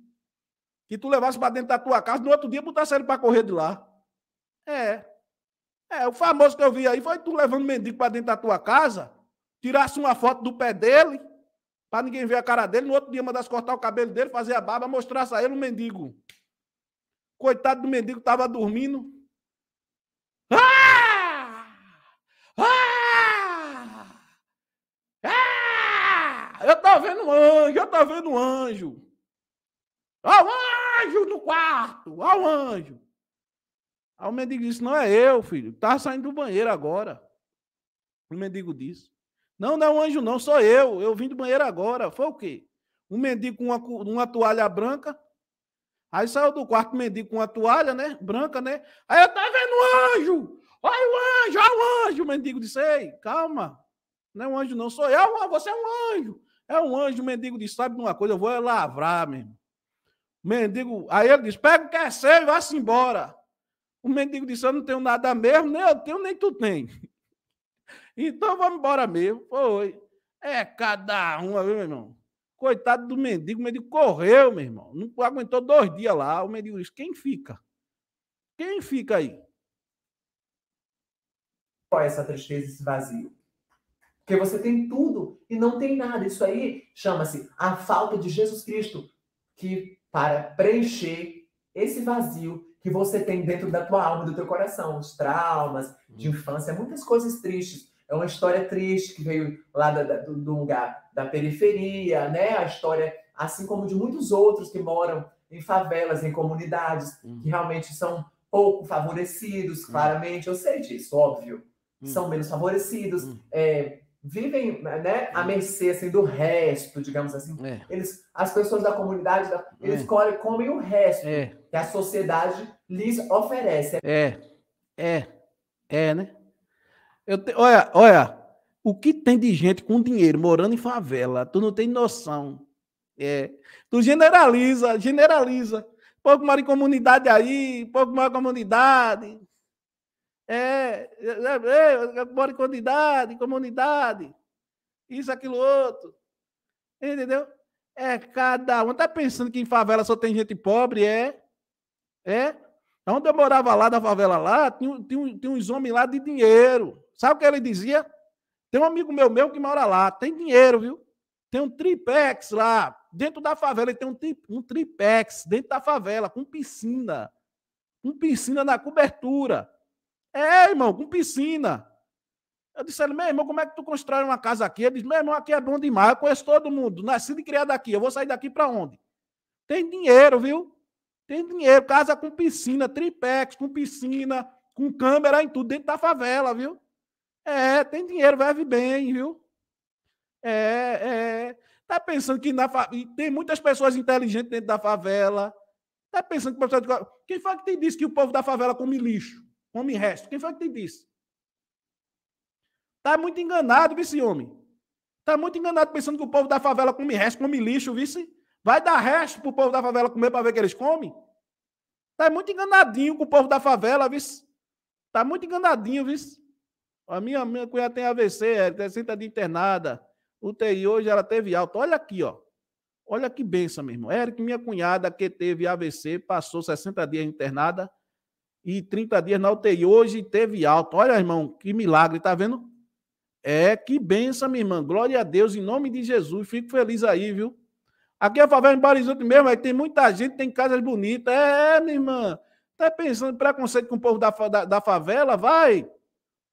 Que tu levasse para dentro da tua casa, no outro dia botasse ele para correr de lá. É. É, o famoso que eu vi aí foi tu levando o mendigo para dentro da tua casa, tirasse uma foto do pé dele, para ninguém ver a cara dele, no outro dia mandasse cortar o cabelo dele, fazer a barba, mostrasse a ele o mendigo. Coitado do mendigo, tava dormindo, ah! Ah! Ah! Eu tô vendo um anjo, eu tô vendo um anjo. Olha o anjo no quarto, olha o anjo. Aí o mendigo disse: Não é eu, filho, tá saindo do banheiro agora. O mendigo disse: Não, não é um anjo, não, sou eu, eu vim do banheiro agora. Foi o quê? Um mendigo com uma, uma toalha branca, Aí saiu do quarto mendigo com uma toalha, né? Branca, né? Aí eu tava tá vendo o anjo! Olha o anjo, olha o anjo! O mendigo disse: Ei, calma, não é um anjo, não, sou eu, ah, você é um anjo. É um anjo, o mendigo disse: Sabe de uma coisa, eu vou é lavrar mesmo. O mendigo, aí ele disse: Pega o que é seu e vá-se embora. O mendigo disse: Eu não tenho nada mesmo, nem eu tenho, nem tu tem. *laughs* então vamos embora mesmo. Foi. É cada uma, viu, meu irmão? Coitado do mendigo, o mendigo correu, meu irmão. Não aguentou dois dias lá. O mendigo disse: quem fica? Quem fica aí? Qual é essa tristeza, esse vazio? Porque você tem tudo e não tem nada. Isso aí chama-se a falta de Jesus Cristo, que para preencher esse vazio que você tem dentro da tua alma, do teu coração, os traumas de hum. infância, muitas coisas tristes. É uma história triste que veio lá da, da, do lugar da periferia, né? A história, assim como de muitos outros que moram em favelas, em comunidades, uhum. que realmente são pouco favorecidos, hum. claramente. Eu sei disso, óbvio. Uhum. São menos favorecidos, hum. é, vivem né, à hum. mercê assim, do resto, digamos assim. É. Eles, as pessoas da comunidade, é. eles é. comem, comem o resto é. que a sociedade lhes oferece. É, é, é, né? Eu te... Olha, olha, o que tem de gente com dinheiro morando em favela, tu não tem noção. É. Tu generaliza, generaliza. Pouco mora em comunidade aí, pouco mora em comunidade. É, é, é, é, é mora em comunidade, comunidade. Isso, aquilo, outro. Entendeu? É cada um. Tá pensando que em favela só tem gente pobre? É. É. Onde eu morava lá, da favela lá, tinha, tinha, tinha uns homens lá de dinheiro. Sabe o que ele dizia? Tem um amigo meu, meu que mora lá, tem dinheiro, viu? Tem um tripex lá, dentro da favela, ele tem um, tri, um tripex dentro da favela, com piscina. Com piscina na cobertura. É, irmão, com piscina. Eu disse a ele, meu irmão, como é que tu constrói uma casa aqui? Ele disse, meu irmão, aqui é bom demais, eu conheço todo mundo, nasci e criado aqui, eu vou sair daqui para onde? Tem dinheiro, viu? Tem dinheiro, casa com piscina, tripex com piscina, com câmera em tudo, dentro da favela, viu? É, tem dinheiro, vive bem, viu? É, é. Tá pensando que na fa... tem muitas pessoas inteligentes dentro da favela. Tá pensando que quem foi que te disse que o povo da favela come lixo, come resto? Quem foi que te disse? Tá muito enganado, vice homem. Tá muito enganado pensando que o povo da favela come resto, come lixo, vice. Vai dar resto pro povo da favela comer para ver que eles comem? Tá muito enganadinho com o povo da favela, vice. Tá muito enganadinho, vice. A minha, minha cunhada tem AVC, Érica, é senta de internada. UTI hoje ela teve alta. Olha aqui, ó. Olha que benção, meu irmão. Érica, minha cunhada que teve AVC, passou 60 dias internada e 30 dias na UTI. Hoje teve alta. Olha, irmão, que milagre, tá vendo? É, que benção, minha irmã. Glória a Deus, em nome de Jesus. Fico feliz aí, viu? Aqui é a favela em Barizonte mesmo, aí tem muita gente, tem casas bonitas. É, minha irmã. Tá pensando em preconceito com o povo da, da, da favela? Vai!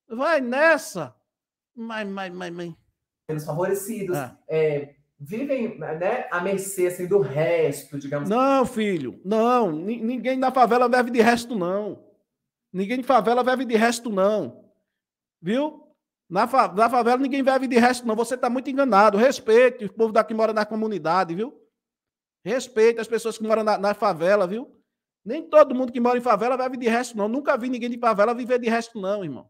vai nessa. Mas, mas, mas, mas. Menos favorecidos. Ah. É, vivem né, à mercê assim, do resto, digamos assim. Não, filho, não. Ninguém da favela vive de resto, não. Ninguém de favela vive de resto, não. Viu? Na, fa na favela ninguém vive de resto, não. Você está muito enganado. Respeite o povo daqui mora na comunidade, viu? Respeite as pessoas que moram na, na favela, viu? Nem todo mundo que mora em favela vive de resto, não. Nunca vi ninguém de favela viver de resto, não, irmão.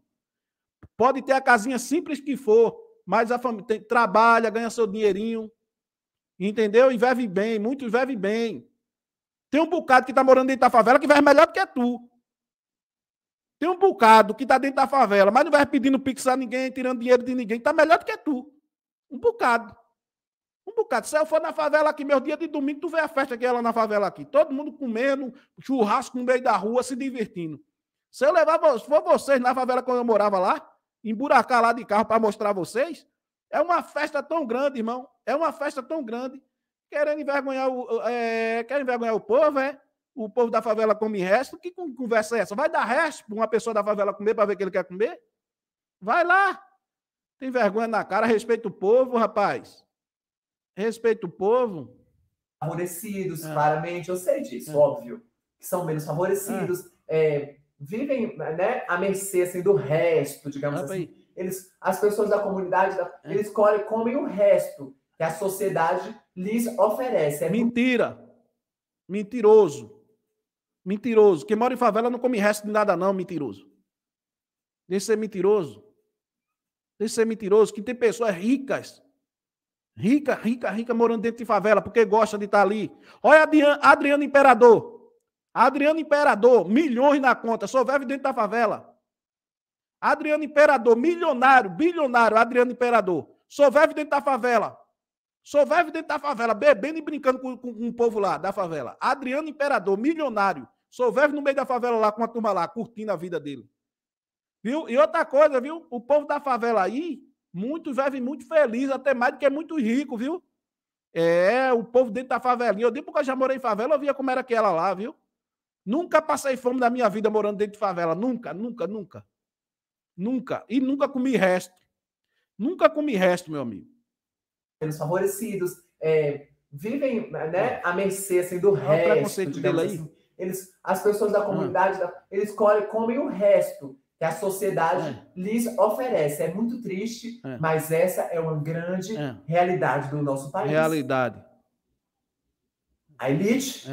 Pode ter a casinha simples que for, mas a família tem, trabalha, ganha seu dinheirinho. Entendeu? E vive bem, muitos vivem bem. Tem um bocado que está morando dentro da favela que vai melhor do que tu. Tem um bocado que está dentro da favela, mas não vai pedindo pix a ninguém, tirando dinheiro de ninguém, está melhor do que tu. Um bocado. Um bocado. Se eu for na favela aqui, meu dia de domingo, tu vê a festa que é lá na favela aqui. Todo mundo comendo, churrasco no meio da rua, se divertindo. Se eu levar, se for vocês na favela quando eu morava lá, emburacar lá de carro para mostrar a vocês. É uma festa tão grande, irmão. É uma festa tão grande. Querendo envergonhar o, é, querendo envergonhar o povo, é? O povo da favela come resto. Que conversa é essa? Vai dar resto para uma pessoa da favela comer para ver o que ele quer comer? Vai lá. Tem vergonha na cara. Respeita o povo, rapaz. Respeita o povo. Favorecidos, é. claramente. Eu sei disso, é. óbvio. Que são menos favorecidos. É. é vivem né, à mercê assim, do resto, digamos assim. Eles, as pessoas da comunidade, é. eles colhem, comem o resto que a sociedade lhes oferece. É Mentira! Mentiroso! Mentiroso. Quem mora em favela não come resto de nada, não, mentiroso. Deixa ser mentiroso. Deixa ser mentiroso. Que tem pessoas ricas rica, rica, rica, morando dentro de favela, porque gosta de estar ali. Olha Adriano Imperador. Adriano Imperador, milhões na conta, só velho dentro da favela. Adriano Imperador, milionário, bilionário, Adriano Imperador, só velho dentro da favela. Só velho dentro da favela, bebendo e brincando com, com, com o povo lá da favela. Adriano Imperador, milionário, só velho no meio da favela lá com a turma lá, curtindo a vida dele. Viu? E outra coisa, viu? O povo da favela aí, muito vive muito feliz, até mais do que é muito rico, viu? É, o povo dentro da favelinha. Eu digo porque eu já morei em favela, eu via como era aquela lá, viu? Nunca passei fome na minha vida morando dentro de favela. Nunca, nunca, nunca. Nunca. E nunca comi resto. Nunca comi resto, meu amigo. Os favorecidos é, vivem né, é. à mercê assim, do é resto. dele aí. Assim. eles, as pessoas da ah. comunidade, hum. eles colhem, comem o resto que a sociedade é. lhes oferece. É muito triste, é. mas essa é uma grande é. realidade do nosso país. Realidade. A elite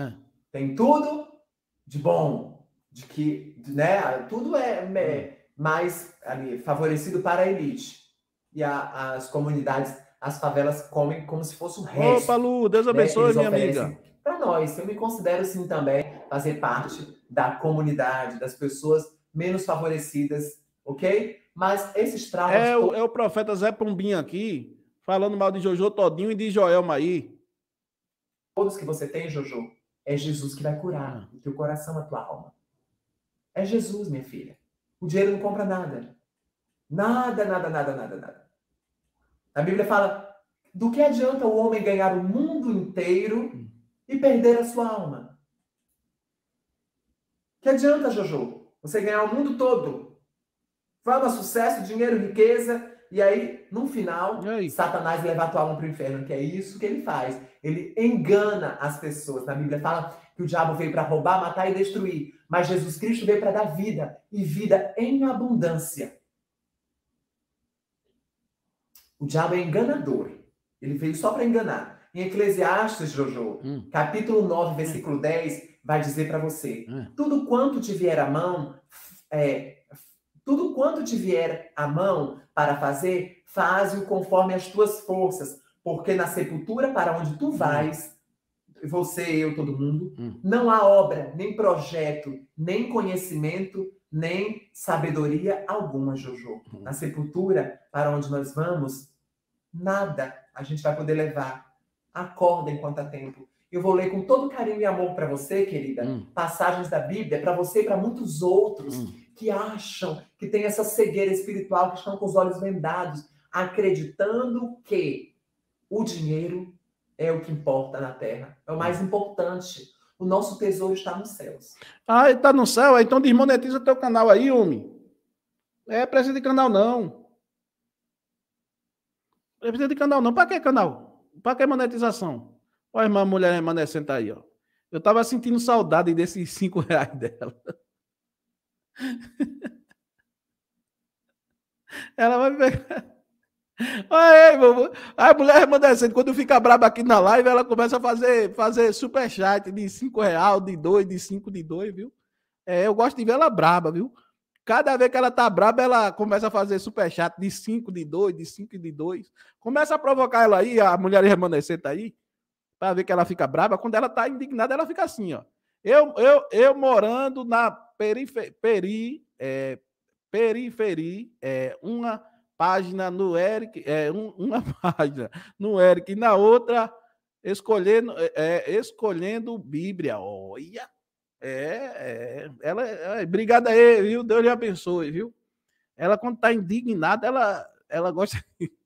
tem tudo de bom, de que, né, tudo é, é hum. mais ali, favorecido para a elite. E a, as comunidades, as favelas comem como se fosse o resto. Opa, Lu, Deus né? abençoe, né? minha amiga. Para nós, eu me considero sim também fazer parte da comunidade, das pessoas menos favorecidas, ok? Mas esses traumas. É, é o profeta Zé Pombinha aqui, falando mal de Jojo Todinho e de Joel Maí. Todos que você tem, Jojo, é Jesus que vai curar ah. o teu coração, a tua alma. É Jesus, minha filha. O dinheiro não compra nada. Nada, nada, nada, nada, nada. A Bíblia fala: do que adianta o homem ganhar o mundo inteiro e perder a sua alma? Que adianta, Jojo? Você ganhar o mundo todo. Fama, sucesso, dinheiro, riqueza, e aí, no final, aí? Satanás leva a tua alma para o inferno, que é isso que ele faz. Ele engana as pessoas. Na Bíblia fala que o diabo veio para roubar, matar e destruir. Mas Jesus Cristo veio para dar vida, e vida em abundância. O diabo é enganador. Ele veio só para enganar. Em Eclesiastes, Jojo, hum. capítulo 9, hum. versículo hum. 10, vai dizer para você: hum. tudo quanto te vier à mão, é, tudo quanto te vier à mão para fazer, faze-o conforme as tuas forças, porque na sepultura para onde tu hum. vais, você, eu, todo mundo, hum. não há obra, nem projeto, nem conhecimento, nem sabedoria alguma, Jojo. Hum. Na sepultura para onde nós vamos, nada a gente vai poder levar. Acorda enquanto há tempo. Eu vou ler com todo carinho e amor para você, querida, hum. passagens da Bíblia, para você e para muitos outros hum. que acham que tem essa cegueira espiritual, que estão com os olhos vendados, acreditando que o dinheiro é o que importa na terra, é o mais importante. O nosso tesouro está nos céus. Ah, está no céu? Então desmonetiza teu canal aí, homem. É, precisa de canal não. Precisa de canal não. Para que canal? Para que monetização? Olha a irmã, a mulher remanescente aí, ó. Eu tava sentindo saudade desses cinco reais dela. *laughs* Ela vai pegar. Aí, vovô. a mulher remandecendo, quando fica braba aqui na live, ela começa a fazer, fazer superchat de 5 real, de 2, de 5, de 2, viu? É, eu gosto de ver ela braba, viu? Cada vez que ela tá braba, ela começa a fazer superchat de 5, de 2, de 5 e de 2. Começa a provocar ela aí, a mulher remanescente tá aí, para ver que ela fica braba. Quando ela tá indignada, ela fica assim, ó. Eu, eu, eu morando na periferia, peri, é, Periferi é uma página no Eric, é um, uma *laughs* página no Eric e na outra escolhendo é, é, escolhendo Bíblia. Olha, é, é ela é, obrigada aí, viu? Deus lhe abençoe, viu? Ela quando está indignada, ela ela gosta *laughs*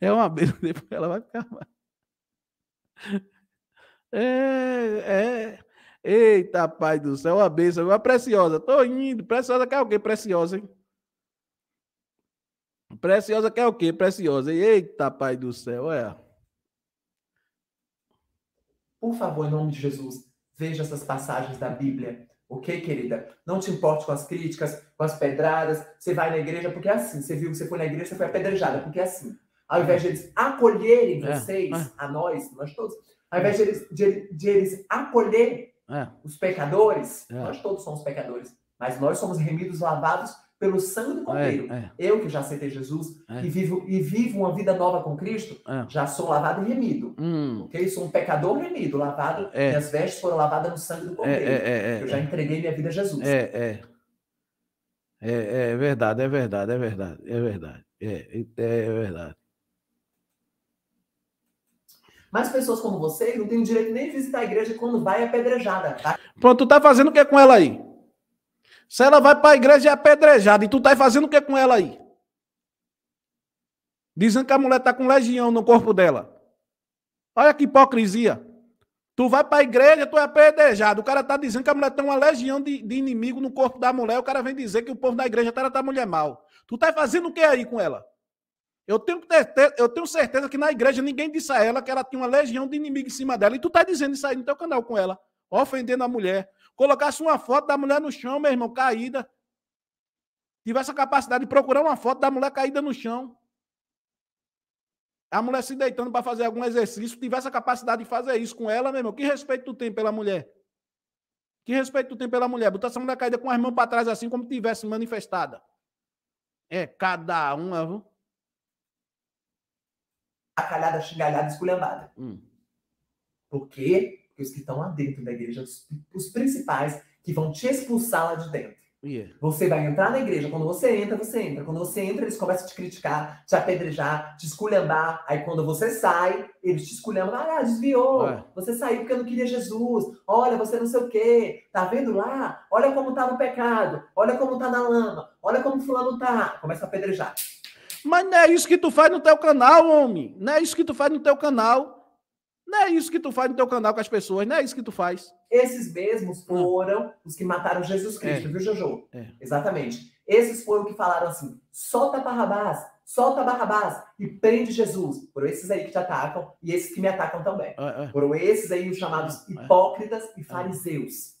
é uma bênção, depois ela vai ficar é, é Eita, pai do céu, uma bênção, uma preciosa. Tô indo. Preciosa quer o quê? Preciosa, hein? Preciosa quer o quê? Preciosa. Hein? Eita, pai do céu, é. Por favor, em nome de Jesus, veja essas passagens da Bíblia. Ok, querida? Não te importe com as críticas, com as pedradas. Você vai na igreja porque é assim. Você viu que você foi na igreja, você foi apedrejada porque é assim. Ao invés de eles acolherem é, vocês, é. É. a nós, nós todos, ao invés de eles, de, de eles acolher é. Os pecadores, é. nós todos somos pecadores, mas nós somos remidos, lavados pelo sangue do é, Cordeiro. É, eu que já aceitei Jesus é. e, vivo, e vivo uma vida nova com Cristo, é. já sou lavado e remido. Hum. Okay? Sou um pecador remido, lavado, minhas vestes foram lavadas no sangue do Cordeiro. eu já entreguei minha vida a Jesus. É, é. É, verdade, é verdade, é verdade, é verdade. é verdade. Mas pessoas como você não têm o direito nem de visitar a igreja quando vai apedrejada. Tá? Pronto, tu tá fazendo o que com ela aí? Se ela vai para a igreja é apedrejada, e tu tá fazendo o que com ela aí? Dizendo que a mulher tá com legião no corpo dela. Olha que hipocrisia. Tu vai para a igreja, tu é apedrejado. O cara tá dizendo que a mulher tem uma legião de, de inimigo no corpo da mulher. O cara vem dizer que o povo da igreja trata a mulher mal. Tu tá fazendo o que aí com ela? Eu tenho, certeza, eu tenho certeza que na igreja ninguém disse a ela que ela tinha uma legião de inimigos em cima dela. E tu tá dizendo isso aí no teu canal com ela, ofendendo a mulher. Colocasse uma foto da mulher no chão, meu irmão, caída. Tivesse a capacidade de procurar uma foto da mulher caída no chão. A mulher se deitando para fazer algum exercício, tivesse a capacidade de fazer isso com ela, meu irmão. Que respeito tu tem pela mulher? Que respeito tu tem pela mulher? Botar essa mulher caída com as mãos para trás assim, como tivesse manifestada. É, cada uma, viu? avacalhada, xingalhada, esculhambada. Hum. Por quê? Porque os que estão lá dentro da igreja, os, os principais, que vão te expulsar lá de dentro. Yeah. Você vai entrar na igreja. Quando você entra, você entra. Quando você entra, eles começam a te criticar, te apedrejar, te esculhambar. Aí quando você sai, eles te esculhambam. Ah, desviou. Você saiu porque não queria Jesus. Olha, você não sei o quê. Tá vendo lá? Olha como tá no pecado. Olha como tá na lama. Olha como fulano tá. Começa a apedrejar. Mas não é isso que tu faz no teu canal, homem. Não é isso que tu faz no teu canal. Não é isso que tu faz no teu canal com as pessoas, não é isso que tu faz. Esses mesmos ah. foram ah. os que mataram Jesus Cristo, é. viu, Jojo? É. Exatamente. Esses foram que falaram assim: solta Barrabás, solta Barrabás e prende Jesus. Foram esses aí que te atacam e esses que me atacam também. É, é. foram esses aí os chamados é. hipócritas e é. fariseus.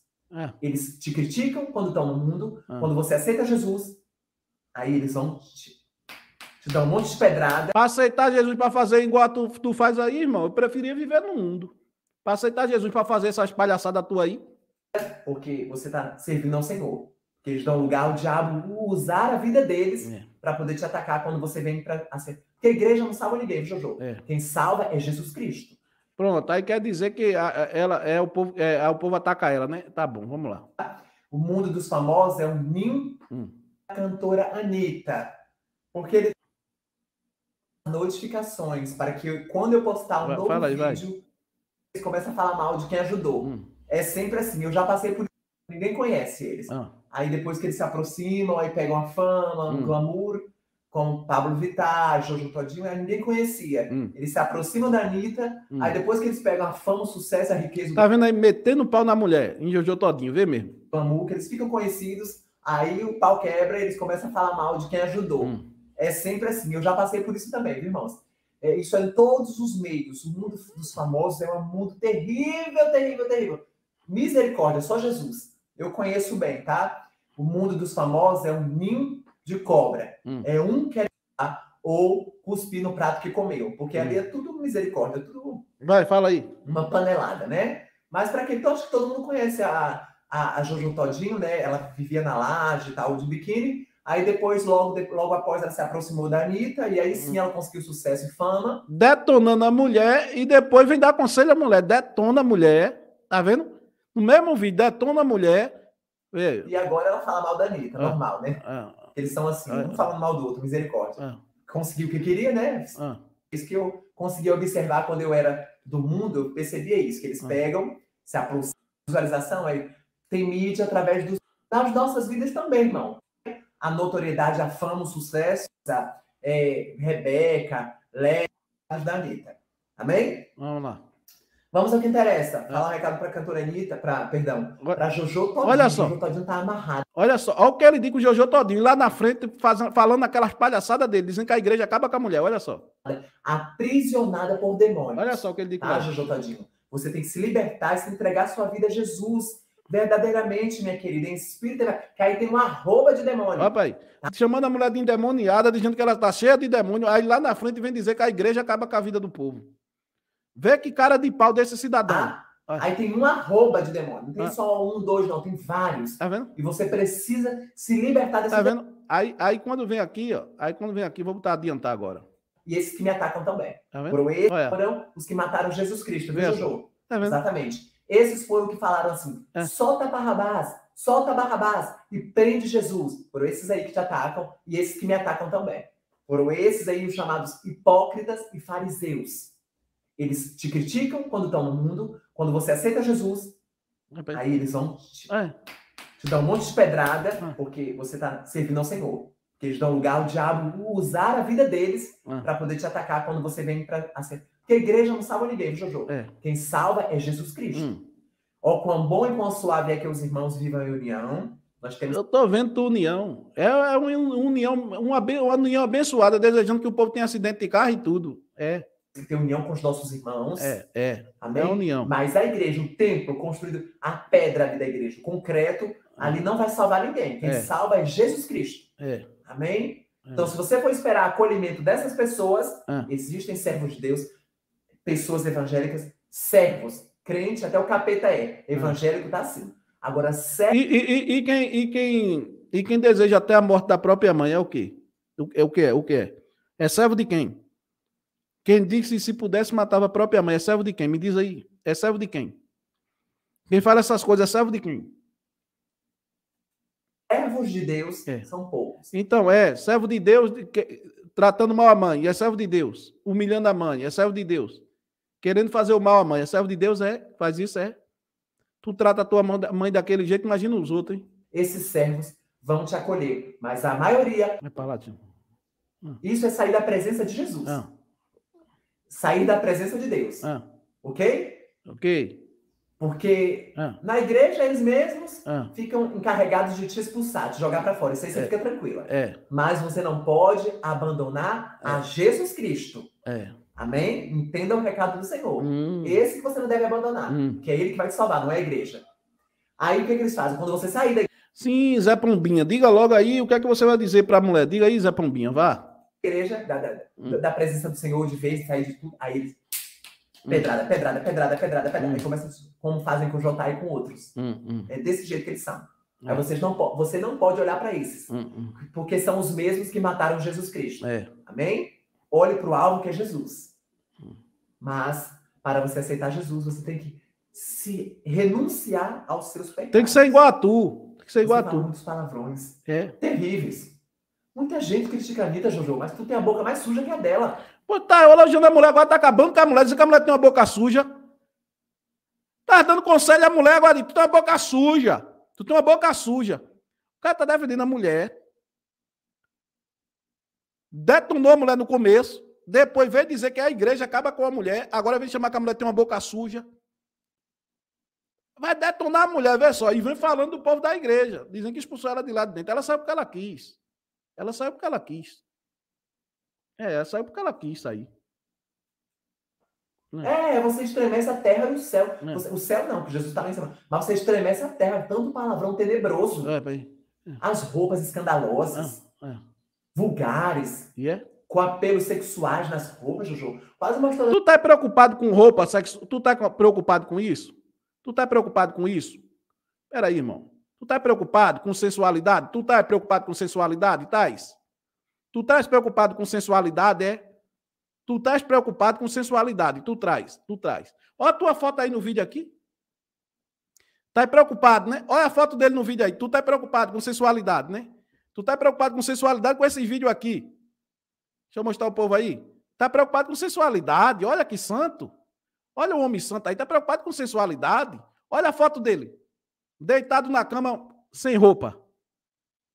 Eles te criticam quando estão no mundo, quando você aceita Jesus, aí eles vão te te dá um monte de pedrada. Para aceitar Jesus para fazer igual tu, tu faz aí, irmão, eu preferia viver no mundo. Para aceitar Jesus para fazer essas palhaçadas tua aí. Porque você tá servindo ao Senhor. Que eles dão lugar ao diabo usar a vida deles é. para poder te atacar quando você vem para aceitar. Porque a igreja não salva ninguém, Jojo. É. Quem salva é Jesus Cristo. Pronto, aí quer dizer que ela é o povo, é, é o povo ataca ela, né? Tá bom, vamos lá. O mundo dos famosos é um ninho hum. da cantora Anitta. Porque ele notificações para que quando eu postar um vai, novo fala, vídeo, vai. eles começam a falar mal de quem ajudou. Hum. É sempre assim. Eu já passei por ninguém conhece eles. Ah. Aí depois que eles se aproximam, aí pegam a fama, hum. um glamour, como Pablo Vittar, Jojo Todinho, ninguém conhecia. Hum. Eles se aproximam da Anitta, hum. aí depois que eles pegam a fama, o sucesso, a riqueza. Tá vendo aí, metendo pau na mulher, em Jojo Todinho, vê mesmo. Glamour, que eles ficam conhecidos, aí o pau quebra, eles começam a falar mal de quem ajudou. Hum. É sempre assim. Eu já passei por isso também, viu, irmãos? É, isso é em todos os meios. O mundo dos famosos é um mundo terrível, terrível, terrível. Misericórdia, só Jesus. Eu conheço bem, tá? O mundo dos famosos é um ninho de cobra. Hum. É um que é ou cuspir no prato que comeu, porque hum. ali é hum. tudo misericórdia, tudo. Vai, fala aí. Uma panelada, né? Mas para quem então, acho que todo mundo conhece a, a, a Jojo Todinho, né? Ela vivia na laje e tal, de biquíni. Aí depois, logo, logo após, ela se aproximou da Anitta, e aí sim uhum. ela conseguiu sucesso e fama. Detonando a mulher, e depois vem dar conselho à mulher. Detona a mulher, tá vendo? No mesmo vídeo, detona a mulher. E, e agora ela fala mal da Anitta, ah, normal, né? Ah, Eles são assim, ah, um falando mal do outro, misericórdia. Ah. Conseguiu o que queria, né? Ah. Isso que eu consegui observar quando eu era do mundo, eu percebia isso, que eles ah. pegam, se aproximam, visualização, aí tem mídia através dos, das nossas vidas também, irmão a notoriedade, a fama, o sucesso, a tá? é, Rebeca, Léo, da Anitta. Amém? Vamos lá. Vamos ao que interessa. É. Fala um recado para a cantora Anitta, pra, perdão, para Jojo Todinho. Olha só. Jojo Todinho tá amarrado. Olha só, olha o que ele diz com o Jojo Todinho, lá na frente, faz, falando aquelas palhaçadas dele, dizendo que a igreja acaba com a mulher, olha só. Aprisionada por demônios. Olha só o que ele diz com tá, Jojo Todinho. Você tem que se libertar e se entregar a sua vida a Jesus verdadeiramente, minha querida, em espírito, que aí tem uma arroba de demônio. Rapaz, tá chamando a mulher de endemoniada, dizendo que ela está cheia de demônio, aí lá na frente vem dizer que a igreja acaba com a vida do povo. Vê que cara de pau desse cidadão. Ah, ah. Aí tem uma arroba de demônio. Não tem ah. só um, dois, não. Tem vários. Tá vendo? E você precisa se libertar desse Tá vendo? Aí, aí quando vem aqui, ó. Aí quando vem aqui, vou botar tá adiantar agora. E esses que me atacam também. Tá vendo? Por eles erro, foram os que mataram Jesus Cristo. Veja o jogo. Tá vendo? Exatamente. Esses foram que falaram assim: é. solta Barrabás, solta Barrabás e prende Jesus. Foram esses aí que te atacam e esses que me atacam também. Foram esses aí os chamados hipócritas e fariseus. Eles te criticam quando estão no mundo, quando você aceita Jesus, é. aí eles vão te, é. te dar um monte de pedrada, ah. porque você está servindo ao Senhor. Que eles dão lugar ao diabo usar a vida deles ah. para poder te atacar quando você vem para aceitar. Porque a igreja não salva ninguém, Jojo. É. Quem salva é Jesus Cristo. Hum. Ó, quão bom e quão suave é que os irmãos vivam em união. Nós temos... Eu tô vendo tua união. É, é uma união, uma, uma união abençoada, desejando que o povo tenha acidente de carro e tudo. É. Ter união com os nossos irmãos. É, é. é Amém? É a união. Mas a igreja, o templo construído, a pedra ali da igreja, o concreto, ali não vai salvar ninguém. Quem é. salva é Jesus Cristo. É. Amém? É. Então, se você for esperar acolhimento dessas pessoas, ah. existem servos de Deus pessoas evangélicas, servos. Crente, até o capeta é. Evangélico está assim. Agora, servo. E, e, e, quem, e, quem, e quem deseja até a morte da própria mãe é o quê? É o que é? O que é? É servo de quem? Quem disse se pudesse matava a própria mãe é servo de quem? Me diz aí. É servo de quem? Quem fala essas coisas é servo de quem? Servos de Deus é. são poucos. Então, é, servo de Deus de que, tratando mal a mãe, é servo de Deus. Humilhando a mãe, é servo de Deus. Querendo fazer o mal à mãe. servo de Deus, é. Faz isso, é. Tu trata a tua mãe daquele jeito, imagina os outros, hein? Esses servos vão te acolher, mas a maioria. É paladino. Ah. Isso é sair da presença de Jesus. Ah. Sair da presença de Deus. Ah. Ok? Ok. Porque ah. na igreja eles mesmos ah. ficam encarregados de te expulsar, de jogar para fora. Isso aí você é. fica tranquila. É. Mas você não pode abandonar é. a Jesus Cristo. É. Amém? Entenda o recado do Senhor. Hum. Esse que você não deve abandonar, hum. que é ele que vai te salvar, não é a igreja. Aí o que, é que eles fazem? Quando você sair daí? Sim, Zé Pombinha, diga logo aí o que é que você vai dizer para a mulher. Diga aí, Zé Pombinha, vá. Igreja, da, da, hum. da presença do Senhor de vez, sair de tudo. Aí eles. Hum. Pedrada, pedrada, pedrada, pedrada, pedrada. Hum. Aí começam como fazem com o Jotá e com outros. Hum, é desse jeito que eles são. Aí vocês não, você não pode olhar para esses, porque são os mesmos que mataram Jesus Cristo. É. Amém? Olhe para o alvo que é Jesus. Mas, para você aceitar Jesus, você tem que se renunciar aos seus pecados. Tem que ser igual a tu. Tem que ser igual você a tu. muitos palavrões é. terríveis. Muita gente critica a Anitta, Jojo, mas tu tem a boca mais suja que a dela. Pô, tá elogiando a mulher, agora tá acabando com a mulher, diz que a mulher tem uma boca suja. Tá dando conselho à mulher agora, tu tem uma boca suja. Tu tem uma boca suja. O cara tá defendendo a mulher detonou a mulher no começo, depois veio dizer que a igreja acaba com a mulher, agora vem chamar que a mulher tem uma boca suja. Vai detonar a mulher, vê só, e vem falando do povo da igreja, dizem que expulsou ela de lá de dentro. Ela saiu porque ela quis. Ela saiu porque ela quis. É, ela saiu porque ela quis sair. É? é, você estremece a terra e o céu. É. Você, o céu não, porque Jesus está lá em cima. Mas você estremece a terra, tanto palavrão tenebroso. É, é. As roupas escandalosas. É, é vulgares, yeah. É? com apelos sexuais nas roupas, Jojo. Quase uma história... Tu tá preocupado com roupa sexo? Tu tá preocupado com isso? Tu tá preocupado com isso? Peraí, irmão. Tu tá preocupado com sensualidade? Tu tá preocupado com sensualidade, Tais? Tu estás preocupado com sensualidade, é? Tu estás preocupado com sensualidade. Tu traz, tu traz. Olha a tua foto aí no vídeo aqui. Tá preocupado, né? Olha a foto dele no vídeo aí. Tu tá preocupado com sensualidade, né? Tu tá preocupado com sensualidade com esse vídeo aqui? Deixa eu mostrar o povo aí. Tá preocupado com sensualidade? Olha que santo. Olha o homem santo aí, tá preocupado com sensualidade? Olha a foto dele. Deitado na cama sem roupa.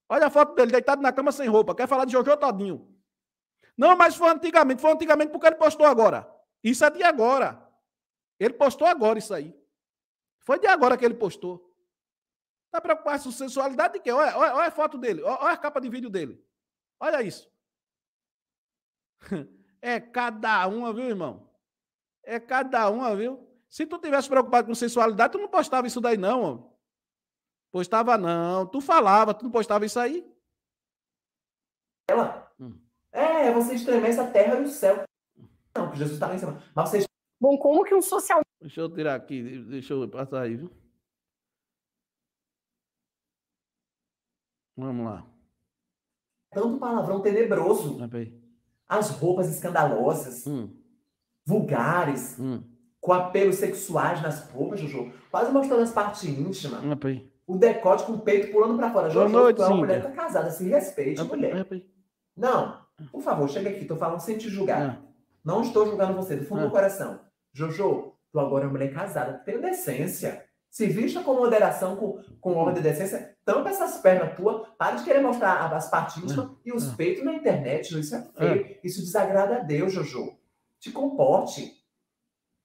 Olha a foto dele deitado na cama sem roupa. Quer falar de Jojo Todinho? Não, mas foi antigamente. Foi antigamente porque ele postou agora. Isso é de agora. Ele postou agora isso aí. Foi de agora que ele postou. Está preocupado com sensualidade de quê? Olha, olha, olha a foto dele, olha, a capa de vídeo dele. Olha isso. *laughs* É cada uma, viu, irmão? É cada uma, viu? Se tu tivesse preocupado com sensualidade, tu não postava isso daí, não, homem. Postava não. Tu falava, tu não postava isso aí? Ela? Hum. É, você estremece a terra e o céu. Não, que Jesus está lá em cima. Mas Bom, como que um social... Deixa eu tirar aqui, deixa eu passar aí, viu? Vamos lá. Tanto palavrão tenebroso. As roupas escandalosas, hum. vulgares, hum. com apelos sexuais nas roupas, Jojo. Quase mostrando as partes íntimas. O decote com o peito pulando pra fora. Jojo, Boa noite, é mulher tá casada, se respeite, Apei. mulher. Não, por favor, chega aqui, tô falando sem te julgar. Não, ah. Não estou julgando você, do fundo do ah. coração. Jojo, tu agora é uma mulher casada, tem decência. Se vista com moderação, com, com hum. ordem de decência, tampa essas pernas tuas, para de querer mostrar as partinhas é, hum. e os é. peitos na internet. Isso é feio. É. Isso desagrada a Deus, Jojo. Te comporte.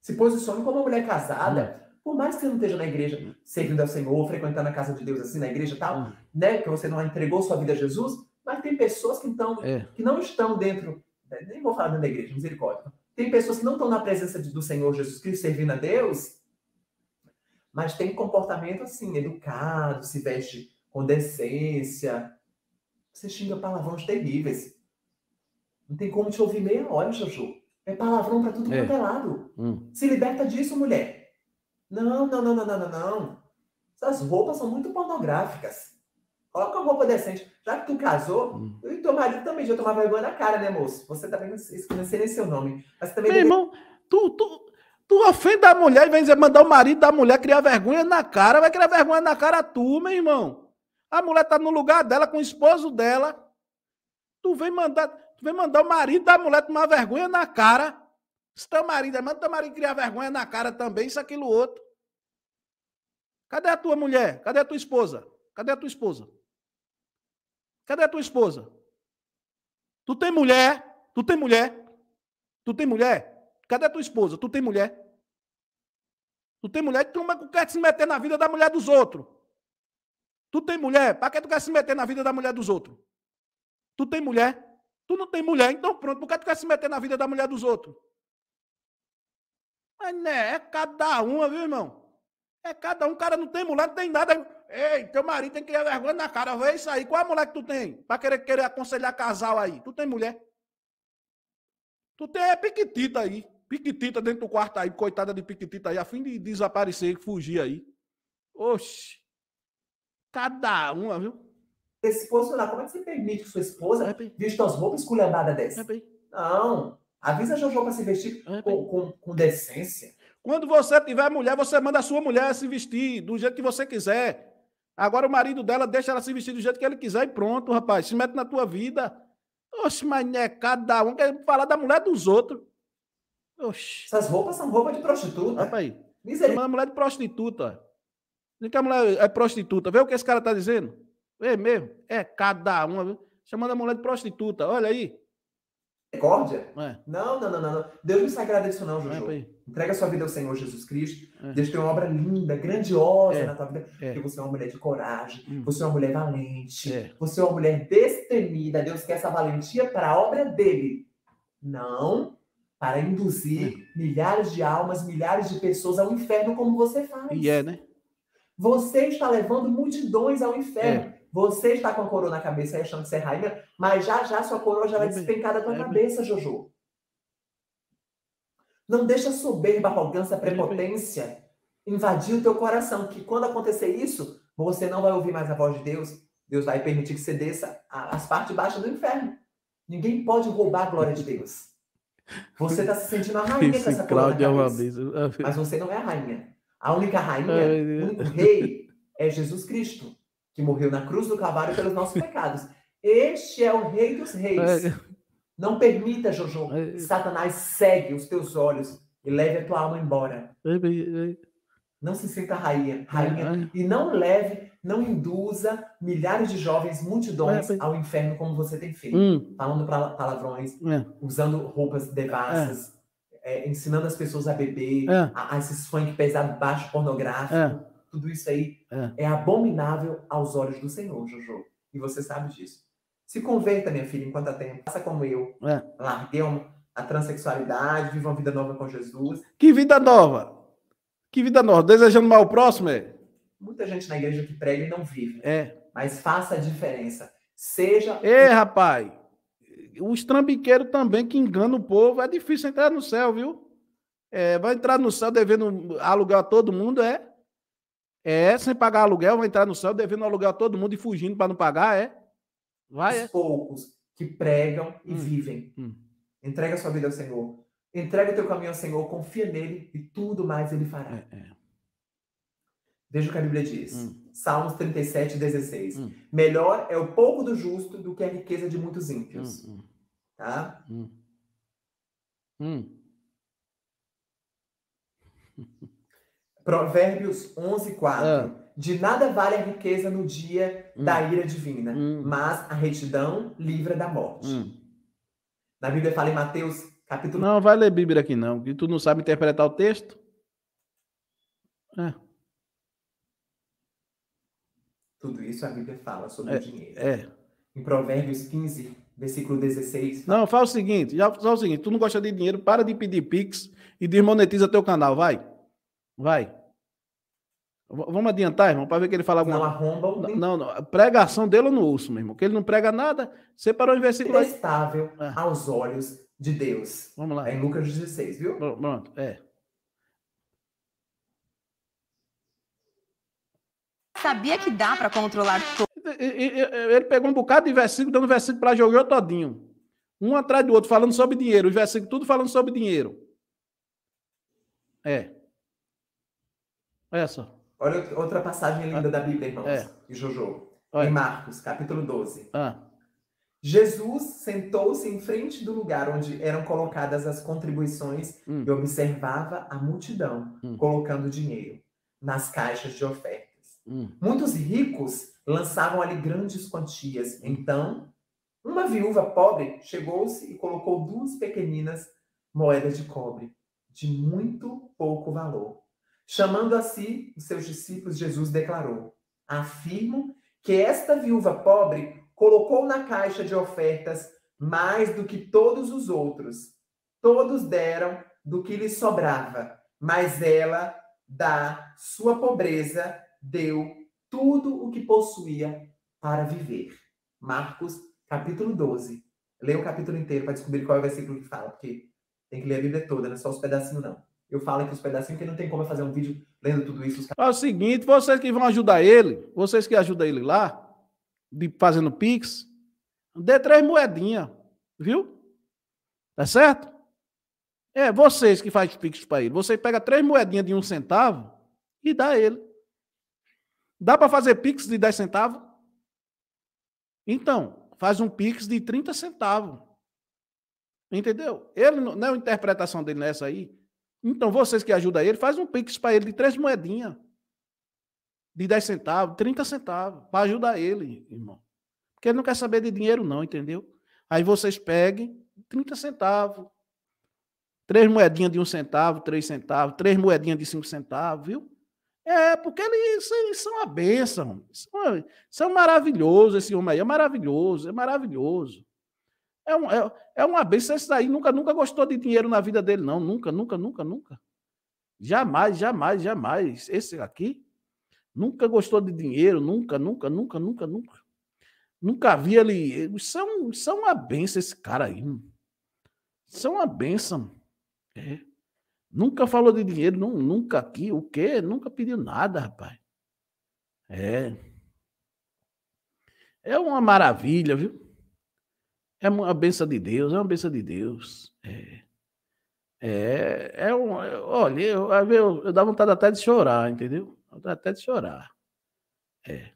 Se posicione como uma mulher casada. Por mais que você não esteja na igreja, servindo ao Senhor, frequentando a casa de Deus assim na igreja e tal, né? Que você não entregou sua vida a Jesus, mas tem pessoas que, então, que não estão dentro, né, nem vou falar dentro da igreja, misericórdia. Tem pessoas que não estão na presença de, do Senhor Jesus Cristo servindo a Deus mas tem comportamento assim, educado, se veste com decência. Você xinga palavrões terríveis. Não tem como te ouvir meia hora, Jojo. É palavrão para tudo quanto é. é lado. Hum. Se liberta disso, mulher. Não, não, não, não, não, não, não. Essas roupas são muito pornográficas. Coloca uma roupa decente. Já que tu casou, hum. e teu marido também já tomava vergonha na cara, né, moço? Você também não sei nem seu nome. Mas também. Meu deve... irmão, tu, tu, Tu ofende a mulher e vem dizer, mandar o marido da mulher criar vergonha na cara. Vai criar vergonha na cara tu, meu irmão. A mulher tá no lugar dela, com o esposo dela. Tu vem mandar, tu vem mandar o marido da mulher tomar vergonha na cara. Se teu marido, é, manda teu marido criar vergonha na cara também, isso, aquilo, outro. Cadê a tua mulher? Cadê a tua esposa? Cadê a tua esposa? Cadê a tua esposa? Tu tem mulher? Tu tem mulher? Tu tem mulher? Cadê tua esposa? Tu tem mulher? Tu tem mulher? Tu não quer se meter na vida da mulher dos outros. Tu tem mulher? Para que tu quer se meter na vida da mulher dos outros? Tu tem mulher? Tu não tem mulher, então pronto. Por que tu quer se meter na vida da mulher dos outros? Mas né, é cada uma, viu, irmão? É cada um, o cara não tem mulher, não tem nada. Ei, teu marido tem que ter vergonha na cara, vê isso aí. Qual a mulher que tu tem? Para querer, querer aconselhar casal aí. Tu tem mulher? Tu tem é piquitita aí. Piquitita dentro do quarto aí, coitada de Piquitita aí, a fim de desaparecer, fugir aí. Oxi. Cada uma, viu? Esse posicionar, como é que você permite que sua esposa é vista as roupas esculhambadas dessa? É Não. Avisa a Jojo para se vestir é com, com, com decência. Quando você tiver mulher, você manda a sua mulher se vestir do jeito que você quiser. Agora o marido dela deixa ela se vestir do jeito que ele quiser e pronto, rapaz. Se mete na tua vida. Oxe, mas é cada um quer falar da mulher dos outros. Oxi. Essas roupas são roupas de prostituta. Né? Rapaz, uma mulher de prostituta. Diz que a mulher é prostituta. Vê o que esse cara tá dizendo? É mesmo? É cada uma. Chamando a mulher de prostituta. Olha aí. Misericórdia? É. Não, não, não, não. Deus não se agrada disso, não, Juju. É, Entrega sua vida ao Senhor Jesus Cristo. É. Deus tem uma obra linda, grandiosa é. na tua vida. É. Porque você é uma mulher de coragem, hum. você é uma mulher valente, é. você é uma mulher destemida. Deus quer essa valentia para a obra dele. Não para induzir é. milhares de almas, milhares de pessoas ao inferno, como você faz. E é, né? Você está levando multidões ao inferno. É. Você está com a coroa na cabeça achando que você é rainha, mas já já sua coroa já vai é despencar da tua é cabeça, bem. Jojo. Não deixa soberba, arrogância, é prepotência invadir o teu coração, que quando acontecer isso, você não vai ouvir mais a voz de Deus. Deus vai permitir que você desça às partes baixas do inferno. Ninguém pode roubar a glória de Deus. Você tá se sentindo a rainha Esse com essa Cláudia é Mas você não é a rainha. A única rainha, o único rei é Jesus Cristo, que morreu na cruz do Calvário pelos nossos pecados. Este é o rei dos reis. Não permita, Jojo, Satanás segue os teus olhos e leve a tua alma embora. Não se sinta rainha, rainha. E não leve não induza milhares de jovens, multidões é, ao inferno como você tem feito. Hum. Falando palavrões, é. usando roupas devassas, é. é. ensinando as pessoas a beber, é. a, a, esses funk pesado, baixo, pornográfico. Tudo isso aí é. abominável aos olhos do Senhor, Jojo. E você sabe disso. Se converta, minha filha, enquanto há tempo. Faça como eu. É. Largue a transexualidade, viva uma vida nova com Jesus. Que vida nova! Que vida nova! Desejando mal o próximo, é? muita gente na igreja que prega e não vive. É. Mas faça a diferença. Seja. É, rapaz. Os trambiqueiros também que enganam o povo. É difícil entrar no céu, viu? É, vai entrar no céu devendo aluguel a todo mundo, é? É, sem pagar aluguel, vai entrar no céu devendo aluguel a todo mundo e fugindo para não pagar, é? Vai, Os é. poucos que pregam e hum, vivem. Hum. Entrega sua vida ao Senhor. Entrega o teu caminho ao Senhor, confia nele e tudo mais ele fará. É, é. Veja o que a Bíblia diz. Hum. Salmos 37, 16. Hum. Melhor é o pouco do justo do que a riqueza de muitos ímpios. Hum. hum. Tá? Hum. Hum. Provérbios 11, 4. Ah. De nada vale a riqueza no dia da ira divina, mas a retidão livra da morte. Na Bíblia fala em Mateus capítulo... Não, vai ler Bíblia aqui não, que tu não sabe interpretar o texto. É. Tudo isso a Bíblia fala sobre é, o dinheiro. É. Em Provérbios 15, versículo 16. Não, fala o seguinte, já fala o seguinte, tu não gosta de dinheiro, para de pedir pix e desmonetiza teu canal, vai. Vai. Vamos adiantar, irmão, para ver que ele fala alguma coisa. Não, não, pregação dele ou não ouço, meu irmão, que ele não prega nada, separou os versículo... Estável é. aos olhos de Deus. Vamos lá. É em Lucas 16, viu? Pronto, é. Sabia que dá para controlar todo. Ele pegou um bocado de versículo, dando versículo para Jogueu todinho. Um atrás do outro, falando sobre dinheiro. Os versículos tudo falando sobre dinheiro. É. Olha só. Olha outra passagem linda ah. da Bíblia, irmãos. É. E Jojo. Olha. Em Marcos, capítulo 12. Ah. Jesus sentou-se em frente do lugar onde eram colocadas as contribuições hum. e observava a multidão hum. colocando dinheiro nas caixas de oferta. Hum. Muitos ricos lançavam ali grandes quantias. Então, uma viúva pobre chegou-se e colocou duas pequeninas moedas de cobre, de muito pouco valor. Chamando a si os seus discípulos, Jesus declarou: Afirmo que esta viúva pobre colocou na caixa de ofertas mais do que todos os outros. Todos deram do que lhe sobrava, mas ela, da sua pobreza, deu tudo o que possuía para viver. Marcos, capítulo 12. Leia o capítulo inteiro para descobrir qual é o versículo que fala, porque tem que ler a Bíblia toda, não é só os pedacinhos, não. Eu falo aqui os pedacinhos, porque não tem como eu fazer um vídeo lendo tudo isso. É o seguinte, vocês que vão ajudar ele, vocês que ajudam ele lá, de, fazendo pix, dê três moedinhas, viu? Tá certo? É, vocês que fazem pix para ele, você pega três moedinhas de um centavo e dá ele. Dá para fazer Pix de 10 centavos? Então, faz um Pix de 30 centavos. Entendeu? Ele não, não é a interpretação dele nessa aí. Então, vocês que ajudam ele, faz um Pix para ele de três moedinhas. De 10 centavos, 30 centavos, para ajudar ele, irmão. Porque ele não quer saber de dinheiro, não, entendeu? Aí vocês peguem 30 centavos, três moedinhas de um centavo, três centavos, três moedinhas de cinco centavos, viu? É, porque eles, são uma bênção. São, é é maravilhosos, esse homem aí é maravilhoso, é maravilhoso. É, um, é, é uma bênção esse daí, nunca, nunca gostou de dinheiro na vida dele, não. Nunca, nunca, nunca, nunca. Jamais, jamais, jamais. Esse aqui nunca gostou de dinheiro, nunca, nunca, nunca, nunca, nunca. Nunca vi ele. São, são uma benção esse cara aí. São uma benção. É. Nunca falou de dinheiro, não, nunca aqui. O quê? Nunca pediu nada, rapaz. É. É uma maravilha, viu? É uma benção de Deus, é uma benção de Deus. É. É, é um. É, olha, eu, eu, eu dá vontade até de chorar, entendeu? Vontade até de chorar. É.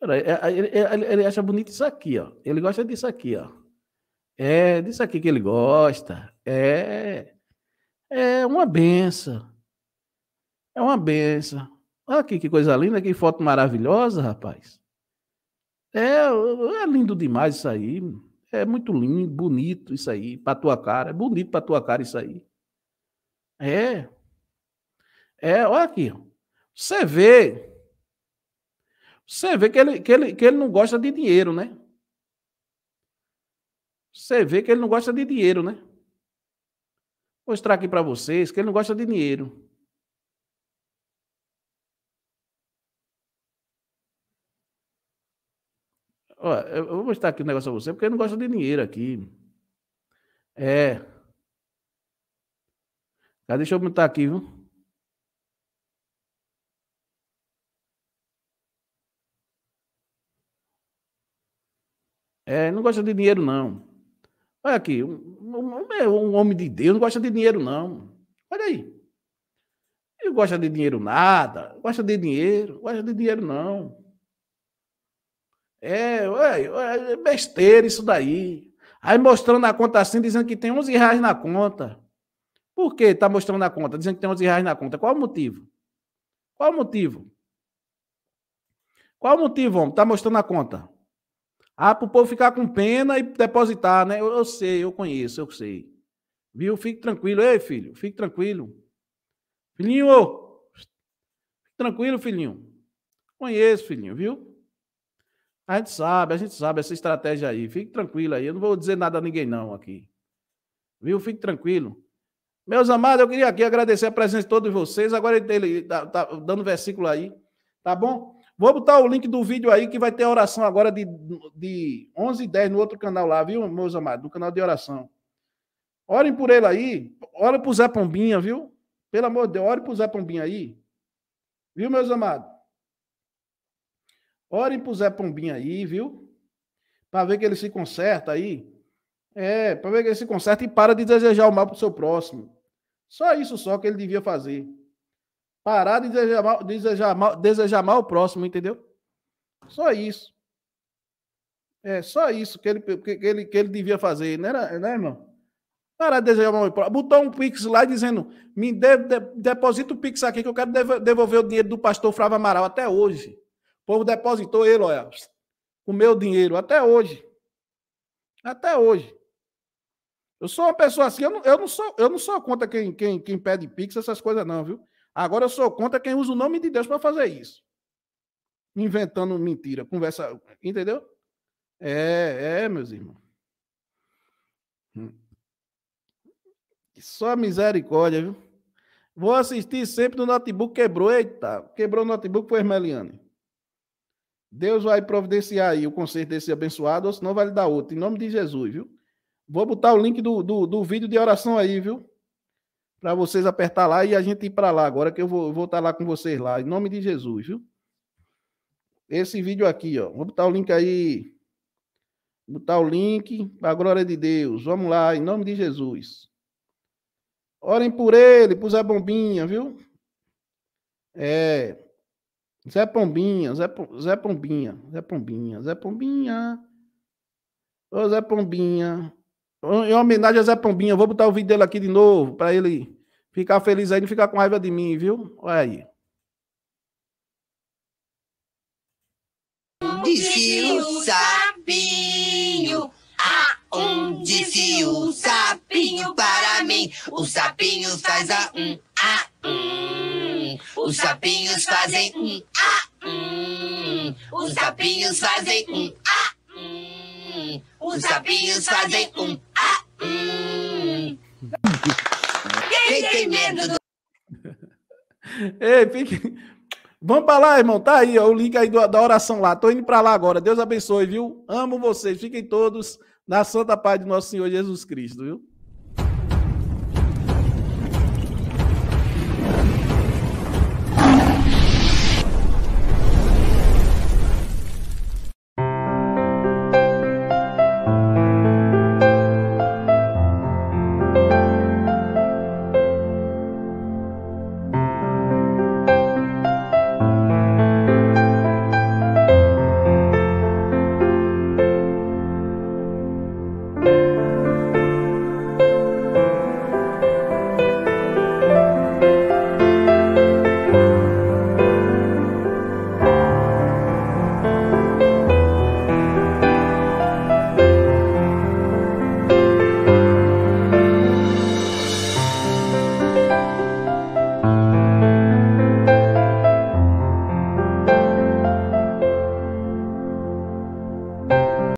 É, é, é. ele, ele, acha bonito isso aqui, ó. Ele gosta disso aqui, ó. É disso aqui que ele gosta. É. É uma benção. É uma benção. Olha aqui que coisa linda, que foto maravilhosa, rapaz. É, é lindo demais isso aí. É muito lindo, bonito isso aí, para tua cara. É bonito para tua cara isso aí. É. É, olha aqui. Você vê. Você vê que ele, que, ele, que ele não gosta de dinheiro, né? Você vê que ele não gosta de dinheiro, né? mostrar aqui para vocês que ele não gosta de dinheiro. Olha, eu vou mostrar aqui um negócio a você, porque ele não gosta de dinheiro aqui. É. Tá, deixa eu botar aqui, viu? É, não gosta de dinheiro, não. Olha aqui, um, um, é um homem de Deus não gosta de dinheiro, não. Olha aí. Ele gosta de dinheiro nada, gosta de dinheiro, gosta de dinheiro, não. É, é, é besteira isso daí. Aí mostrando a conta assim, dizendo que tem 11 reais na conta. Por que está mostrando a conta? Dizendo que tem 11 reais na conta. Qual o motivo? Qual o motivo? Qual o motivo, homem? Está mostrando a conta. Ah, para o povo ficar com pena e depositar, né? Eu, eu, sei, eu conheço, eu sei. Viu? Fique tranquilo. Ei, filho, fique tranquilo. Filhinho, ô. fique tranquilo, filhinho. Conheço, filhinho, viu? A gente sabe, a gente sabe essa estratégia aí. Fique tranquilo aí. Eu não vou dizer nada a ninguém, não, aqui. Viu? Fique tranquilo. Meus amados, eu queria aqui agradecer a presença de todos vocês. Agora ele está tá dando versículo aí. Tá bom? Vou botar o link do vídeo aí que vai ter oração agora de, de 11 e 10 no outro canal lá, viu, meus amados? No canal de oração. Orem por ele aí. Orem pro Zé Pombinha, viu? Pelo amor de Deus, orem pro Zé Pombinha aí. Viu, meus amados? Orem pro Zé Pombinha aí, viu? Para ver que ele se conserta aí. É, para ver que ele se conserta e para de desejar o mal pro seu próximo. Só isso só que ele devia fazer. Parar de desejar mal, desejar mal, desejar mal o próximo, entendeu? Só isso. É só isso que ele, que, ele, que ele devia fazer, né, né irmão? Parar de desejar mal o próximo. Botar um pix lá dizendo: me de, de, deposita o pix aqui que eu quero devolver o dinheiro do pastor Flávio Amaral até hoje. O povo depositou ele, olha, o meu dinheiro até hoje. Até hoje. Eu sou uma pessoa assim, eu não, eu não, sou, eu não sou contra quem, quem, quem pede pix, essas coisas não, viu? Agora eu sou contra quem usa o nome de Deus para fazer isso. Inventando mentira, conversa, entendeu? É, é, meus irmãos. Hum. Só misericórdia, viu? Vou assistir sempre no notebook quebrou. Eita, quebrou o notebook, foi Hermeliane. Deus vai providenciar aí o conselho desse abençoado, ou senão vai lhe dar outro, em nome de Jesus, viu? Vou botar o link do, do, do vídeo de oração aí, viu? para vocês apertar lá e a gente ir para lá agora, que eu vou, vou estar tá lá com vocês lá, em nome de Jesus, viu? Esse vídeo aqui, ó, vou botar o link aí, vou botar o link para a glória de Deus, vamos lá, em nome de Jesus. Orem por ele, por Zé Bombinha, viu? É, Zé Pombinha, Zé, Zé Pombinha, Zé Pombinha, Zé Pombinha, ô Zé Pombinha, em homenagem a Zé Pombinha, vou botar o vídeo dele aqui de novo, para ele ficar feliz aí, não ficar com raiva de mim, viu? Olha aí. o sapinho, a um desvio o sapinho para mim. Os sapinhos faz a um, a um. Os sapinhos fazem um, a um. Os sapinhos fazem um, a um. Os sapinhos fazem um ah, um. Quem tem medo do. *laughs* Ei, fique. Vamos para lá, irmão. Tá aí, ó, o link aí do, da oração lá. Tô indo para lá agora. Deus abençoe, viu? Amo vocês. Fiquem todos na santa paz de nosso Senhor Jesus Cristo, viu?